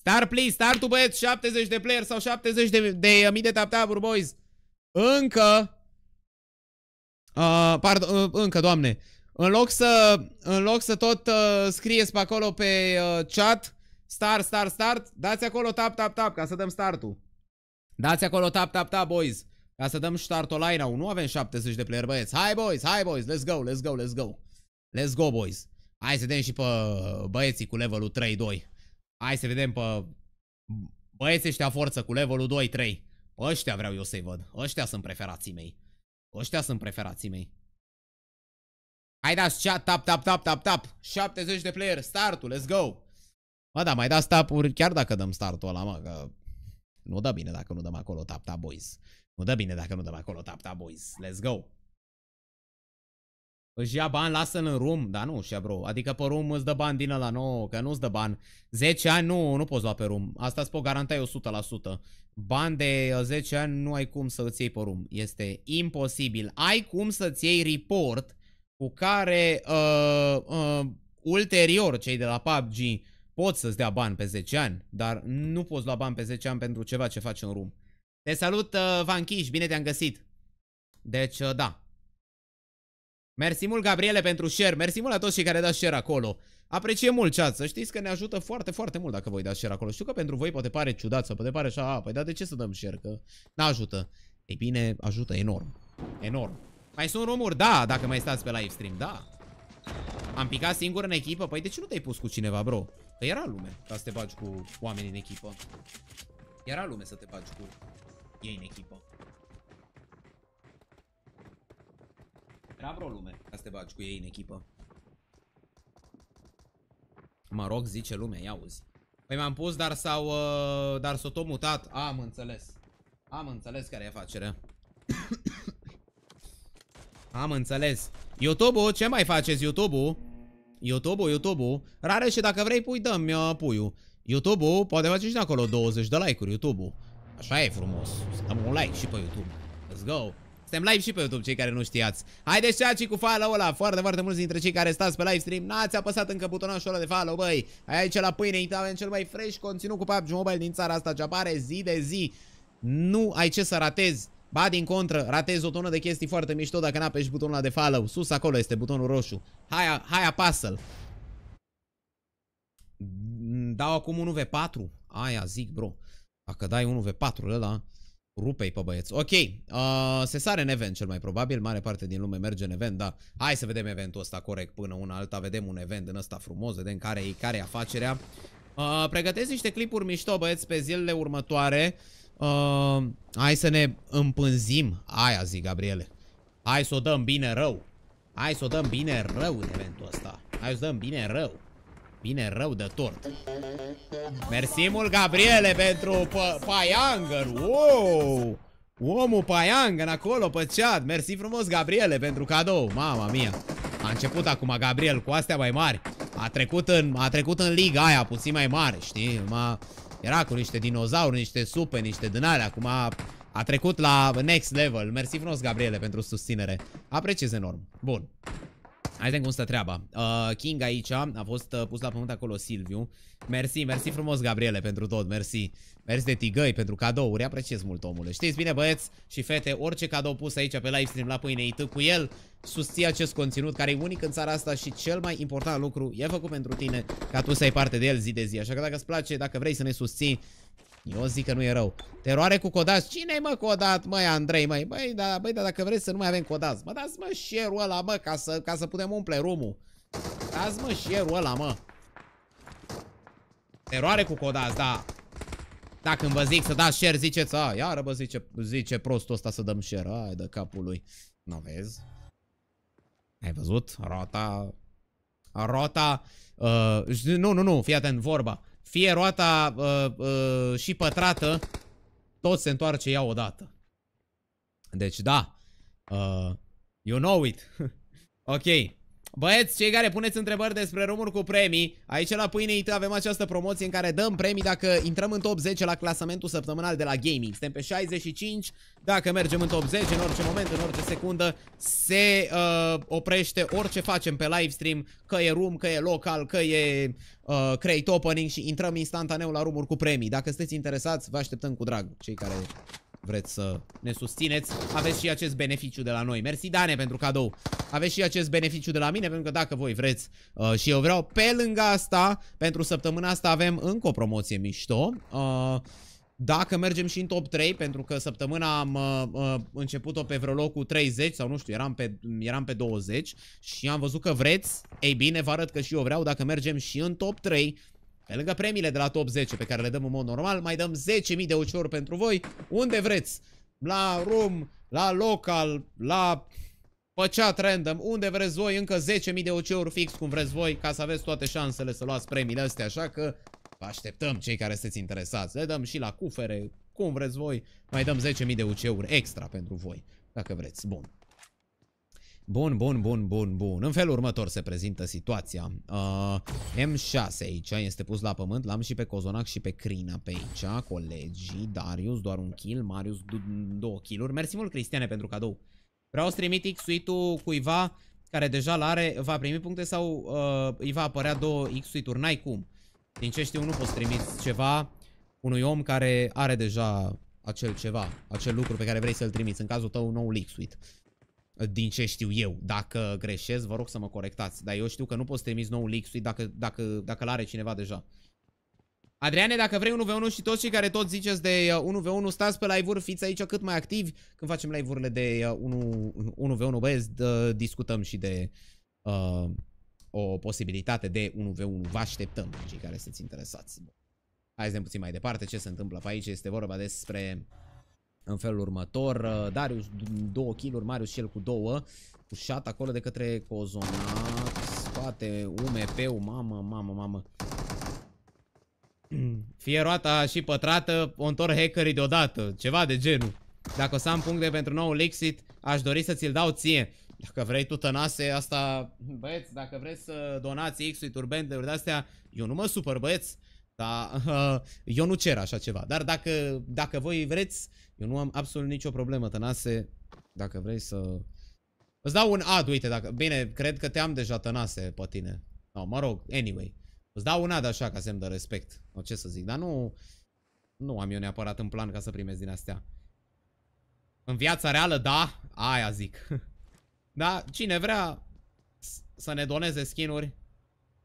Star, please, star tu băieți, 70 de player sau 70 de, de uh, mii de taptaburi, boys. Încă... Uh, pardon, uh, încă, doamne. În loc să, în loc să tot uh, scrieți pe acolo pe uh, chat, star, star, start, dați acolo tap, tap, tap, ca să dăm startul. Dați acolo tap, tap, tap, boys. Ca să dăm start online -ul. Nu avem 70 de player, băieți. Hai, boys, hai, boys, let's go, let's go, let's go. Let's go, boys. Hai să vedem și pe băieții cu levelul 3-2. Hai să vedem pe băieții ăștia forță cu levelul 2-3. Ăștia vreau eu să-i văd. Ăștia sunt preferații mei. Ăștia sunt preferații mei. Hai dați chat, tap, tap, tap, tap, tap. 70 de player, startul, let's go. Mă, da, mai dați tap chiar dacă dăm startul ăla, mă, că... Nu dă bine dacă nu dăm acolo tap, tap, boys. Nu dă bine dacă nu dăm acolo tap, tap, boys. Let's go. Își ia bani, lasă-l în rum, dar nu și bro. Adică pe rum îți dă bani din la nou, că nu-ți dă bani. 10 ani nu, nu poți lua pe rum. Asta îți pot garanta eu 100%. Bani de 10 uh, ani nu ai cum să îți iei pe rum. Este imposibil. Ai cum să-ți iei report cu care uh, uh, ulterior cei de la PUBG pot să-ți dea bani pe 10 ani, dar nu poți lua bani pe 10 ani pentru ceva ce faci în rum. Te salut, uh, Vanchiș, bine te-am găsit. Deci, uh, da, Mersi mult, Gabriele, pentru share. Mersi mult la toți cei care dați share acolo. Apreciem mult chat, să știți că ne ajută foarte, foarte mult dacă voi dați share acolo. Știu că pentru voi poate pare ciudat, să poate pare așa, a, păi da, de ce să dăm share, că n-ajută. Ei bine, ajută enorm. Enorm. Mai sunt rumuri? Da, dacă mai stați pe live stream, da. Am picat singur în echipă? Păi de ce nu te-ai pus cu cineva, bro? Că era lume ca să te bagi cu oamenii în echipă. Era lume să te bagi cu ei în echipă. prea vreo lume. Ca să te bagi cu ei în echipă. rog, zice lumea, ia uzi. Păi m-am pus, dar s-au... Uh, dar s-o tot mutat. Am înțeles. Am înțeles care e afacerea. Am înțeles. YouTube-ul, ce mai faceți YouTube-ul? YouTube-ul, YouTube-ul. Rare și dacă vrei pui, dă-mi uh, puiul. YouTube-ul, poate face și de acolo 20 de like-uri YouTube-ul. Așa e frumos. Dăm un like și pe YouTube. Let's go. Suntem live și pe YouTube, cei care nu știați. Haideți ceaci cu follow ăla. Foarte, foarte mulți dintre cei care stați pe live stream n-ați apăsat încă butonul ăla de follow, băi. Ai aici la pâine, avem cel mai fresh conținut cu PUBG Mobile din țara asta ce apare zi de zi. Nu ai ce să ratezi. Ba, din contră, ratezi o tonă de chestii foarte mișto dacă n-apeși butonul ăla de follow. Sus acolo este butonul roșu. Hai, hai apasă-l. Dau acum 1v4. Aia zic, bro. Dacă dai 1v4 ăla... Rupei pe băieți. Ok, uh, se sare în event cel mai probabil, mare parte din lume merge în event, da. Hai să vedem eventul ăsta corect până una alta, vedem un event în ăsta frumos, vedem care e care afacerea. Uh, pregătesc niște clipuri mișto, băieți, pe zilele următoare. Uh, hai să ne împânzim, aia zi, Gabriele. Hai să o dăm bine rău. Hai să o dăm bine rău în eventul ăsta. Hai să o dăm bine rău. Bine rău de tort. Mersi mult, Gabriele, pentru paiangăr. Wow! Omul paiangăn acolo pe chat. Mersi frumos, Gabriele, pentru cadou. Mama mia. A început acum Gabriel cu astea mai mari. A trecut în, a trecut în liga aia puțin mai mare, știi? Ma, era cu niște dinozauri, niște supe, niște dânare. Acum a, a trecut la next level. Mersi frumos, Gabriele, pentru susținere. Apreciez enorm. Bun. Hai cum stă treaba. Uh, King aici, a fost uh, pus la pământ acolo Silviu. Mersi, mersi frumos, Gabriele, pentru tot, mersi. Mersi de tigăi pentru cadouri, apreciez mult omule. Știți bine, băieți și fete, orice cadou pus aici pe stream la pâine, îi cu el, susții acest conținut care e unic în țara asta și cel mai important lucru e făcut pentru tine, ca tu să ai parte de el zi de zi. Așa că dacă îți place, dacă vrei să ne susții, eu zic că nu e rău. Teroare cu codaz. Cine-i mă codat, măi, Andrei, măi? Băi, da, băi, da, dacă vreți să nu mai avem codaz, mă dați mă share-ul ăla, mă, ca să, ca să putem umple rumul. Dați mă share-ul ăla, mă. Teroare cu codaz, da. Dacă când vă zic să dați share, ziceți, a, iară, bă, zice, zice prostul ăsta să dăm share, ai de capul lui. Nu vezi? Ai văzut? Rota... Rota... Uh, nu, nu, nu, fii atent, vorba. Fie roata uh, uh, și pătrată, tot se întoarce ea odată. Deci da, uh, you know it. ok, Băieți, cei care puneți întrebări despre romuri cu premii, aici la Pâine IT avem această promoție în care dăm premii dacă intrăm în top 10 la clasamentul săptămânal de la gaming. Suntem pe 65, dacă mergem în top 10 în orice moment, în orice secundă, se uh, oprește orice facem pe livestream, că e room, că e local, că e uh, crate opening și intrăm instantaneu la rumuri cu premii. Dacă sunteți interesați, vă așteptăm cu drag, cei care vreți să ne susțineți, aveți și acest beneficiu de la noi. Mersi, Dane, pentru cadou. Aveți și acest beneficiu de la mine, pentru că dacă voi vreți uh, și eu vreau, pe lângă asta, pentru săptămâna asta avem încă o promoție mișto. Uh, dacă mergem și în top 3, pentru că săptămâna am uh, uh început-o pe vreo locul 30 sau nu știu, eram pe, eram pe 20 și am văzut că vreți, ei bine, vă arăt că și eu vreau, dacă mergem și în top 3, pe lângă premiile de la top 10 pe care le dăm în mod normal, mai dăm 10.000 de uciori pentru voi, unde vreți. La room, la local, la păceat random, unde vreți voi, încă 10.000 de uciori fix cum vreți voi, ca să aveți toate șansele să luați premiile astea, așa că vă așteptăm cei care sunteți interesați. Le dăm și la cufere, cum vreți voi, mai dăm 10.000 de uceuri extra pentru voi, dacă vreți. Bun. Bun, bun, bun, bun, bun. În felul următor se prezintă situația. Uh, M6 aici este pus la pământ. L-am și pe Cozonac și pe Crina pe aici. Colegii, Darius, doar un kill. Marius, două kill-uri. Mersi mult, Cristiane, pentru cadou. Vreau să trimit x ul cuiva care deja l-are, va primi puncte sau uh, îi va apărea două x uri N-ai cum. Din ce știu, nu poți trimiți ceva unui om care are deja acel ceva, acel lucru pe care vrei să-l trimiți. În cazul tău, nou x Suit din ce știu eu. Dacă greșesc, vă rog să mă corectați. Dar eu știu că nu poți trimis nou leak dacă, dacă, dacă l-are cineva deja. Adriane, dacă vrei 1v1 și toți cei care tot ziceți de 1v1, uh, stați pe live-uri, fiți aici cât mai activi. Când facem live-urile de 1, uh, 1v1, băieți, discutăm și de uh, o posibilitate de 1v1. Vă așteptăm, cei care sunteți interesați. Hai să puțin mai departe ce se întâmplă pe aici. Este vorba despre în felul următor. Uh, Darius două kill-uri, Marius și el cu două, Pușat acolo de către Cozonac. Spate, UMP-ul, mamă, mamă, mamă. Fie roata și pătrată, o întorc hackerii deodată, ceva de genul. Dacă o să am puncte pentru nou exit, aș dori să ți-l dau ție. Dacă vrei tu tănase, asta, băieți, dacă vreți să donați X-uri, turbende-uri de-astea, eu nu mă supăr, băieți, dar uh, eu nu cer așa ceva. Dar dacă, dacă voi vreți, eu nu am absolut nicio problemă, Tănase, dacă vrei să... Îți dau un ad, uite, dacă... Bine, cred că te-am deja, Tănase, pe tine. No, mă rog, anyway. Îți dau un ad așa ca semn de respect. No, ce să zic, dar nu... Nu am eu neapărat în plan ca să primez din astea. În viața reală, da, aia zic. da, cine vrea să ne doneze skinuri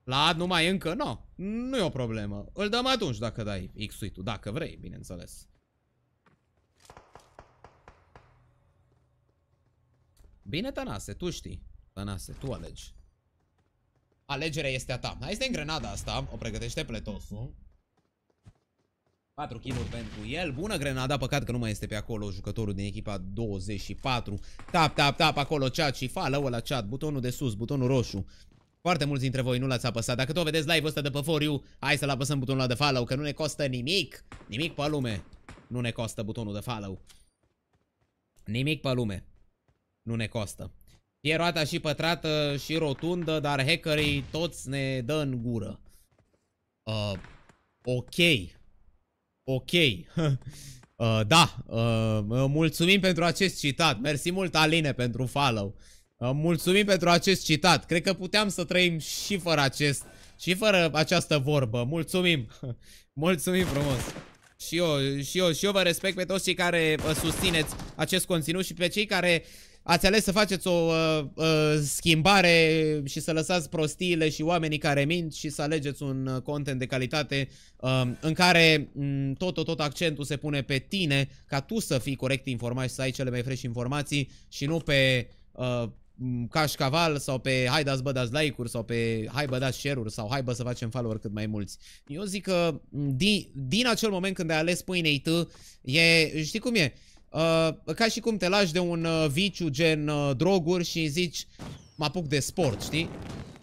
la ad numai încă, no, nu e o problemă. Îl dăm atunci dacă dai x ul dacă vrei, bineînțeles. Bine, Tanase, tu știi. Tanase, tu alegi. Alegerea este a ta. Hai să grenada asta. O pregătește pletosul. 4 kill pentru el. Bună grenada, păcat că nu mai este pe acolo jucătorul din echipa 24. Tap, tap, tap, acolo chat și fală la chat. Butonul de sus, butonul roșu. Foarte mulți dintre voi nu l-ați apăsat. Dacă tot vedeți live-ul ăsta de pe foriu hai să-l apăsăm butonul ăla de follow, că nu ne costă nimic. Nimic pe lume. Nu ne costă butonul de follow. Nimic pe lume nu ne costă. E roata și pătrată și rotundă, dar hackerii toți ne dă în gură. Uh, ok. Ok. uh, da, uh, mulțumim pentru acest citat. Mersi mult, Aline, pentru follow. Uh, mulțumim pentru acest citat. Cred că puteam să trăim și fără acest și fără această vorbă. Mulțumim. mulțumim frumos. Și eu, și eu, și eu vă respect pe toți cei care uh, susțineți acest conținut și pe cei care uh, Ați ales să faceți o uh, uh, schimbare și să lăsați prostiile și oamenii care mint și să alegeți un uh, content de calitate uh, în care um, tot, tot, tot accentul se pune pe tine ca tu să fii corect informat și să ai cele mai fresh informații și nu pe uh, mm, cașcaval sau pe hai dați bă dați like-uri sau pe hai bă dați share-uri sau hai bă să facem follower cât mai mulți. Eu zic că mm, din, din acel moment când ai ales pâinei tu, e, știi cum e? Uh, ca și cum te lași de un uh, viciu gen uh, droguri și zici mă apuc de sport, știi?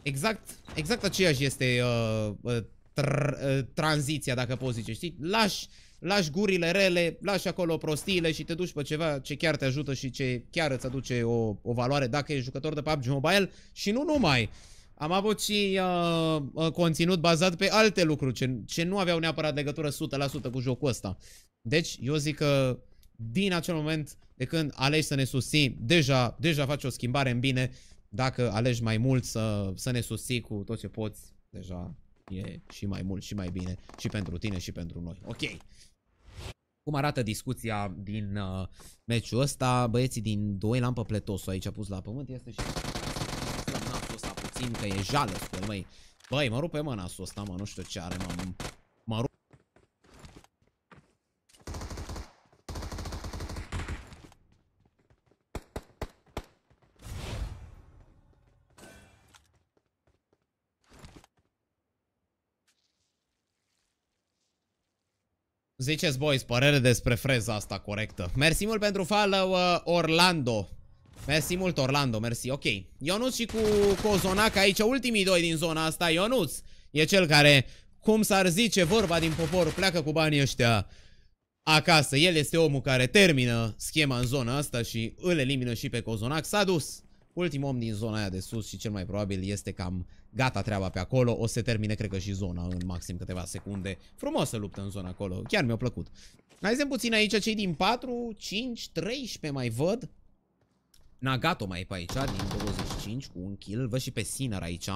Exact, exact aceeași este uh, uh, tr uh, tranziția, dacă poți zice, știi? Lași, lași gurile rele, lași acolo prostiile și te duci pe ceva ce chiar te ajută și ce chiar îți aduce o, o valoare dacă ești jucător de PUBG Mobile și nu numai. Am avut și uh, uh, conținut bazat pe alte lucruri ce, ce nu aveau neapărat legătură 100% cu jocul ăsta. Deci, eu zic că din acel moment de când alegi să ne susții, deja, deja faci o schimbare în bine. Dacă alegi mai mult să, să ne susții cu tot ce poți, deja e și mai mult și mai bine și pentru tine și pentru noi. Ok. Cum arată discuția din uh, meciul ăsta? Băieții din doi lampă pletosul aici a pus la pământ. Este și nasul ăsta puțin că e jale, măi. Băi, mă rupe mă nasul ăsta, mă, nu știu ce are, mă. Ziceți, boys, părere despre freza asta corectă. Mersi mult pentru follow, uh, Orlando. Mersi mult, Orlando, mersi. Ok. Ionuț și cu Cozonac aici, ultimii doi din zona asta. Ionuț e cel care, cum s-ar zice vorba din popor, pleacă cu banii ăștia acasă. El este omul care termină schema în zona asta și îl elimină și pe Cozonac. S-a dus. Ultimul om din zona aia de sus și cel mai probabil este cam gata treaba pe acolo, o să se termine, cred că și zona în maxim câteva secunde. Frumoasă luptă în zona acolo, chiar mi-a plăcut. Mai zicem puțin aici cei din 4, 5, 13 mai văd. Nagato mai e pe aici, din 25 cu un kill. Văd și pe Sinner aici,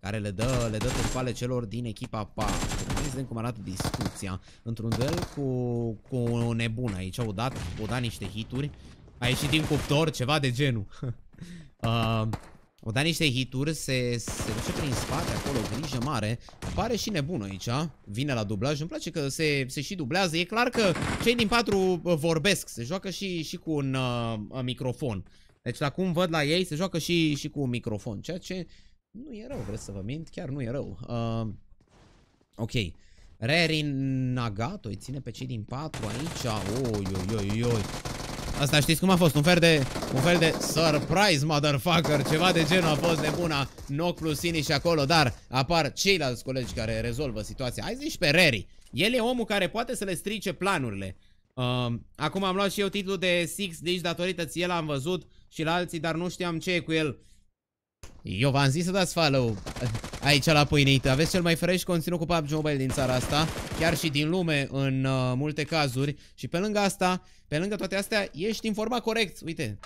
care le dă, le dă târpale celor din echipa 4. Mai zicem cum arată discuția. Într-un duel cu, cu o nebună aici, au dat, au dat niște hituri. A ieșit din cuptor, ceva de genul. uh, o da niște hituri, se, se duce prin spate acolo, grijă mare. Pare și nebun aici, vine la dublaj. Îmi place că se, se și dublează. E clar că cei din patru uh, vorbesc, se joacă și, și cu un uh, uh, microfon. Deci la cum văd la ei, se joacă și, și cu un microfon, ceea ce nu e rău, vreți să vă mint, chiar nu e rău. Uh, ok. Rerin Nagato îi ține pe cei din patru aici. Oi, oi, oi, oi. Asta știți cum a fost? Un fel de, un fel de surprise, motherfucker, ceva de genul a fost de bună Noc plus și acolo, dar apar ceilalți colegi care rezolvă situația. Hai zici pe Rary. El e omul care poate să le strice planurile. um, acum am luat și eu titlul de Six Deci datorită ție l-am văzut și la alții, dar nu știam ce e cu el. Eu v-am zis să dați follow eh, aici la pâinită. Aveți cel mai fresh conținut cu PUBG Mobile din țara asta, chiar și din lume în uh, multe cazuri. Și pe lângă asta, pe lângă toate astea, ești informat corect. Uite,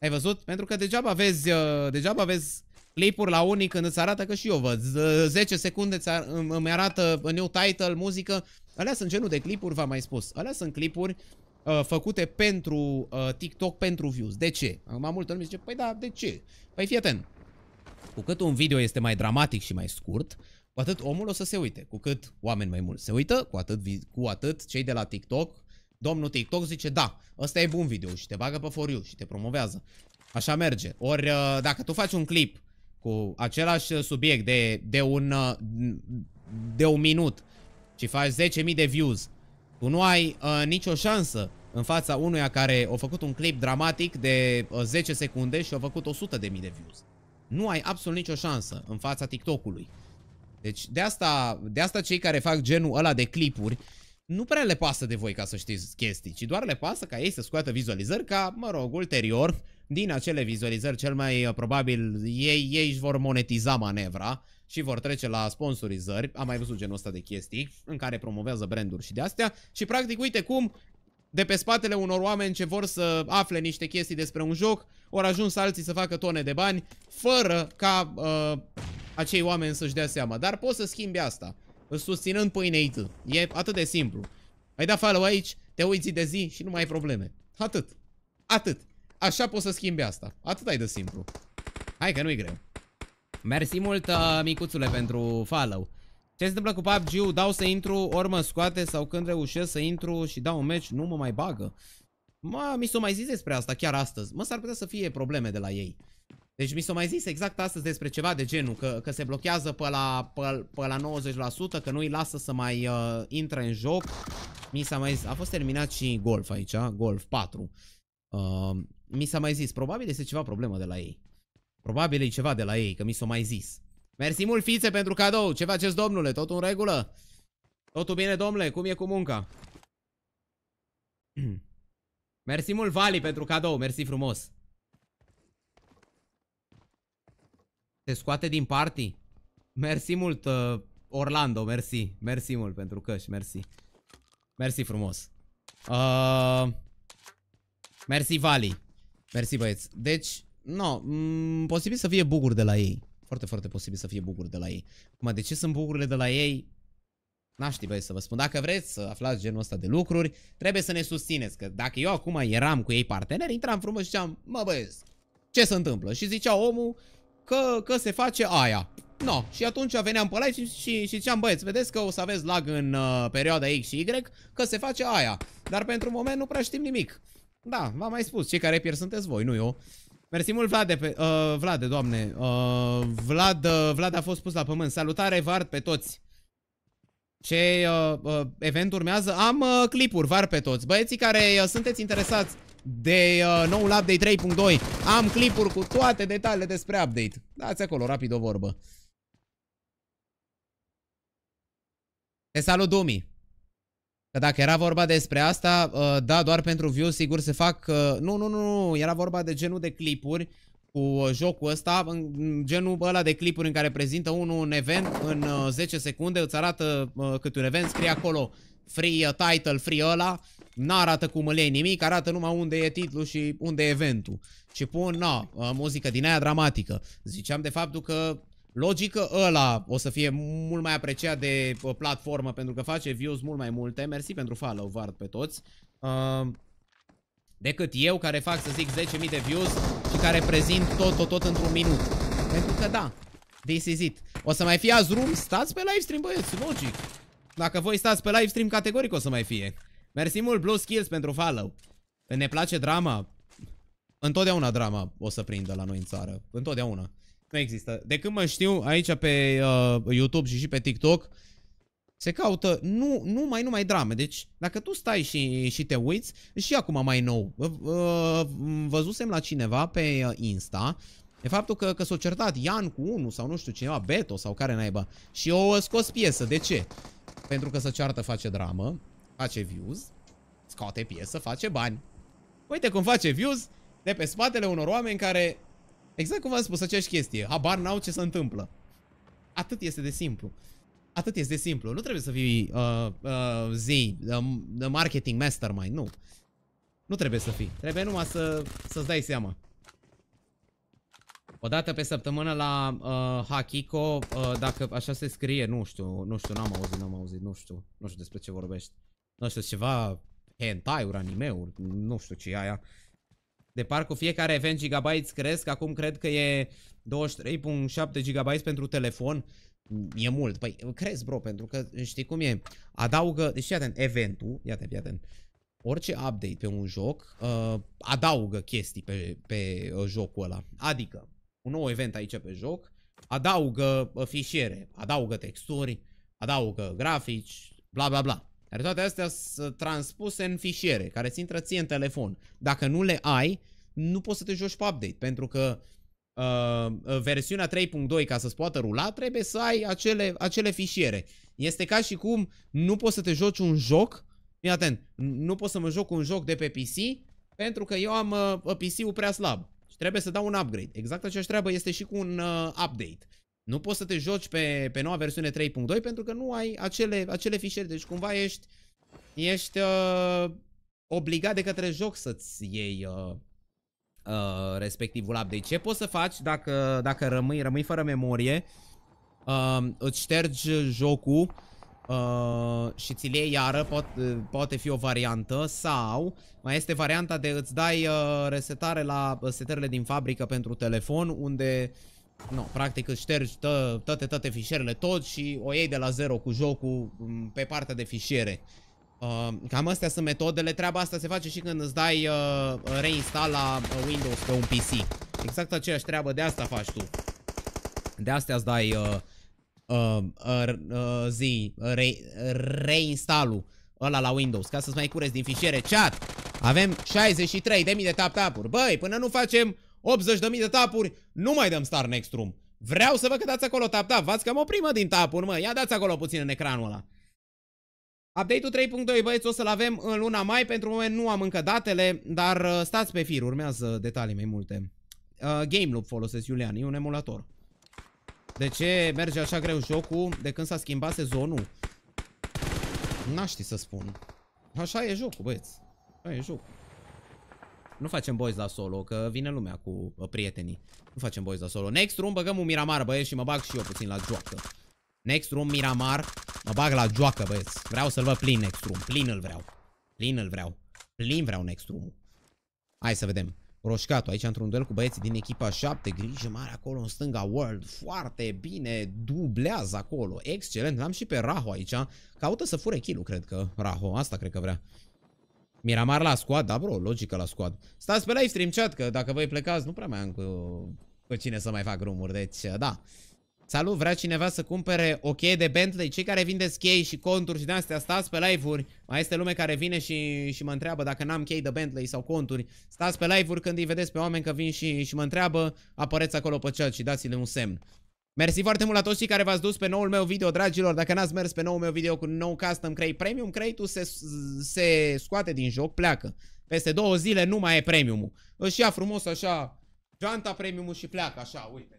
ai văzut? Pentru că degeaba vezi, uh, degeaba vezi clipuri la unii când îți arată că și eu văd. 10 secunde ar, îmi arată new title, muzică. Alea sunt genul de clipuri, v-am mai spus. Alea sunt clipuri uh, făcute pentru uh, TikTok, pentru views. De ce? Acum multă lume zice, păi da, de ce? Păi fii atent. Cu cât un video este mai dramatic și mai scurt, cu atât omul o să se uite. Cu cât oameni mai mulți se uită, cu atât, cu atât cei de la TikTok, domnul TikTok zice da, ăsta e bun video și te bagă pe for you și te promovează. Așa merge. Ori uh, dacă tu faci un clip cu același uh, subiect de, de, un, uh, de un minut și faci 10.000 de views, tu nu ai uh, nicio șansă în fața unuia care a făcut un clip dramatic de uh, 10 secunde și a făcut 100.000 de views. Nu ai absolut nicio șansă în fața TikTok-ului. Deci de asta, de asta cei care fac genul ăla de clipuri nu prea le pasă de voi ca să știți chestii, ci doar le pasă ca ei să scoată vizualizări ca, mă rog, ulterior, din acele vizualizări cel mai uh, probabil ei, ei își vor monetiza manevra și vor trece la sponsorizări, am mai văzut genul ăsta de chestii, în care promovează branduri și de astea și practic uite cum de pe spatele unor oameni ce vor să afle niște chestii despre un joc, ori ajuns alții să facă tone de bani, fără ca uh, acei oameni să-și dea seama. Dar poți să schimbi asta, susținând pâine IT. E atât de simplu. Ai dat follow aici, te uiți de zi și nu mai ai probleme. Atât. Atât. Așa poți să schimbi asta. Atât ai de simplu. Hai că nu-i greu. Mersi mult, uh, micuțule, pentru follow. Ce se întâmplă cu PUBG-ul? Dau să intru, ori mă scoate sau când reușesc să intru și dau un match, nu mă mai bagă. Mă, mi s-o mai zis despre asta chiar astăzi. Mă, s-ar putea să fie probleme de la ei. Deci mi s-o mai zis exact astăzi despre ceva de genul, că, că se blochează pe la, pe, pe la 90%, că nu-i lasă să mai uh, intre în joc. Mi s-a mai zis, a fost terminat și golf aici, golf 4. Uh, mi s-a mai zis, probabil este ceva problemă de la ei. Probabil e ceva de la ei, că mi s-o mai zis. Mersi mult, fițe, pentru cadou. Ce faceți, domnule? Totul în regulă? Totul bine, domnule? Cum e cu munca? Mersi mult, Vali, pentru cadou. Mersi frumos. Te scoate din party? Mersi mult, uh, Orlando, mersi. Mersi mult pentru căști, mersi. Mersi frumos. Uh, mersi, Vali. Mersi, băieți. Deci, no, mm, posibil să fie buguri de la ei. Foarte, foarte posibil să fie buguri de la ei. Acum, de ce sunt bugurile de la ei? N-aș ști, băi, să vă spun. Dacă vreți să aflați genul ăsta de lucruri, trebuie să ne susțineți. Că dacă eu acum eram cu ei partener, intram frumos și ziceam, mă băieți, ce se întâmplă? Și zicea omul că, că se face aia. No, și atunci veneam pe live și, și, și ziceam, băieți, vedeți că o să aveți lag în uh, perioada X și Y, că se face aia. Dar pentru moment nu prea știm nimic. Da, v-am mai spus, cei care pierd sunteți voi, nu eu. Mersi mult, Vlade, pe, uh, Vlade, doamne. Uh, Vlad, uh, Vlad a fost pus la pământ. Salutare, Vard, pe toți. Ce uh, uh, event urmează? Am uh, clipuri, Vard, pe toți. Băieții care uh, sunteți interesați de uh, noul update 3.2, am clipuri cu toate detaliile despre update. Dați acolo, rapid o vorbă. Te salut, Dumii. Că dacă era vorba despre asta, uh, da, doar pentru view sigur se fac... Uh, nu, nu, nu, nu, era vorba de genul de clipuri cu uh, jocul ăsta, în genul ăla de clipuri în care prezintă unul un event în 10 secunde, îți arată cât un event, scrie acolo free title, free ăla, n-arată cum îl iei nimic, arată numai unde e titlul și unde e eventul. Și pun, na, muzică din aia dramatică. Ziceam de faptul că Logică ăla o să fie mult mai apreciat de uh, platformă pentru că face views mult mai multe. Mersi pentru follow, Vard, pe toți. Uh, decât eu care fac, să zic, 10.000 de views și care prezint tot, tot, tot într-un minut. Pentru că da, this is it. O să mai fie azi room? Stați pe livestream, băieți, logic. Dacă voi stați pe livestream, categoric o să mai fie. Mersi mult, Blue Skills, pentru follow. Ne place drama? Întotdeauna drama o să prindă la noi în țară. Întotdeauna. Nu există. De când mă știu aici pe uh, YouTube și și pe TikTok, se caută nu, nu nu numai drame. Deci, dacă tu stai și, și te uiți, și acum mai nou, uh, văzusem la cineva pe uh, Insta, de faptul că, că s-a certat Ian cu unul sau nu știu cineva, Beto sau care naiba, și o scos piesă. De ce? Pentru că să ceartă face dramă, face views, scoate piesă, face bani. Uite cum face views de pe spatele unor oameni care Exact cum v-am spus, aceeași chestie. Habar n-au ce se întâmplă. Atât este de simplu. Atât este de simplu. Nu trebuie să fii uh, uh, zi, uh, marketing mastermind, nu. Nu trebuie să fii. Trebuie numai să, să-ți dai seama. O dată pe săptămână la uh, Hakiko, uh, dacă așa se scrie, nu știu, nu știu, n-am auzit, n-am auzit, nu știu, nu știu despre ce vorbești. Nu știu, ceva hentai-uri, anime-uri, nu știu ce e aia. De par cu fiecare event gigabytes cresc, acum cred că e 23.7 gigabytes pentru telefon. E mult. Păi crezi, bro, pentru că știi cum e. Adaugă, deci fii atent, eventul, ia te, fii Orice update pe un joc uh, adaugă chestii pe, pe uh, jocul ăla. Adică, un nou event aici pe joc, adaugă uh, fișiere, adaugă texturi, adaugă grafici, bla bla bla. Dar toate astea sunt transpuse în fișiere, care ți intră ție în telefon. Dacă nu le ai, nu poți să te joci pe update, pentru că uh, versiunea 3.2, ca să-ți poată rula, trebuie să ai acele, acele fișiere. Este ca și cum nu poți să te joci un joc, fii atent, nu poți să mă joc un joc de pe PC, pentru că eu am uh, PC-ul prea slab. Și trebuie să dau un upgrade. Exact aceeași treabă este și cu un uh, update. Nu poți să te joci pe, pe noua versiune 3.2 pentru că nu ai acele, acele fișiere. Deci cumva ești, ești uh, obligat de către joc să-ți iei uh, uh, respectivul update. Ce poți să faci dacă, dacă rămâi, rămâi fără memorie? Uh, îți ștergi jocul uh, și ți-l iei iară, pot, uh, poate fi o variantă, sau mai este varianta de îți dai uh, resetare la uh, setările din fabrică pentru telefon, unde nu, practic îți ștergi tă, toate, toate fișierele tot și o iei de la zero cu jocul mm, pe partea de fișiere. Uh, cam astea sunt metodele, treaba asta se face și când îți dai uh, reinstall la uh, Windows pe un PC. Exact aceeași treabă, de asta faci tu. De astea îți dai uh, uh, uh, uh, zi, re, reinstall-ul ăla la Windows, ca să-ți mai curezi din fișiere. Chat, avem 63.000 de tap tap Băi, până nu facem 80.000 de tapuri, nu mai dăm Star Next Room. Vreau să vă că dați acolo tap tap, da, vați că cam o primă din tapuri, mă, ia dați acolo puțin în ecranul ăla. Update-ul 3.2, băieți, o să-l avem în luna mai, pentru moment nu am încă datele, dar uh, stați pe fir, urmează detalii mai multe. Uh, Game Loop folosesc, Iulian, e un emulator. De ce merge așa greu jocul de când s-a schimbat sezonul? N-aș ști să spun. Așa e jocul, băieți. Așa e jocul. Nu facem boys la solo, că vine lumea cu uh, prietenii. Nu facem boys la solo. Next room băgăm un Miramar, băieți, și mă bag și eu puțin la joacă. Next room Miramar, mă bag la joacă, băieți. Vreau să-l văd plin next room. Plin îl vreau. Plin îl vreau. Plin vreau next room. Hai să vedem. Roșcatu aici într-un duel cu băieții din echipa 7, grijă mare acolo în stânga World, foarte bine, dublează acolo, excelent, l-am și pe Raho aici, caută să fure kill cred că, Raho, asta cred că vrea. Miramar la squad, da bro, logică la squad. Stați pe live stream chat, că dacă voi plecați, nu prea mai am cu, cu cine să mai fac rumuri, deci uh, da. Salut, vrea cineva să cumpere o cheie de Bentley? Cei care vindeți chei și conturi și de-astea, stați pe live-uri. Mai este lume care vine și, și mă întreabă dacă n-am chei de Bentley sau conturi. Stați pe live-uri când îi vedeți pe oameni că vin și, și mă întreabă, apăreți acolo pe chat și dați-le un semn. Mersi foarte mult la toți cei care v-ați dus pe noul meu video, dragilor. Dacă n-ați mers pe noul meu video cu nou custom crate premium, crate-ul se, se scoate din joc, pleacă. Peste două zile nu mai e premium-ul. Își ia frumos așa geanta premium și pleacă așa, uite.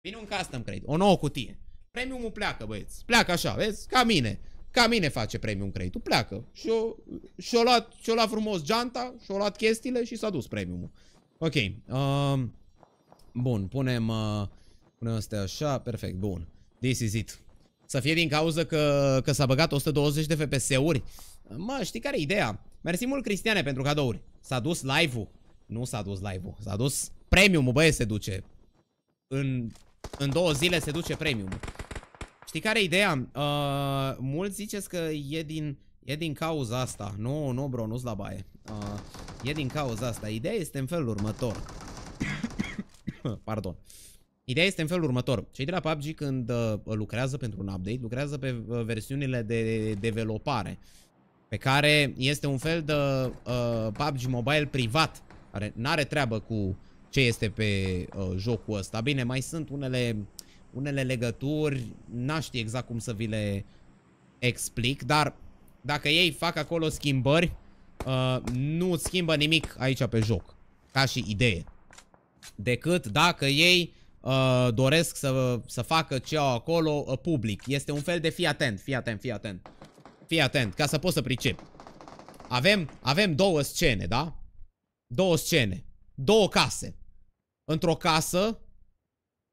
Vine un custom crate, o nouă cutie. Premium-ul pleacă, băieți. Pleacă așa, vezi? Ca mine. Ca mine face premium crate-ul, pleacă. Și-o, și-o, luat, și-o luat frumos geanta, și-o luat chestiile și s-a dus premiumul. Ok. Uh, bun, punem, uh, punem astea așa, perfect, bun. This is it. Să fie din cauza că, că s-a băgat 120 de FPS-uri. Mă, știi care e ideea? Mersi mult, Cristiane, pentru cadouri. S-a dus live-ul. Nu s-a dus live-ul. S-a dus premium-ul, băie, se duce. În, în două zile se duce premium -ul. Știi care e ideea? Uh, mulți ziceți că e din, e din cauza asta. Nu, nu bro, nu-ți la baie. Uh, e din cauza asta. Ideea este în felul următor. Pardon. Ideea este în felul următor. Cei de la PUBG când uh, lucrează pentru un update, lucrează pe uh, versiunile de developare. Pe care este un fel de uh, PUBG Mobile privat. Care n-are treabă cu ce este pe uh, jocul ăsta. Bine, mai sunt unele unele legături, n-aș ști exact cum să vi le explic, dar dacă ei fac acolo schimbări, uh, nu schimbă nimic aici pe joc, ca și idee. Decât dacă ei uh, doresc să, să facă ce au acolo uh, public. Este un fel de fii atent, fii atent, fii atent. Fii atent, ca să poți să pricep. Avem, avem două scene, da? Două scene. Două case. Într-o casă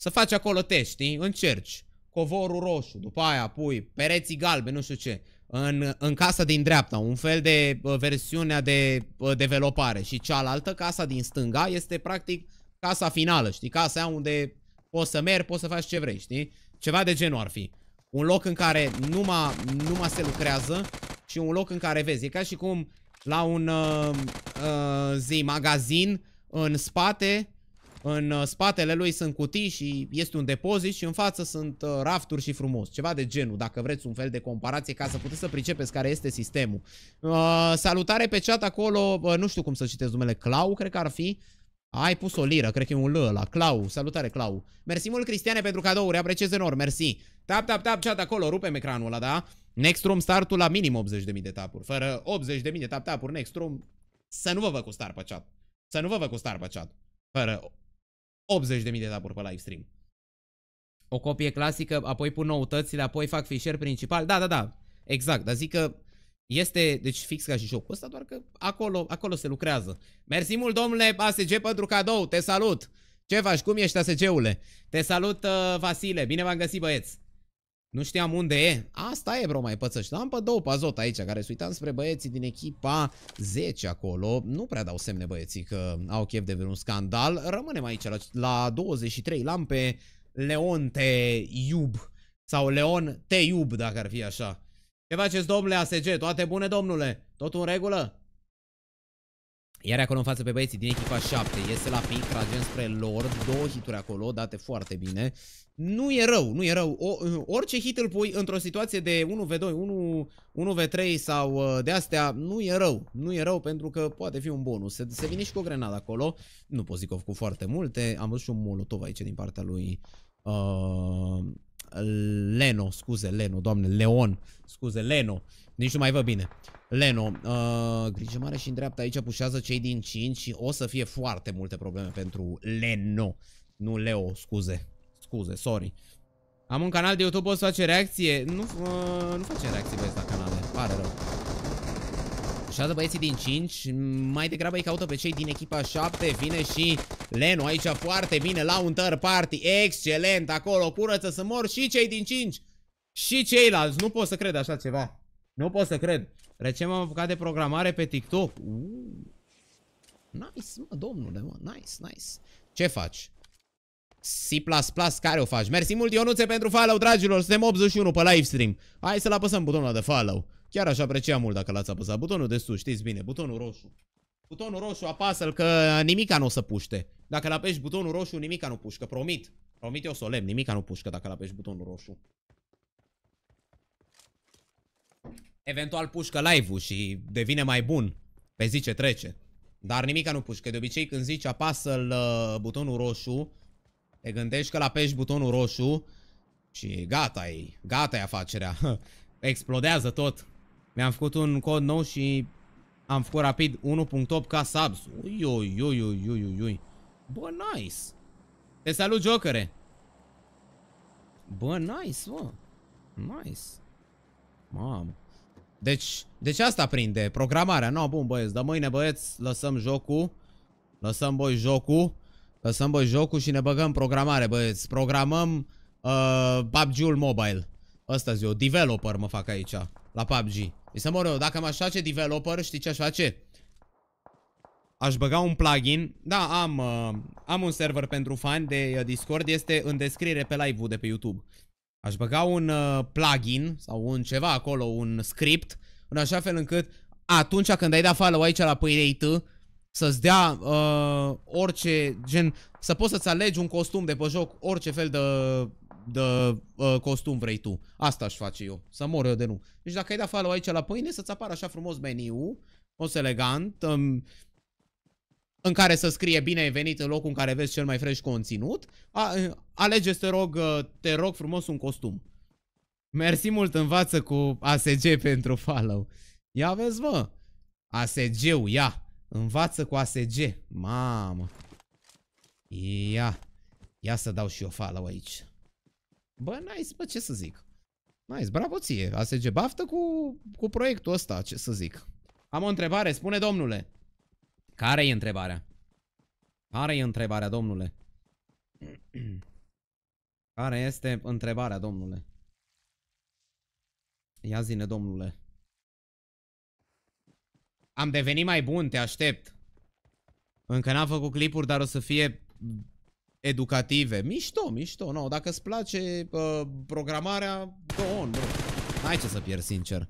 să faci acolo test, știi? Încerci. Covorul roșu, după aia pui pereții galbeni, nu știu ce. În, în casa din dreapta, un fel de uh, versiunea de uh, developare și cealaltă, casa din stânga, este practic casa finală, știi? Casa aia unde poți să mergi, poți să faci ce vrei, știi? Ceva de genul ar fi. Un loc în care numai, numai se lucrează și un loc în care vezi. E ca și cum la un uh, uh, zi magazin în spate în uh, spatele lui sunt cutii și este un depozit și în față sunt uh, rafturi și frumos. Ceva de genul, dacă vreți un fel de comparație ca să puteți să pricepeți care este sistemul. Uh, salutare pe chat acolo, uh, nu știu cum să citesc numele, Clau cred că ar fi. Ai pus o liră, cred că e un L la Clau. Salutare, Clau. Mersi mult, Cristiane, pentru cadouri, apreciez enorm, mersi. Tap, tap, tap, chat acolo, rupem ecranul ăla, da? Nextrom startul la minim 80.000 de tapuri. Fără 80.000 de tap-tapuri Nextrom, să nu vă vă cu star pe chat. Să nu vă vă cu star pe chat. Fără 80.000 de tapuri pe live stream. O copie clasică, apoi pun noutățile, apoi fac fișier principal. Da, da, da, exact. Dar zic că este, deci, fix ca și jocul ăsta, doar că acolo, acolo se lucrează. Mersi mult, domnule ASG, pentru cadou. Te salut! Ce faci? Cum ești, ASG-ule? Te salut, uh, Vasile. Bine v-am găsit, băieți. Nu știam unde e. Asta e, bro, mai pățăști. Am pe două pazot aici, care se uitam spre băieții din echipa 10 acolo. Nu prea dau semne băieții că au chef de vreun scandal. Rămânem aici la, la 23. L-am pe Leonte Iub. Sau Leon Te Iub, dacă ar fi așa. Ce faceți, domnule ASG? Toate bune, domnule? Tot în regulă? Iar acolo în față pe băieții din echipa 7 Iese la pic, tragem spre Lord Două hituri acolo, date foarte bine Nu e rău, nu e rău o, Orice hit îl pui într-o situație de 1v2, 1, 1v3 sau uh, de astea Nu e rău, nu e rău pentru că poate fi un bonus Se, se vine și cu o grenadă acolo Nu pot Pozicov cu foarte multe Am văzut și un molotov aici din partea lui uh, Leno, scuze Leno, doamne, Leon Scuze, Leno nici nu mai vă bine. Leno, uh, grijă mare și în dreapta aici pușează cei din 5 și o să fie foarte multe probleme pentru Leno. Nu Leo, scuze. Scuze, sorry. Am un canal de YouTube, poți face reacție? Nu, uh, nu face reacție pe ăsta canale, pare rău. Pușează băieții din 5, mai degrabă îi caută pe cei din echipa 7, vine și Leno aici foarte bine la un third party, excelent, acolo curăță să mor și cei din 5 și ceilalți, nu pot să cred așa ceva. Nu pot să cred. Recent m-am apucat de programare pe TikTok. Uuu. Nice, mă, domnule, mă. Nice, nice. Ce faci? C++ care o faci? Mersi mult, Ionuțe, pentru follow, dragilor. Suntem 81 pe livestream. Hai să-l apăsăm butonul de follow. Chiar aș aprecia mult dacă l-ați apăsat. Butonul de sus, știți bine, butonul roșu. Butonul roșu apasă-l că nimica nu o să puște. Dacă l apeși butonul roșu, nimica nu pușcă, promit. Promit eu solemn, nimica nu pușcă dacă l apeși butonul roșu. Eventual pușcă live-ul și devine mai bun pe zi ce trece. Dar nimica nu pușcă. De obicei când zici apasă uh, butonul roșu, te gândești că la apeși butonul roșu și gata e, gata e afacerea. Explodează tot. Mi-am făcut un cod nou și am făcut rapid 1.8 ca subs. Ui, ui, ui, ui, ui, ui. Bă, nice. Te salut, jocăre Bă, nice, bă. Nice. Mamă. Deci, deci asta prinde, programarea. No, bun băieți, dar mâine băieți lăsăm jocul. Lăsăm boi jocul. Lăsăm boi jocul și ne băgăm programare băieți. Programăm uh, PUBG-ul mobile. Ăsta eu, developer mă fac aici, la PUBG. Mi se mor eu, dacă m-aș face developer, știi ce aș face? Aș băga un plugin. Da, am, uh, am un server pentru fani de uh, Discord, este în descriere pe live-ul de pe YouTube. Aș băga un uh, plugin sau un ceva acolo, un script, în așa fel încât atunci când ai da follow aici la pâinei să-ți dea uh, orice gen, să poți să-ți alegi un costum de pe joc, orice fel de, de uh, costum vrei tu. Asta aș face eu, să mor eu de nu. Deci dacă ai da follow aici la pâine, să-ți apară așa frumos meniu, o elegant, um, în care să scrie bine ai venit în locul în care vezi cel mai fresh conținut, a, alegeți, te rog, uh, te rog frumos un costum. Mersi mult, învață cu ASG pentru follow. Ia vezi, mă. ASG-ul, ia. Învață cu ASG. Mamă. Ia. Ia să dau și eu follow aici. Bă, nice, bă, ce să zic. Nice, bravo ție. ASG baftă cu, cu proiectul ăsta, ce să zic. Am o întrebare, spune domnule. Care e întrebarea? Care e întrebarea, domnule? Care este întrebarea, domnule? Ia zine, domnule. Am devenit mai bun, te aștept. Încă n-am făcut clipuri, dar o să fie educative. Mișto, mișto, no. Dacă îți place uh, programarea, go on, bro. Hai ai ce să pierzi, sincer.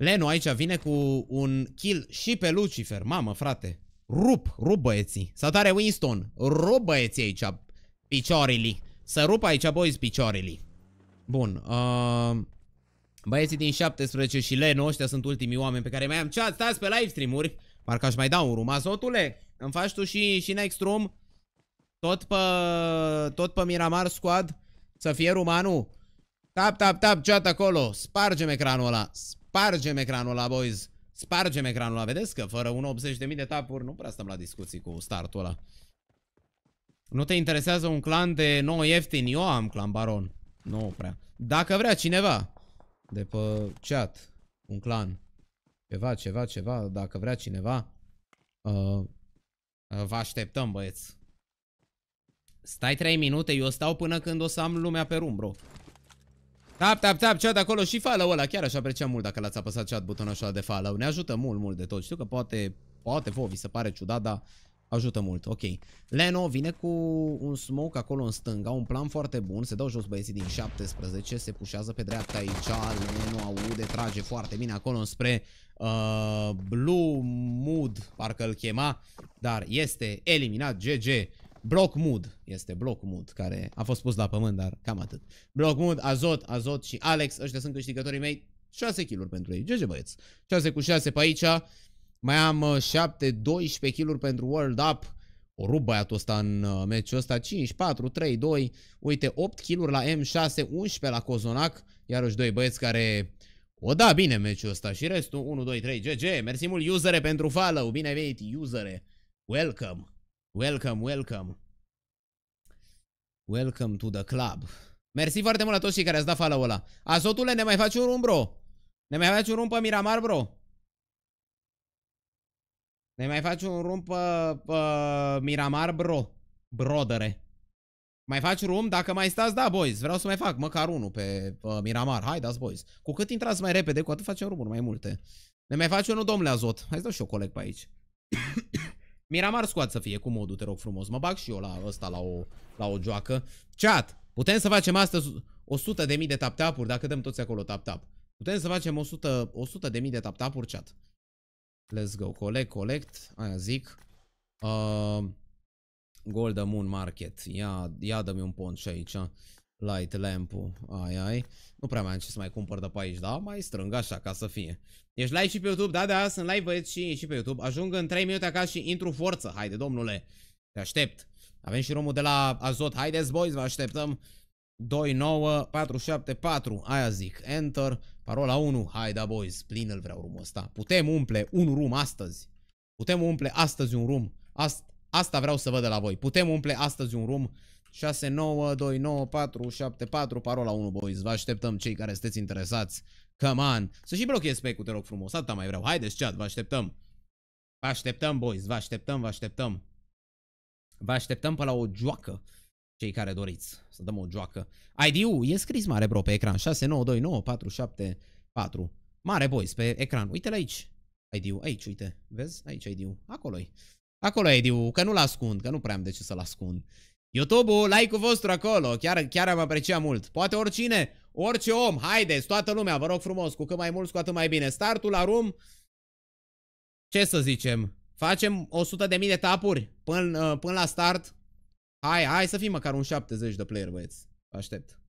Leno aici vine cu un kill și pe Lucifer. Mamă, frate. Rup, rup băieții. Satare Winston, rup băieții aici picioarele. Să rup aici, boys, picioarele. Bun. Uh, băieții din 17 și Leno, ăștia sunt ultimii oameni pe care mai am chat. Stați pe live stream-uri. Parcă aș mai da un rum. Azotule, îmi faci tu și, și next room? Tot pe, tot pe Miramar Squad? Să fie rumanul? Tap, tap, tap, chat acolo. Spargem ecranul ăla. Spargem ecranul la boys. Spargem ecranul la Vedeți că fără 1.80.000 de tapuri nu prea stăm la discuții cu startul ăla. Nu te interesează un clan de nou ieftin? Eu am clan baron. Nu prea. Dacă vrea cineva. De pe chat. Un clan. Ceva, ceva, ceva. Dacă vrea cineva. Uh, vă așteptăm, băieți. Stai 3 minute. Eu stau până când o să am lumea pe rumbro. bro. Tap, tap, tap, chat acolo și follow ăla. Chiar aș aprecia mult dacă l-ați apăsat chat butonul ăla de follow. Ne ajută mult, mult de tot. Știu că poate, poate vouă vi se pare ciudat, dar ajută mult. Ok. Leno vine cu un smoke acolo în stânga, un plan foarte bun. Se dau jos băieții din 17, se pușează pe dreapta aici. Leno aude, trage foarte bine acolo spre uh, Blue Mood, parcă îl chema. Dar este eliminat GG. Block Mood este Block Mood care a fost pus la pământ, dar cam atât. Block Mood, Azot, Azot și Alex, ăștia sunt câștigătorii mei. 6 kg pentru ei. GG băieți. 6 cu 6 pe aici. Mai am 7, 12 kg pentru World Up. O rup băiatul ăsta în uh, meciul ăsta. 5, 4, 3, 2. Uite, 8 kg la M6, 11 la Cozonac. Iarăși doi băieți care o da bine meciul ăsta și restul 1, 2, 3, GG, mersi mult usere pentru follow, bine venit usere, welcome! Welcome, welcome. Welcome to the club. Mersi foarte mult la toți cei care ați dat follow ăla. Azotule, ne mai faci un rum, bro? Ne mai faci un rum pe Miramar, bro? Ne mai faci un rum pe, pe Miramar, bro? Brodere. Mai faci rum? Dacă mai stați, da, boys. Vreau să mai fac măcar unul pe, pe Miramar. Hai, dați, boys. Cu cât intrați mai repede, cu atât facem rumuri mai multe. Ne mai faci unul, domnule Azot. Hai să dau și eu coleg pe aici. Miramar scoat să fie cu modul, te rog frumos. Mă bag și eu la ăsta, la o, la o joacă. Chat, putem să facem astăzi 100 de mii de tap tap dacă dăm toți acolo tap-tap. Putem să facem 100, 100 de mii de tap tap chat. Let's go. Collect, collect. Aia zic. Uh, Golden Moon Market. Ia, ia dă-mi un pont și aici light lamp-ul, ai, ai. Nu prea mai am ce să mai cumpăr de pe aici, da? Mai strâng așa, ca să fie. Ești live și pe YouTube? Da, da, sunt live băieți și, și pe YouTube. Ajung în 3 minute acasă și intru forță. Haide, domnule, te aștept. Avem și romul de la Azot. Haideți, boys, vă așteptăm. 29474, aia zic. Enter, parola 1. Haide, boys, plin îl vreau rumul ăsta. Putem umple un rum astăzi. Putem umple astăzi un rum. Asta, asta vreau să văd de la voi. Putem umple astăzi un rum. 692947, parola 1, boys. Vă așteptăm cei care sunteți interesați. Come on. Să și blochezi pe cu te rog frumos. Atâta mai vreau. Haideți, chat, vă așteptăm. Vă așteptăm, boys. Vă așteptăm, vă așteptăm. Vă așteptăm pe la o joacă. Cei care doriți să dăm o joacă. ID-ul e scris mare, bro, pe ecran. 6929474. Mare, boys, pe ecran. Uite-l aici. ID-ul. Aici, uite. Vezi? Aici ID-ul. Acolo-i. Acolo e ID-ul. Că nu-l ascund, că nu prea am de ce să-l ascund. YouTube-ul, like-ul vostru acolo, chiar, chiar am apreciat mult. Poate oricine, orice om, haideți, toată lumea, vă rog frumos, cu cât mai mulți, cu atât mai bine. Startul la room, ce să zicem, facem 100.000 de tapuri până, uh, până la start. Hai, hai să fim măcar un 70 de player, băieți. Aștept.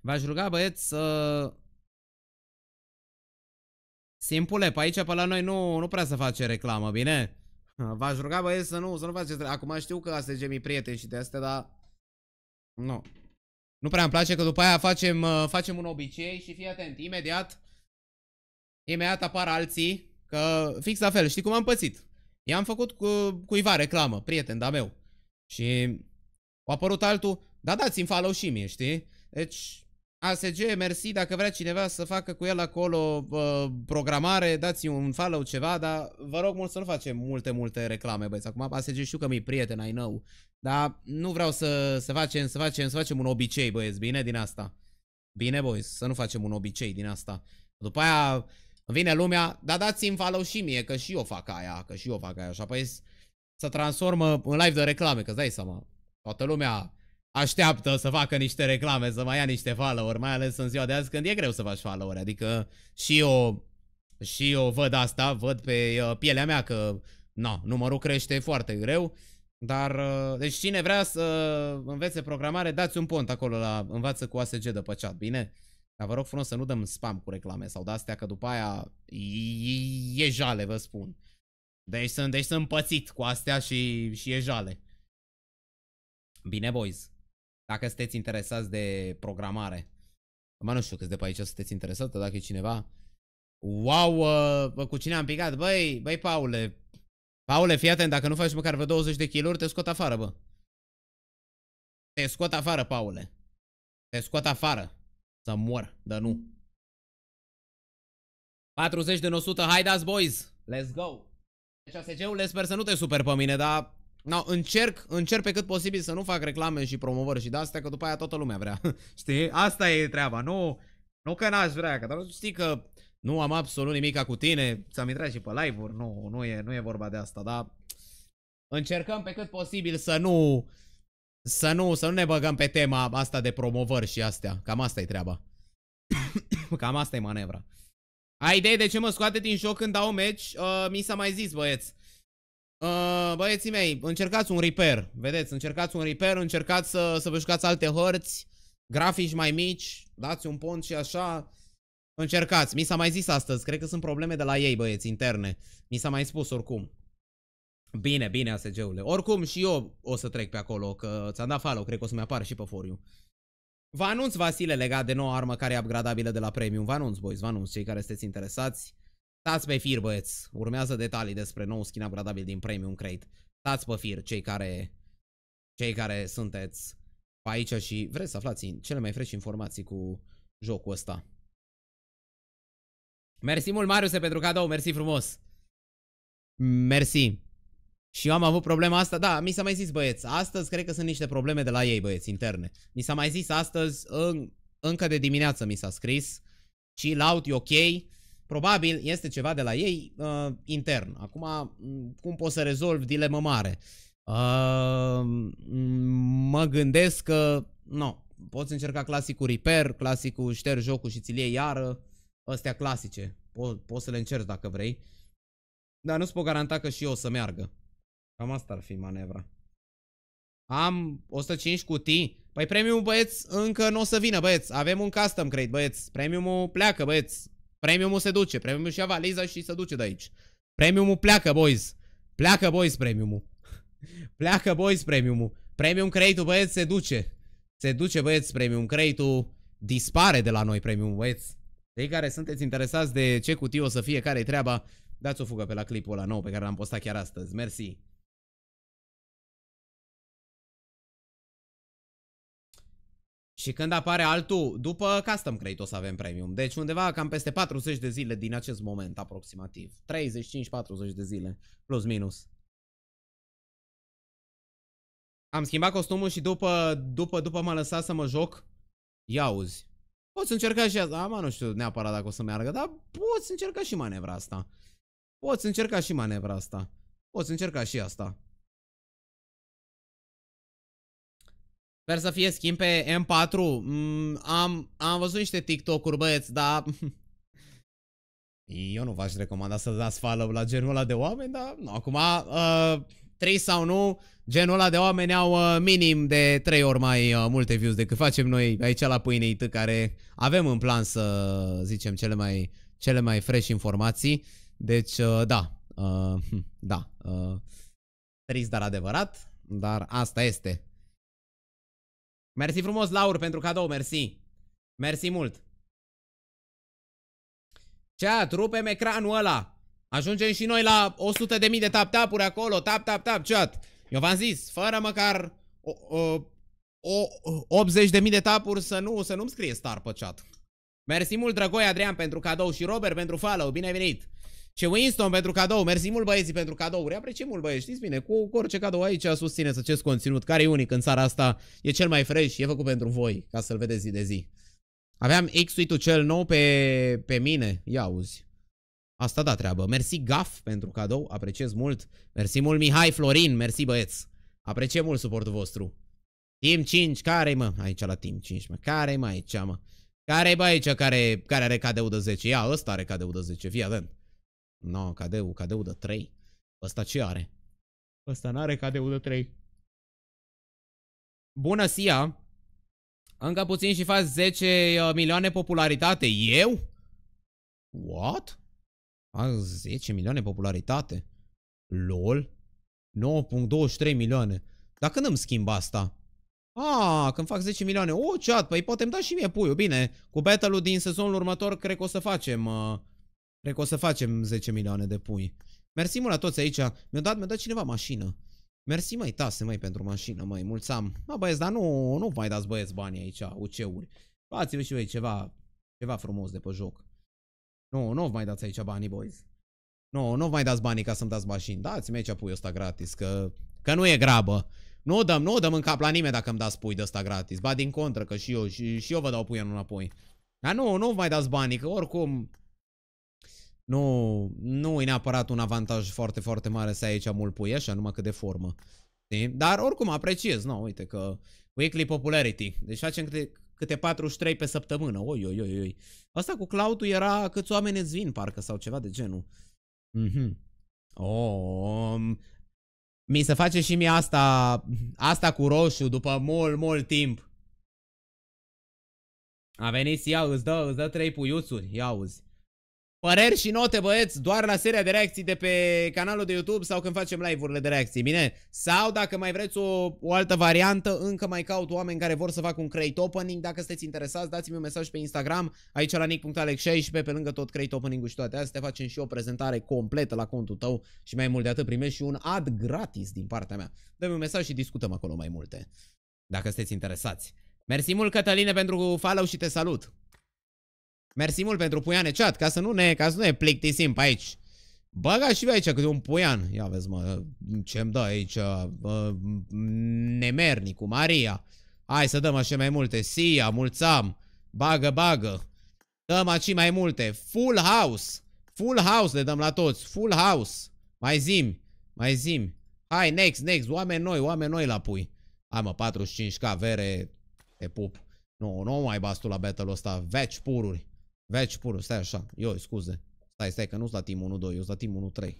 V-aș ruga, băieți, să Simpule, pe aici, pe la noi, nu, nu prea se face reclamă, bine? V-aș ruga, băieți, să nu, să nu faceți... Acum știu că astea gemi prieteni și de astea, dar... Nu. Nu prea îmi place că după aia facem, uh, facem un obicei și fii atent, imediat... Imediat apar alții, că fix la fel, știi cum am pățit? I-am făcut cu cuiva reclamă, prieten, da meu. Și a apărut altul, da, dați-mi follow și mie, știi? Deci, ASG, mersi, dacă vrea cineva să facă cu el acolo uh, programare, dați un follow ceva, dar vă rog mult să nu facem multe, multe reclame, băieți. Acum ASG știu că mi-i prieten, ai nou, dar nu vreau să, să facem, să facem, să facem un obicei, băieți, bine din asta. Bine, boys, să nu facem un obicei din asta. După aia vine lumea, dar dați-mi follow și mie, că și eu fac aia, că și eu fac aia. Și apoi să transformă în live de reclame, că dai seama, toată lumea așteaptă să facă niște reclame, să mai ia niște follower, mai ales în ziua de azi când e greu să faci follower, adică și eu, și eu văd asta, văd pe uh, pielea mea că na, numărul crește foarte greu, dar, uh, deci cine vrea să învețe programare, dați un pont acolo la învață cu ASG de pe chat, bine? Dar vă rog frumos să nu dăm spam cu reclame sau de-astea, că după aia e, e jale, vă spun. Deci sunt, deci sunt pățit cu astea și, și e jale. Bine, boys. Dacă sunteți interesați de programare. Mă nu știu câți de pe aici sunteți interesați, dacă e cineva. Wow, uh, bă, cu cine am picat? Băi, băi, Paule. Paule, fii atent, dacă nu faci măcar vreo 20 de kg, te scot afară, bă. Te scot afară, Paule. Te scot afară. Să mor, dar nu. 40 de 100, hai dați, boys! Let's go! Deci ASG-ul, sper să nu te super pe mine, dar No, încerc, încerc pe cât posibil să nu fac reclame și promovări și de-astea, că după aia toată lumea vrea. Știi? Asta e treaba. Nu, nu că n-aș vrea, că dar știi că nu am absolut nimica cu tine. Ți-am intrat și pe live-uri. Nu, nu e, nu e vorba de asta, dar încercăm pe cât posibil să nu, să nu, să nu ne băgăm pe tema asta de promovări și astea. Cam asta e treaba. Cam asta e manevra. Ai idee de ce mă scoate din joc când dau meci? Uh, mi s-a mai zis, băieți. Uh, băieții mei, încercați un repair, vedeți, încercați un repair, încercați să, să vă jucați alte hărți, grafici mai mici, dați un pont și așa, încercați. Mi s-a mai zis astăzi, cred că sunt probleme de la ei, băieți, interne. Mi s-a mai spus oricum. Bine, bine, ASG-ule. Oricum și eu o să trec pe acolo, că ți-am dat follow, cred că o să-mi apară și pe foriu. Vă anunț, Vasile, legat de noua armă care e upgradabilă de la premium. Vă anunț, boys, vă anunț, cei care sunteți interesați. Stați pe fir, băieți. Urmează detalii despre nou skin upgradabil din Premium Crate. Stați pe fir, cei care, cei care sunteți pe aici și vreți să aflați cele mai fresh informații cu jocul ăsta. Mersi mult, Mariuse, pentru cadou. Mersi frumos. Mersi. Și eu am avut problema asta, da, mi s-a mai zis băieți, astăzi cred că sunt niște probleme de la ei băieți interne. Mi s-a mai zis astăzi, în, încă de dimineață mi s-a scris, chill out, e ok, Probabil este ceva de la ei uh, intern. Acum, mm, cum pot să rezolv dilemă mare? Uh, mm, mă gândesc că, nu, no, poți încerca clasicul repair, clasicul șterg jocul și ți-l iară, astea clasice. Po poți să le încerci dacă vrei. Dar nu-ți pot garanta că și eu o să meargă. Cam asta ar fi manevra. Am 105 cutii. Păi premium băieți, încă nu o să vină, băieți. Avem un custom crate, băieți. Premiumul pleacă, băieți. Premiumul se duce. Premiumul și ia valiza și se duce de aici. Premiumul pleacă, boys. Pleacă, boys, premiumul. pleacă, boys, premiumul. Premium creditul, băieți, se duce. Se duce, băieți, premium creditul Dispare de la noi premium, băieți. Cei care sunteți interesați de ce cutie o să fie, care-i treaba, dați o fugă pe la clipul ăla nou pe care l-am postat chiar astăzi. Mersi. Și când apare altul, după custom crate o să avem premium. Deci undeva cam peste 40 de zile din acest moment aproximativ. 35-40 de zile, plus minus. Am schimbat costumul și după, după, după m-a lăsat să mă joc. Ia uzi. Poți încerca și asta. Ama, nu știu neapărat dacă o să meargă, dar poți încerca și manevra asta. Poți încerca și manevra asta. Poți încerca și asta. Sper să fie schimb pe M4. Mm, am, am văzut niște TikTok-uri, băieți, dar... Eu nu v-aș recomanda să dați follow la genul ăla de oameni, dar nu, acum, uh, 3 sau nu, genul ăla de oameni au uh, minim de 3 ori mai uh, multe views decât facem noi aici la Pâine IT, care avem în plan să zicem cele mai, cele mai fresh informații. Deci, uh, da, uh, hm, da, uh, trist dar adevărat, dar asta este. Mersi frumos, Laur, pentru cadou, mersi. Mersi mult. Cea, trupem ecranul ăla. Ajungem și noi la 100.000 de tap-tapuri acolo, tap-tap-tap, chat. Eu v-am zis, fără măcar o, o, o, 80.000 de tapuri să nu, să nu scrie star pe chat. Mersi mult, dragoi Adrian, pentru cadou și Robert pentru follow. Bine ai venit! Și Winston pentru cadou, mersi mult băieții pentru cadou. Reapreciem mult băieți, știți bine, cu, orice cadou aici susțineți acest conținut, care e unic în țara asta, e cel mai fresh, e făcut pentru voi, ca să-l vedeți zi de zi. Aveam x ul cel nou pe, pe mine, ia uzi. Asta da treabă, mersi Gaf pentru cadou, apreciez mult, mersi mult Mihai Florin, mersi băieți, apreciem mult suportul vostru. Team 5, care-i mă? Aici la Team 5, mă, care-i mă aici, mă? Care-i bă aici care, care are cadeu de 10? Ia, ăsta are cadeu de 10, fii atent. No, cadeu, cadeu de 3. Ăsta ce are? Ăsta n-are cadeu de 3. Bună, Sia! Încă puțin și faci 10 uh, milioane popularitate. Eu? What? Am 10 milioane popularitate? LOL? 9.23 milioane. Dar când îmi schimb asta? A, ah, când fac 10 milioane. O, oh, chat, păi poate-mi da și mie puiul. Bine, cu battle-ul din sezonul următor cred că o să facem... Uh, Cred că o să facem 10 milioane de pui. Mersi mult la toți aici. Mi-a dat, mi dat cineva mașină. Mersi mai tase mai pentru mașină, mai mulțam. am. Mă băieți, dar nu, nu mai dați băieți bani aici, UC-uri. Luați-vă și voi ceva, ceva frumos de pe joc. Nu, nu mai dați aici banii, boys. Nu, nu mai dați banii ca să-mi dați mașini. Dați-mi aici puiul ăsta gratis, că, că nu e grabă. Nu o dăm, nu o dăm în cap la nimeni dacă îmi dați pui de ăsta gratis. Ba din contră, că și eu, și, și eu vă dau puiul înapoi. Dar nu, nu mai dați banii, că oricum nu, nu e neapărat un avantaj foarte, foarte mare să ai aici mult așa, numai că de formă. Știi? Dar oricum apreciez, nu, uite că weekly popularity. Deci facem câte, câte 43 pe săptămână. Oi, oi, oi, oi. Asta cu cloud era câți oameni îți vin, parcă, sau ceva de genul. Mhm. Mm oh, um, mi se face și mie asta, asta cu roșu după mult, mult timp. A venit, ia, îți dă, îți dă trei puiuțuri, ia auzi. Păreri și note, băieți, doar la seria de reacții de pe canalul de YouTube sau când facem live-urile de reacții, bine? Sau dacă mai vreți o, o altă variantă, încă mai caut oameni care vor să fac un crate opening. Dacă sunteți interesați, dați-mi un mesaj pe Instagram, aici la nick.alex16, pe lângă tot crate opening-ul și toate astea, facem și o prezentare completă la contul tău și mai mult de atât primești și un ad gratis din partea mea. Dă-mi un mesaj și discutăm acolo mai multe, dacă sunteți interesați. Mersi mult, Cătăline, pentru follow și te salut! Mersi mult pentru puiane chat, ca să nu ne, ca să nu ne plictisim pe aici. Băga și aici câte un puian. Ia vezi, mă, ce-mi dă aici uh, Nemernicu, Maria. Hai să dăm așa mai multe. Sia, mulțam. Bagă, bagă. Dăm aici mai multe. Full house. Full house le dăm la toți. Full house. Mai zim. Mai zim. Hai, next, next. Oameni noi, oameni noi la pui. Hai, mă, 45k vere. Te pup. Nu, nu mai bastul la battle-ul ăsta. Veci pururi. Veci pur, stai așa. Eu, scuze. Stai, stai că nu-s la team 1-2, eu la team 1-3.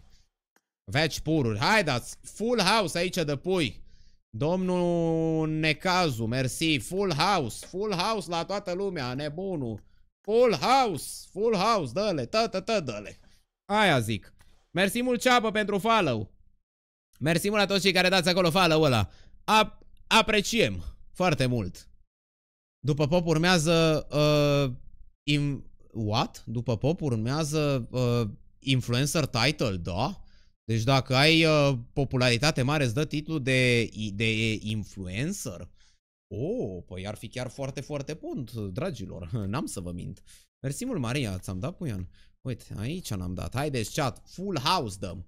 Veci pururi. Haideți, full house aici de pui. Domnul Necazu, mersi. Full house, full house la toată lumea, nebunul. Full house, full house, dă-le, tă-tă-tă, tă, tă tă dă le Aia zic. Mersi mult ceapă pentru follow. Mersi mult la toți cei care dați acolo follow ăla. A apreciem foarte mult. După pop urmează uh, what? După pop urmează uh, influencer title, da? Deci dacă ai uh, popularitate mare, îți dă titlul de, de influencer? Oh, păi ar fi chiar foarte, foarte bunt, dragilor. N-am să vă mint. Mersi mult, Maria, ți-am dat, Puian? Uite, aici n-am dat. Haideți, chat, full house dăm.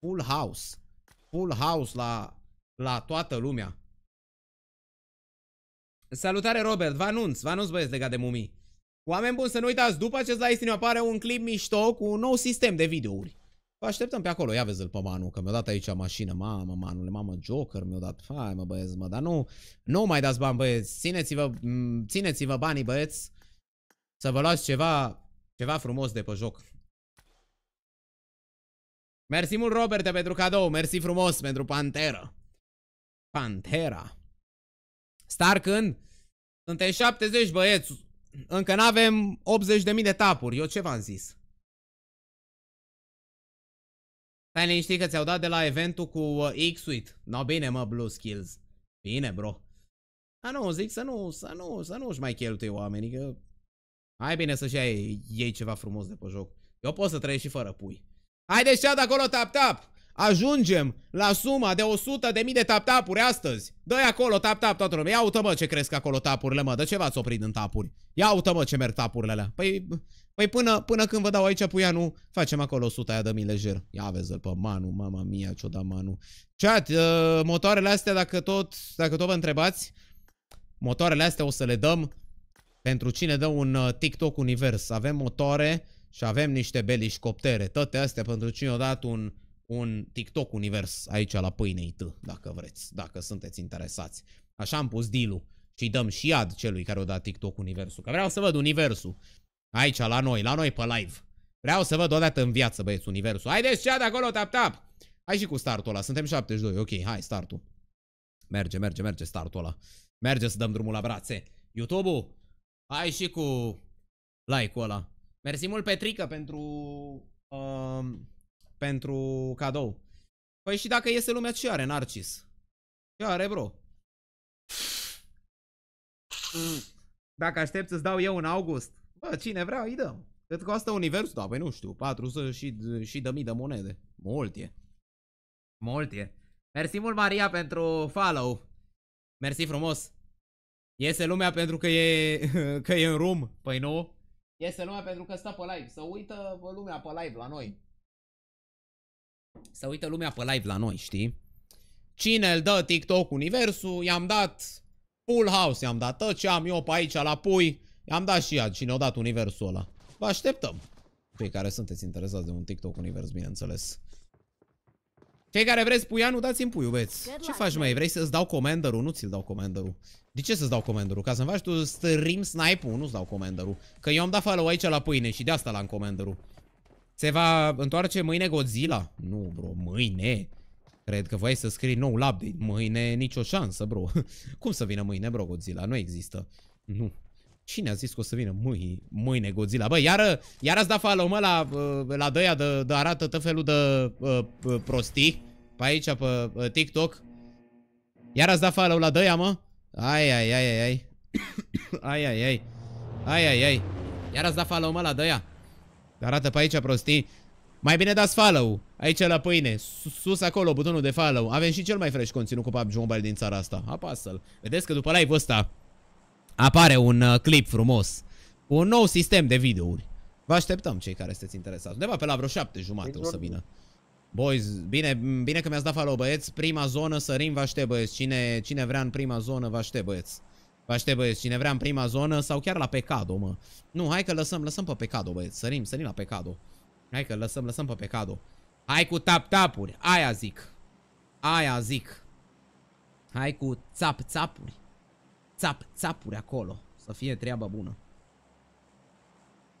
Full house. Full house la, la toată lumea. Salutare, Robert. Vă anunț, vă anunț, băieți, legat de mumii. Oameni buni, să nu uitați, după acest live stream apare un clip mișto cu un nou sistem de videouri. Vă așteptăm pe acolo, ia vezi-l pe Manu, că mi-a dat aici mașină, mamă, Manule, mamă, Joker mi-a dat, hai mă băieți, mă, dar nu, nu mai dați bani băieți, țineți-vă, țineți-vă banii băieți, să vă luați ceva, ceva frumos de pe joc. Mersi mult, Robert, pentru cadou, mersi frumos pentru Pantera. Pantera. Star când? Sunteți 70 băieți, încă n-avem 80.000 de tapuri, eu ce v-am zis? Stai liniștit că ți-au dat de la eventul cu uh, X-Suite. No, bine mă, Blue Skills. Bine, bro. A, nu, zic să nu, să nu, să nu-și mai cheltui oamenii, că... Hai bine să-și iei, ceva frumos de pe joc. Eu pot să trăiesc și fără pui. Haideți, și de acolo, tap-tap! Ajungem la suma de 100 de mii de tap-tapuri astăzi. Dă-i acolo tap-tap toată lumea. Ia uite mă ce cresc acolo tapurile mă. De ce v-ați oprit în tapuri? Ia uite mă ce merg tapurile alea. Păi, păi până, până când vă dau aici nu facem acolo 100 aia de mii lejer. Ia vezi-l pe Manu, mama mia, ce-o da Manu. Chat, uh, motoarele astea, dacă tot, dacă tot vă întrebați, motoarele astea o să le dăm pentru cine dă un uh, TikTok univers. Avem motoare și avem niște belișcoptere. Toate astea pentru cine o dat un un TikTok univers aici la pâinei t, dacă vreți, dacă sunteți interesați. Așa am pus deal și dăm și ad celui care o dat TikTok universul, că vreau să văd universul aici la noi, la noi pe live. Vreau să văd odată în viață, băieți, universul. Haideți și de acolo, tap tap. Hai și cu startul ăla, suntem 72. Ok, hai startul. Merge, merge, merge startul ăla. Merge să dăm drumul la brațe. YouTube-ul, hai și cu like-ul ăla. Mersi mult, Petrica, pentru... Uh pentru cadou. Păi și dacă iese lumea, ce are Narcis? Ce are, bro? Dacă aștept să-ți dau eu în august, bă, cine vrea, îi dăm. Cât costă universul? Da, păi nu știu, 400 și, și de mii de monede. Mult e. Mult e. Mersi mult, Maria, pentru follow. Mersi frumos. Iese lumea pentru că e, că e în room. Păi nu. Iese lumea pentru că stă pe live. Să uită lumea pe live la noi. Să uită lumea pe live la noi, știi? Cine îl dă TikTok Universul, i-am dat full house, i-am dat tot ce am eu pe aici la pui, i-am dat și ea, cine a dat Universul ăla. Vă așteptăm! Cei care sunteți interesați de un TikTok Univers, bineînțeles. Cei care vreți nu dați-mi puiul, veți. Ce faci, mai? Vrei să-ți dau commanderul? Nu ți-l dau commanderul. De ce să-ți dau commanderul? Ca să-mi faci tu stream snipe-ul, nu-ți dau commanderul. Că eu am dat follow aici la pâine și de asta l-am commanderul. Se va întoarce mâine Godzilla? Nu, bro, mâine. Cred că voi să scrii nou la update. Mâine nicio șansă, bro. Cum să vină mâine, bro, Godzilla? Nu există. Nu. Cine a zis că o să vină mâine, mâine Godzilla? Bă, iară, iar ați dat follow, mă, la, uh, la doia de, de arată tot felul de uh, prostii pe aici, pe uh, TikTok. Iar ați dat follow la doia, mă? Ai, ai, ai, ai, ai. ai, ai, ai. Ai, ai, ai. Iar ați dat follow, mă, la doia. Arată pe aici prostii. Mai bine dați follow. Aici la pâine. Sus acolo, butonul de follow. Avem și cel mai fresh conținut cu PUBG Mobile din țara asta. Apasă-l. Vedeți că după live ăsta apare un uh, clip frumos. un nou sistem de videouri. Vă așteptăm cei care sunteți interesați. Undeva pe la vreo șapte jumate deci o să vină. Boys, bine, bine că mi-ați dat follow, băieți. Prima zonă, sărim, vă aștept, băieți. Cine, cine vrea în prima zonă, vă aștept, băieți. Vă aștept, băieți, cine vrea în prima zonă sau chiar la Pecado, mă. Nu, hai că lăsăm, lăsăm pe Pecado, băieți. Sărim, sărim la Pecado. Hai că lăsăm, lăsăm pe Pecado. Hai cu tap-tapuri, aia zic. Aia zic. Hai cu țap-țapuri. Țap-țapuri acolo. Să fie treaba bună.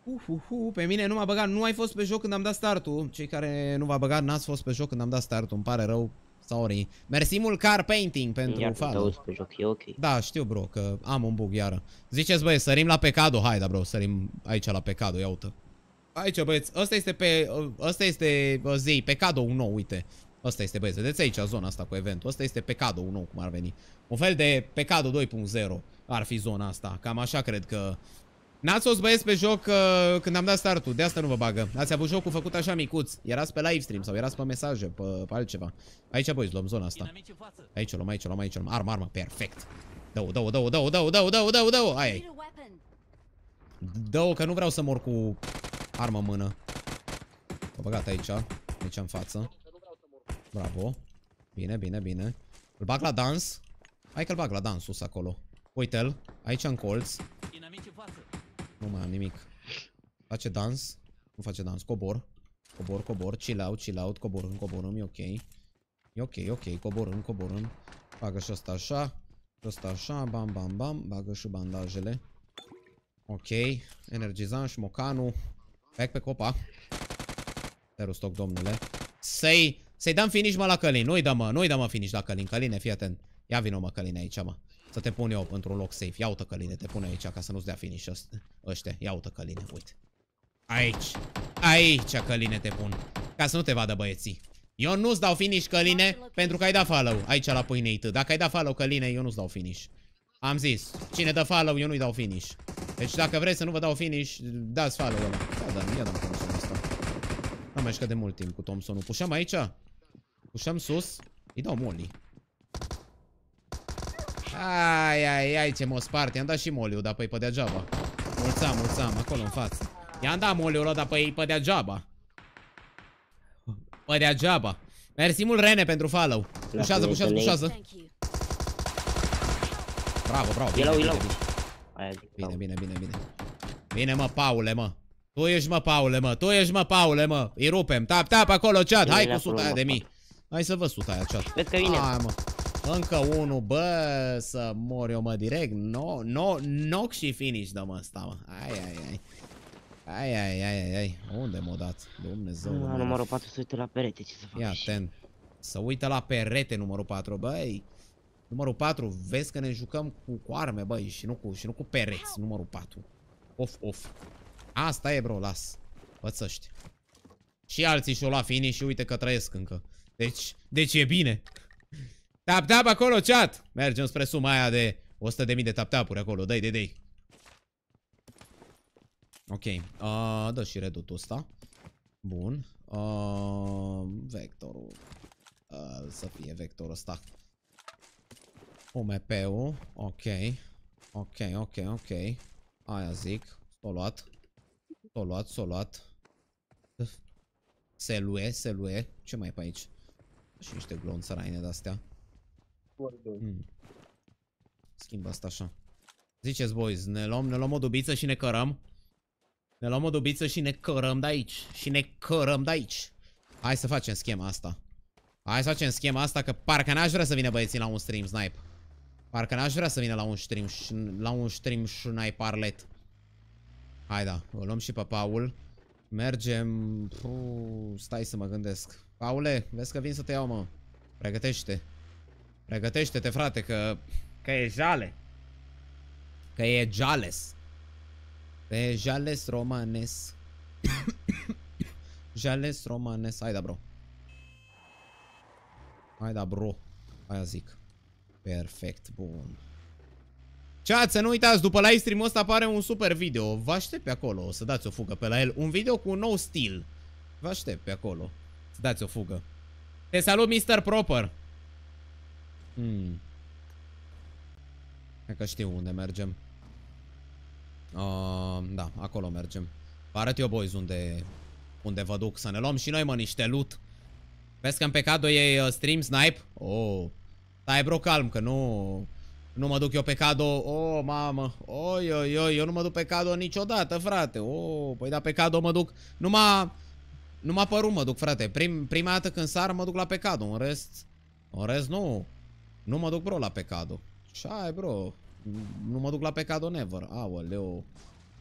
Uhuhu, pe mine nu m-a băgat, nu ai fost pe joc când am dat startul. Cei care nu v-a băgat, n-ați fost pe joc când am dat startul, îmi pare rău. Sorry. Mersi mult Car Painting pentru Iar Iar pe joc, e ok. Da, știu bro, că am un bug iară. Ziceți băie, sărim la pecado, hai da bro, sărim aici la pecado, ia uite. Aici băieți, ăsta este pe, ăsta este zi, pecado un nou, uite. Ăsta este băieți, vedeți aici zona asta cu eventul, ăsta este pecado un nou, cum ar veni. Un fel de pecado 2.0 ar fi zona asta, cam așa cred că N-ați fost băieți pe joc uh, când am dat startul, de asta nu vă bagă. Ați avut jocul făcut așa micuț. Erați pe live stream sau erați pe mesaje, pe, pe altceva. Aici, băieți, luăm zona asta. Aici o luăm, aici o luăm, aici o luăm. Armă, armă, perfect. Dă-o, dă-o, dă-o, dă-o, dă-o, dă-o, dă-o, dă-o, dă-o, dă-o, Dă-o, că nu vreau să mor cu armă în mână. L-a băgat aici, aici în față. Bravo. Bine, bine, bine. Îl bag la dans. Hai că-l bag la dans sus acolo. Uite-l, aici în colț. Nu mai am nimic. Face dans. Nu face dans. Cobor. Cobor, cobor. Chill out, chill out. Coborâm, coborâm. E ok. E ok, ok. Coborâm, coborâm. Bagă și asta așa. Și asta așa. Bam, bam, bam. Bagă și bandajele. Ok. Energizan și mocanul. Back pe copa. Terustoc, domnule. Să-i... Să-i dăm finish, mă, la Călin. Nu-i dă, mă. Nu-i dă, mă, finish la Călin. Căline, fii atent. Ia vină, mă, Căline, aici, mă. Să te pun eu într-un loc safe. Ia uite Căline, te pun aici ca să nu-ți dea finish ăștia. Ia uite Căline, uite. Aici. Aici Căline te pun. Ca să nu te vadă băieții. Eu nu-ți dau finish, Căline, pentru că ai dat follow aici la pâine IT. Dacă ai dat follow, Căline, eu nu-ți dau finish. Am zis, cine dă follow, eu nu-i dau finish. Deci dacă vreți să nu vă dau finish, dați follow ăla. Ia dăm, ia dăm finish asta. Am mai de mult timp cu Thompson-ul. Pușăm aici? Pușăm sus? Îi dau molly. Ai, ai, ai ce mă spart. I-am dat și moliu, dar păi pe degeaba. Mulțam, mulțam, acolo în față. I-am dat moliu ăla, dar păi pe degeaba. Pe degeaba. Mersi mult, Rene, pentru follow. Pușează, pușează, pușează. Bravo, bravo. Bine, bine, bine, bine, bine, bine. Bine, mă, Paule, mă. Tu ești, mă, Paule, mă. Tu ești, mă, Paule, mă. Îi rupem. Tap, tap, acolo, chat. Hai cu suta aia de mii. Hai să vă suta aia, chat. Vezi că vine. Hai, mă. Încă unul, bă, să mor eu, mă, direct. No, no, knock și finish dă-mă, ăsta, mă. Ai, ai, ai. Ai, ai, ai, ai, ai. Unde m-o dat? Dumnezeu. Nu, numărul 4 să uită la perete, ce să faci? Ia atent. Să uită la perete numărul 4, băi. Numărul 4, vezi că ne jucăm cu, cu arme, băi, și nu cu, și nu cu pereți, numărul 4. Of, of. Asta e, bro, las. Pățăști. Și alții și-o la finish. și uite că trăiesc încă. Deci, deci e bine. Tap-tap acolo, chat! Mergem spre suma aia de 100.000 de tap-tapuri acolo. Dai, dai, dai. Ok. Uh, dă și redutul ăsta. Bun. Uh, vectorul. Uh, să fie vectorul ăsta. UMP-ul. Ok. Ok, ok, ok. Aia zic. S-o luat. S-o luat, s-o luat. se lue. Ce mai e pe aici? Și niște glonțăraine de-astea. Mm. Schimba asta așa. Ziceți, boys, ne luăm, ne luăm o dubiță și ne cărăm. Ne luăm o dubiță și ne cărăm de aici. Și ne cărăm de aici. Hai să facem schema asta. Hai să facem schema asta, că parcă n-aș vrea să vină băieții la un stream snipe. Parcă n-aș vrea să vină la un stream, la un stream snipe arlet. Hai da, o luăm și pe Paul. Mergem... Puh, stai să mă gândesc. Paule, vezi că vin să te iau, mă. Pregătește. Pregătește-te, frate, că... Că e jale. Că e jales. Că e jales romanes. jales romanes. Hai da, bro. Hai da, bro. Aia zic. Perfect, bun. Chat, să nu uitați, după live stream ăsta apare un super video. Vă aștept pe acolo, o să dați o fugă pe la el. Un video cu un nou stil. Vă aștept pe acolo. Să dați o fugă. Te salut, Mr. Proper. Hmm. Cred că știu unde mergem. Uh, da, acolo mergem. Vă arăt eu, boys, unde, unde vă duc. Să ne luăm și noi, mă, niște loot. Vezi că în pecado e uh, stream snipe? Oh. Stai, bro, calm, că nu... Nu mă duc eu pe cadou, o, oh, mamă, oi, oi, oi, eu nu mă duc pe cadou niciodată, frate, o, oh, păi da, pe cadou mă duc, numai, numai pe rum mă duc, frate, Prim, prima dată când sar mă duc la pe cadou, în rest, în rest nu, nu mă duc, bro, la pecado. Și bro. Nu mă duc la pecado never. Aoleu.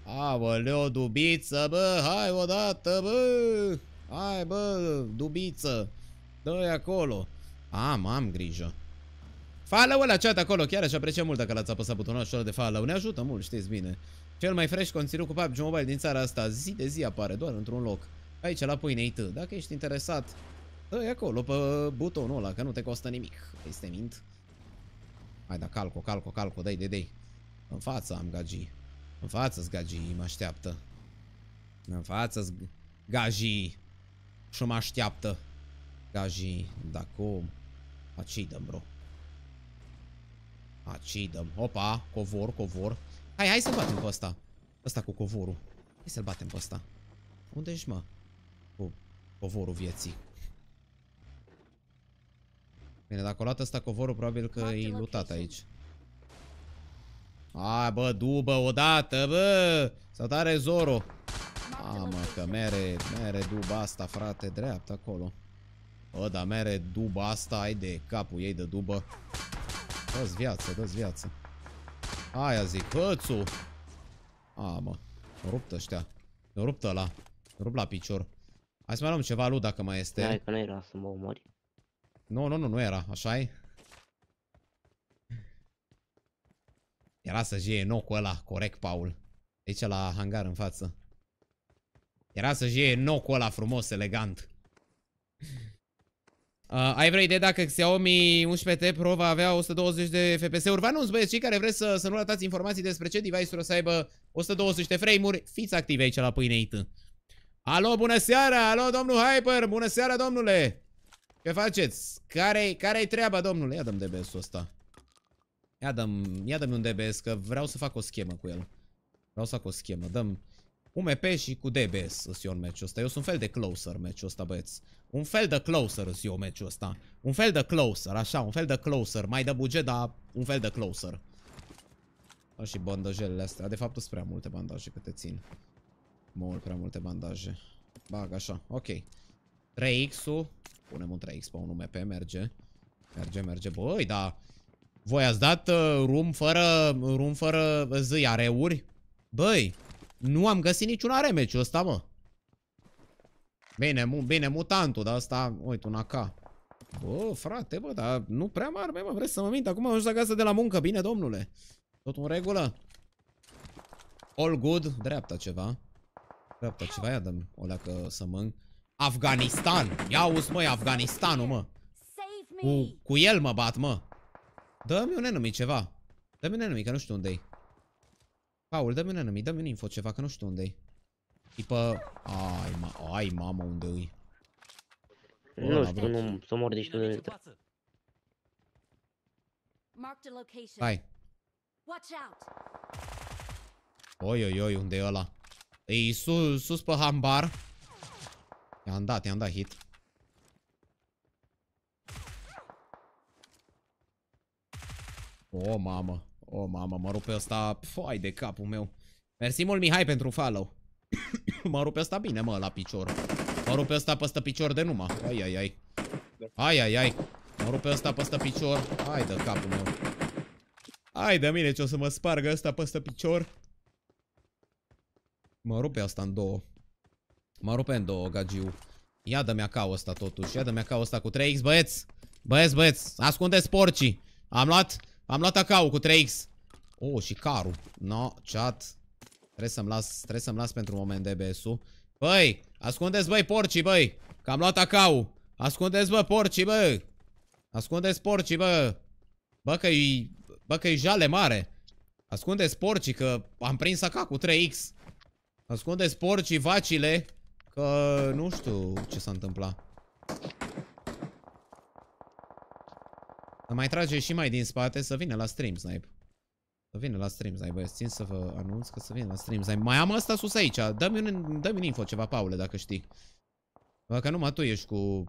Aoleu, dubiță, bă. Hai odată, bă. Hai, bă, dubiță. dă acolo. Am, am grijă. Follow la chat acolo, chiar și apreciem mult dacă l-ați apăsat butonul acela de follow. Ne ajută mult, știți bine. Cel mai fresh conținut cu PUBG Mobile din țara asta, zi de zi apare, doar într-un loc. Aici, la pâinei T. Dacă ești interesat, dă acolo pe butonul ăla, că nu te costă nimic. Este mint. Hai da, calco, calco, calco, dai, dai, dai. În față am gaji, În față-s gagii, mă așteaptă. În față-s gagii. Și mă așteaptă. gaji da cum? Acidăm, bro. Acidăm. Opa, covor, covor. Hai, hai să-l batem pe ăsta. Ăsta cu covorul. Hai să-l batem pe ăsta. Unde ești, mă? Cu covorul vieții. Bine, dacă o luat ăsta covorul, probabil că e lutat aici. A, bă, dubă odată, bă! Sau tare Zoro. Mamă, că mere, mere duba asta, frate, dreapta acolo. Bă, da, mere duba asta, ai de capul ei de dubă. Dă-ți viață, dă-ți viață. Aia zic, hățu! A, mă, ne rupt ăștia. Ne rupt ăla. Ne rupt la picior. Hai să mai luăm ceva lui dacă mai este. Hai că nu era să mă omori. Nu, nu, nu, nu era, așa e? Era să jie iei nocul ăla, corect, Paul. Aici la hangar în față. Era să jie iei nocul ăla frumos, elegant. Uh, ai vreo idee dacă Xiaomi 11T Pro va avea 120 de FPS-uri? Vă anunț, băieți, cei care vreți să, să nu ratați informații despre ce device-uri o să aibă 120 de frame-uri, fiți activi aici la Pâine IT. Alo, bună seara! Alo, domnul Hyper! Bună seara, domnule! Ce faceți? Care-i care treaba, domnule? Ia dăm DBS-ul ăsta. Ia dăm, ia dăm un DBS, că vreau să fac o schemă cu el. Vreau să fac o schemă. Dăm UMP și cu DBS îs eu în meciul ăsta. Eu sunt un fel de closer meciul ăsta, băieți. Un fel de closer îs eu meciul ăsta. Un fel de closer, așa, un fel de closer. Mai dă buget, dar un fel de closer. Da, și bandajele astea. De fapt, sunt prea multe bandaje câte țin. Mult prea multe bandaje. Bag așa, ok. 3x-ul. Punem un 3 x un MP, merge. Merge, merge. Băi, da. Voi ați dat uh, room fără, room fără zâi, areuri? Băi, nu am găsit niciun are meciul ăsta, mă. Bine, mu bine mutantul, dar asta, uite, un AK. Bă, frate, bă, dar nu prea mă arme, mă, vreți să mă mint? Acum am ajuns acasă de la muncă, bine, domnule. Tot în regulă. All good, dreapta ceva. Dreapta ceva, ia dăm o leacă să mânc Afganistan. Ia uzi, măi, Afganistanul, mă. Cu, cu el mă bat, mă. Dă-mi un enemy ceva. Dă-mi un enemy, că nu știu unde-i. Paul, dă-mi un enemy, dă-mi un info ceva, că nu știu unde-i. Tipă... Ai, ma... Ai, mamă, unde-i? Nu știu, nu, să mor de știu de Hai. Oi, oi, oi, unde e ăla? E sus, sus pe hambar. I-am dat, i-am dat hit. O, oh, mamă. O, oh, mamă, mă rupe ăsta... Fai de capul meu. Mersi mult, Mihai, pentru follow. mă rupe ăsta bine, mă, la picior. Mă rupe ăsta păstă picior de numai. Ai, ai, ai. Ai, ai, ai. Mă rupe ăsta păstă picior. Hai de capul meu. Hai de mine ce o să mă spargă ăsta păstă picior. Mă rupe asta în două. Mă rupe două, gagiu. Ia dă-mi acau ăsta totuși. Ia dă-mi acau ăsta cu 3x, băieți. Băieți, băieți. Ascundeți porcii. Am luat, am luat acau cu 3x. Oh, și carul. No, chat. Trebuie să-mi las, trebuie să-mi las pentru un moment DBS-ul. Băi, ascundeți, băi, porcii, băi. Că am luat acau. Ascundeți, bă, porcii, bă. Ascundeți porcii, bă. Bă, că-i, bă, că-i jale mare. Ascundeți porcii, că am prins acau cu 3x. Ascundeți porcii, vacile. Că nu știu ce s-a întâmplat. Să mai trage și mai din spate să vină la stream snipe. Să vină la stream snipe, băieți. Țin să vă anunț că să vină la stream snipe. Mai am ăsta sus aici. Dă-mi un, dă un info ceva, Paule, dacă știi. Bă, că numai tu ești cu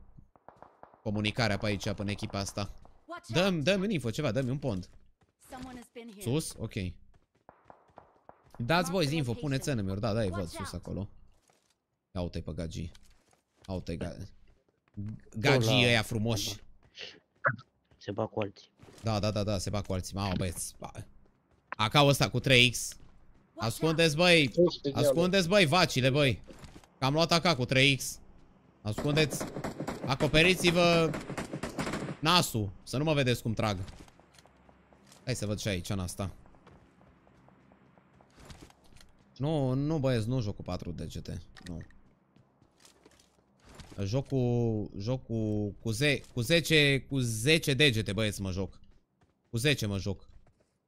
comunicarea pe aici, până echipa asta. Dă-mi dă un info ceva, dă-mi un pont. Sus? Ok. Dați voi info, puneți enemy-uri. Da, da, e văd sus acolo. Ia uite pe Gagi Ia uite Gagi Gagi ăia frumoși. Se bag cu alții. Da, da, da, da, se bag cu alții. Mamă, băieți. ak ăsta cu 3X. Ascundeți, băi. Ascundeți, băi, vacile, băi. Că am luat AK cu 3X. Ascundeți. Acoperiți-vă nasul. Să nu mă vedeți cum trag. Hai să văd și aici în asta. Nu, nu băieți, nu joc cu 4 degete. Nu. Joc cu, joc cu, cu, ze cu 10, cu 10 degete, băieți, mă joc. Cu 10 mă joc.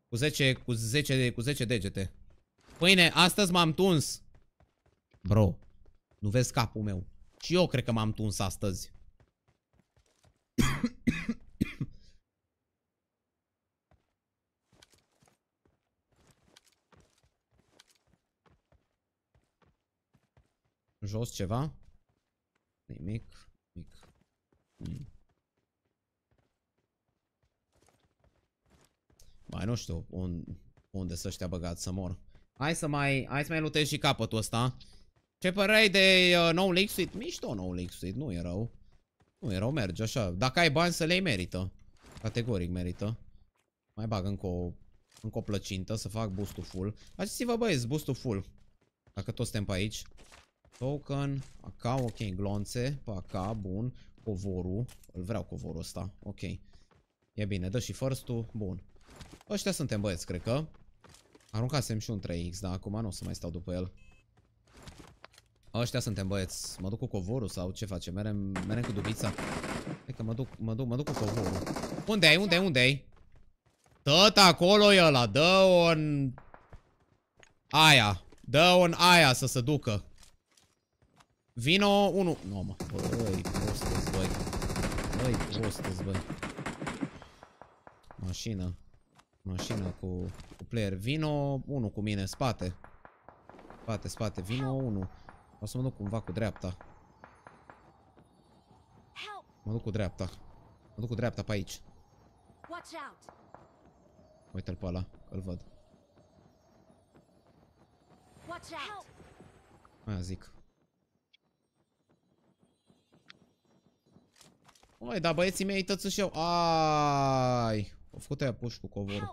Cu 10, cu 10, cu 10 degete. Pâine, astăzi m-am tuns. Bro, nu vezi capul meu. Și eu cred că m-am tuns astăzi. Jos ceva? Nimic. Nimic. Mm. Mai nu știu un, unde să ăștia băgat să mor. Hai să mai, hai să mai lutez și capătul ăsta. Ce părei de uh, nou leak Mișto nou leak nu e rău. Nu e rău, merge așa. Dacă ai bani să le merită. Categoric merită. Mai bag încă o, încă o plăcintă să fac boost-ul full. Așa vă băieți boost-ul full. Dacă toți suntem pe aici. Token, AK, ok, glonțe, pe AK, bun. Covorul, îl vreau covorul ăsta, ok. E bine, dă și first bun. Ăștia suntem băieți, cred că. Aruncasem și un 3x, dar acum nu o să mai stau după el. Ăștia suntem băieți. Mă duc cu covorul sau ce facem? Merem, merem cu dubița? Cred că mă duc, mă duc, mă duc cu covorul. Unde ai? Unde ai? Unde ai? Tot acolo e ăla. Dă un... Aia. Dă un aia să se ducă. Vino, unu... Nu, no, mă. Băi, prostă băi. Băi, prostă băi. Mașină. Mașină cu, cu player. Vino, unu cu mine, spate. Spate, spate. Vino, unu. O să mă duc cumva cu dreapta. Mă duc cu dreapta. Mă duc cu dreapta pe aici. Uite-l pe ăla, îl văd. Aia zic. Măi, dar băieții mei tăți și eu. Ai! O făcut aia puși cu covorul.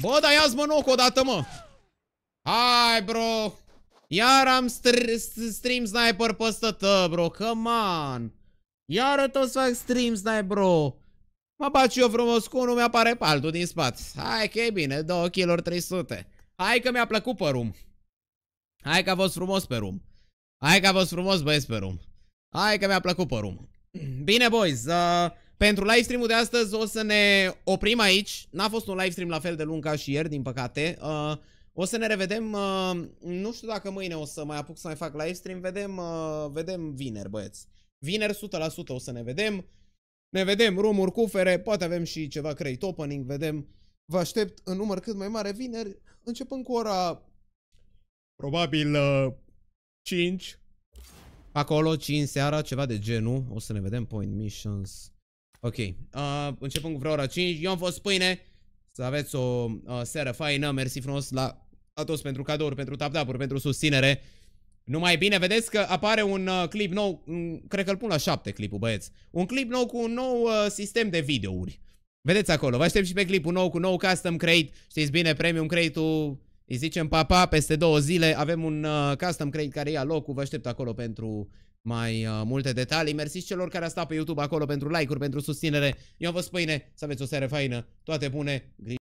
Bă, dar ia-ți mă noc odată, mă! Hai, bro! Iar am stream sniper păstă tă, bro, come on! Iar tot să fac stream sniper, bro! Mă bat eu frumos cu unul, mi-apare paltul din spate. Hai că e bine, 2 kg 300. Hai că mi-a plăcut părum. Hai că a fost frumos pe rum. Hai că a fost frumos băieți pe rum. Hai că mi-a plăcut pe rum. Bine, boys. Uh, pentru live stream-ul de astăzi o să ne oprim aici. N-a fost un live stream la fel de lung ca și ieri, din păcate. Uh, o să ne revedem, uh, nu știu dacă mâine o să mai apuc să mai fac live stream, vedem, uh, vedem vineri, băieți. Vineri 100% o să ne vedem. Ne vedem rumuri, cufere, poate avem și ceva crate opening, vedem. Vă aștept în număr cât mai mare vineri, începând cu ora Probabil uh, 5. Acolo 5 seara, ceva de genul. O să ne vedem. Point missions. Ok. Uh, începem cu vreo ora 5. Eu am fost pâine. Să aveți o uh, seară faină. Mersi frumos la, la toți pentru cadouri, pentru tap pentru susținere. Numai bine, vedeți că apare un uh, clip nou, um, cred că îl pun la 7 clipul, băieți. Un clip nou cu un nou uh, sistem de videouri. Vedeți acolo, vă aștept și pe clipul nou cu nou custom crate. Știți bine, premium crate-ul îi zicem papa, peste două zile avem un uh, custom crate care ia locul, vă aștept acolo pentru mai uh, multe detalii. Mersi celor care a stat pe YouTube acolo pentru like-uri, pentru susținere. Eu vă spune, să aveți o seară faină, toate bune,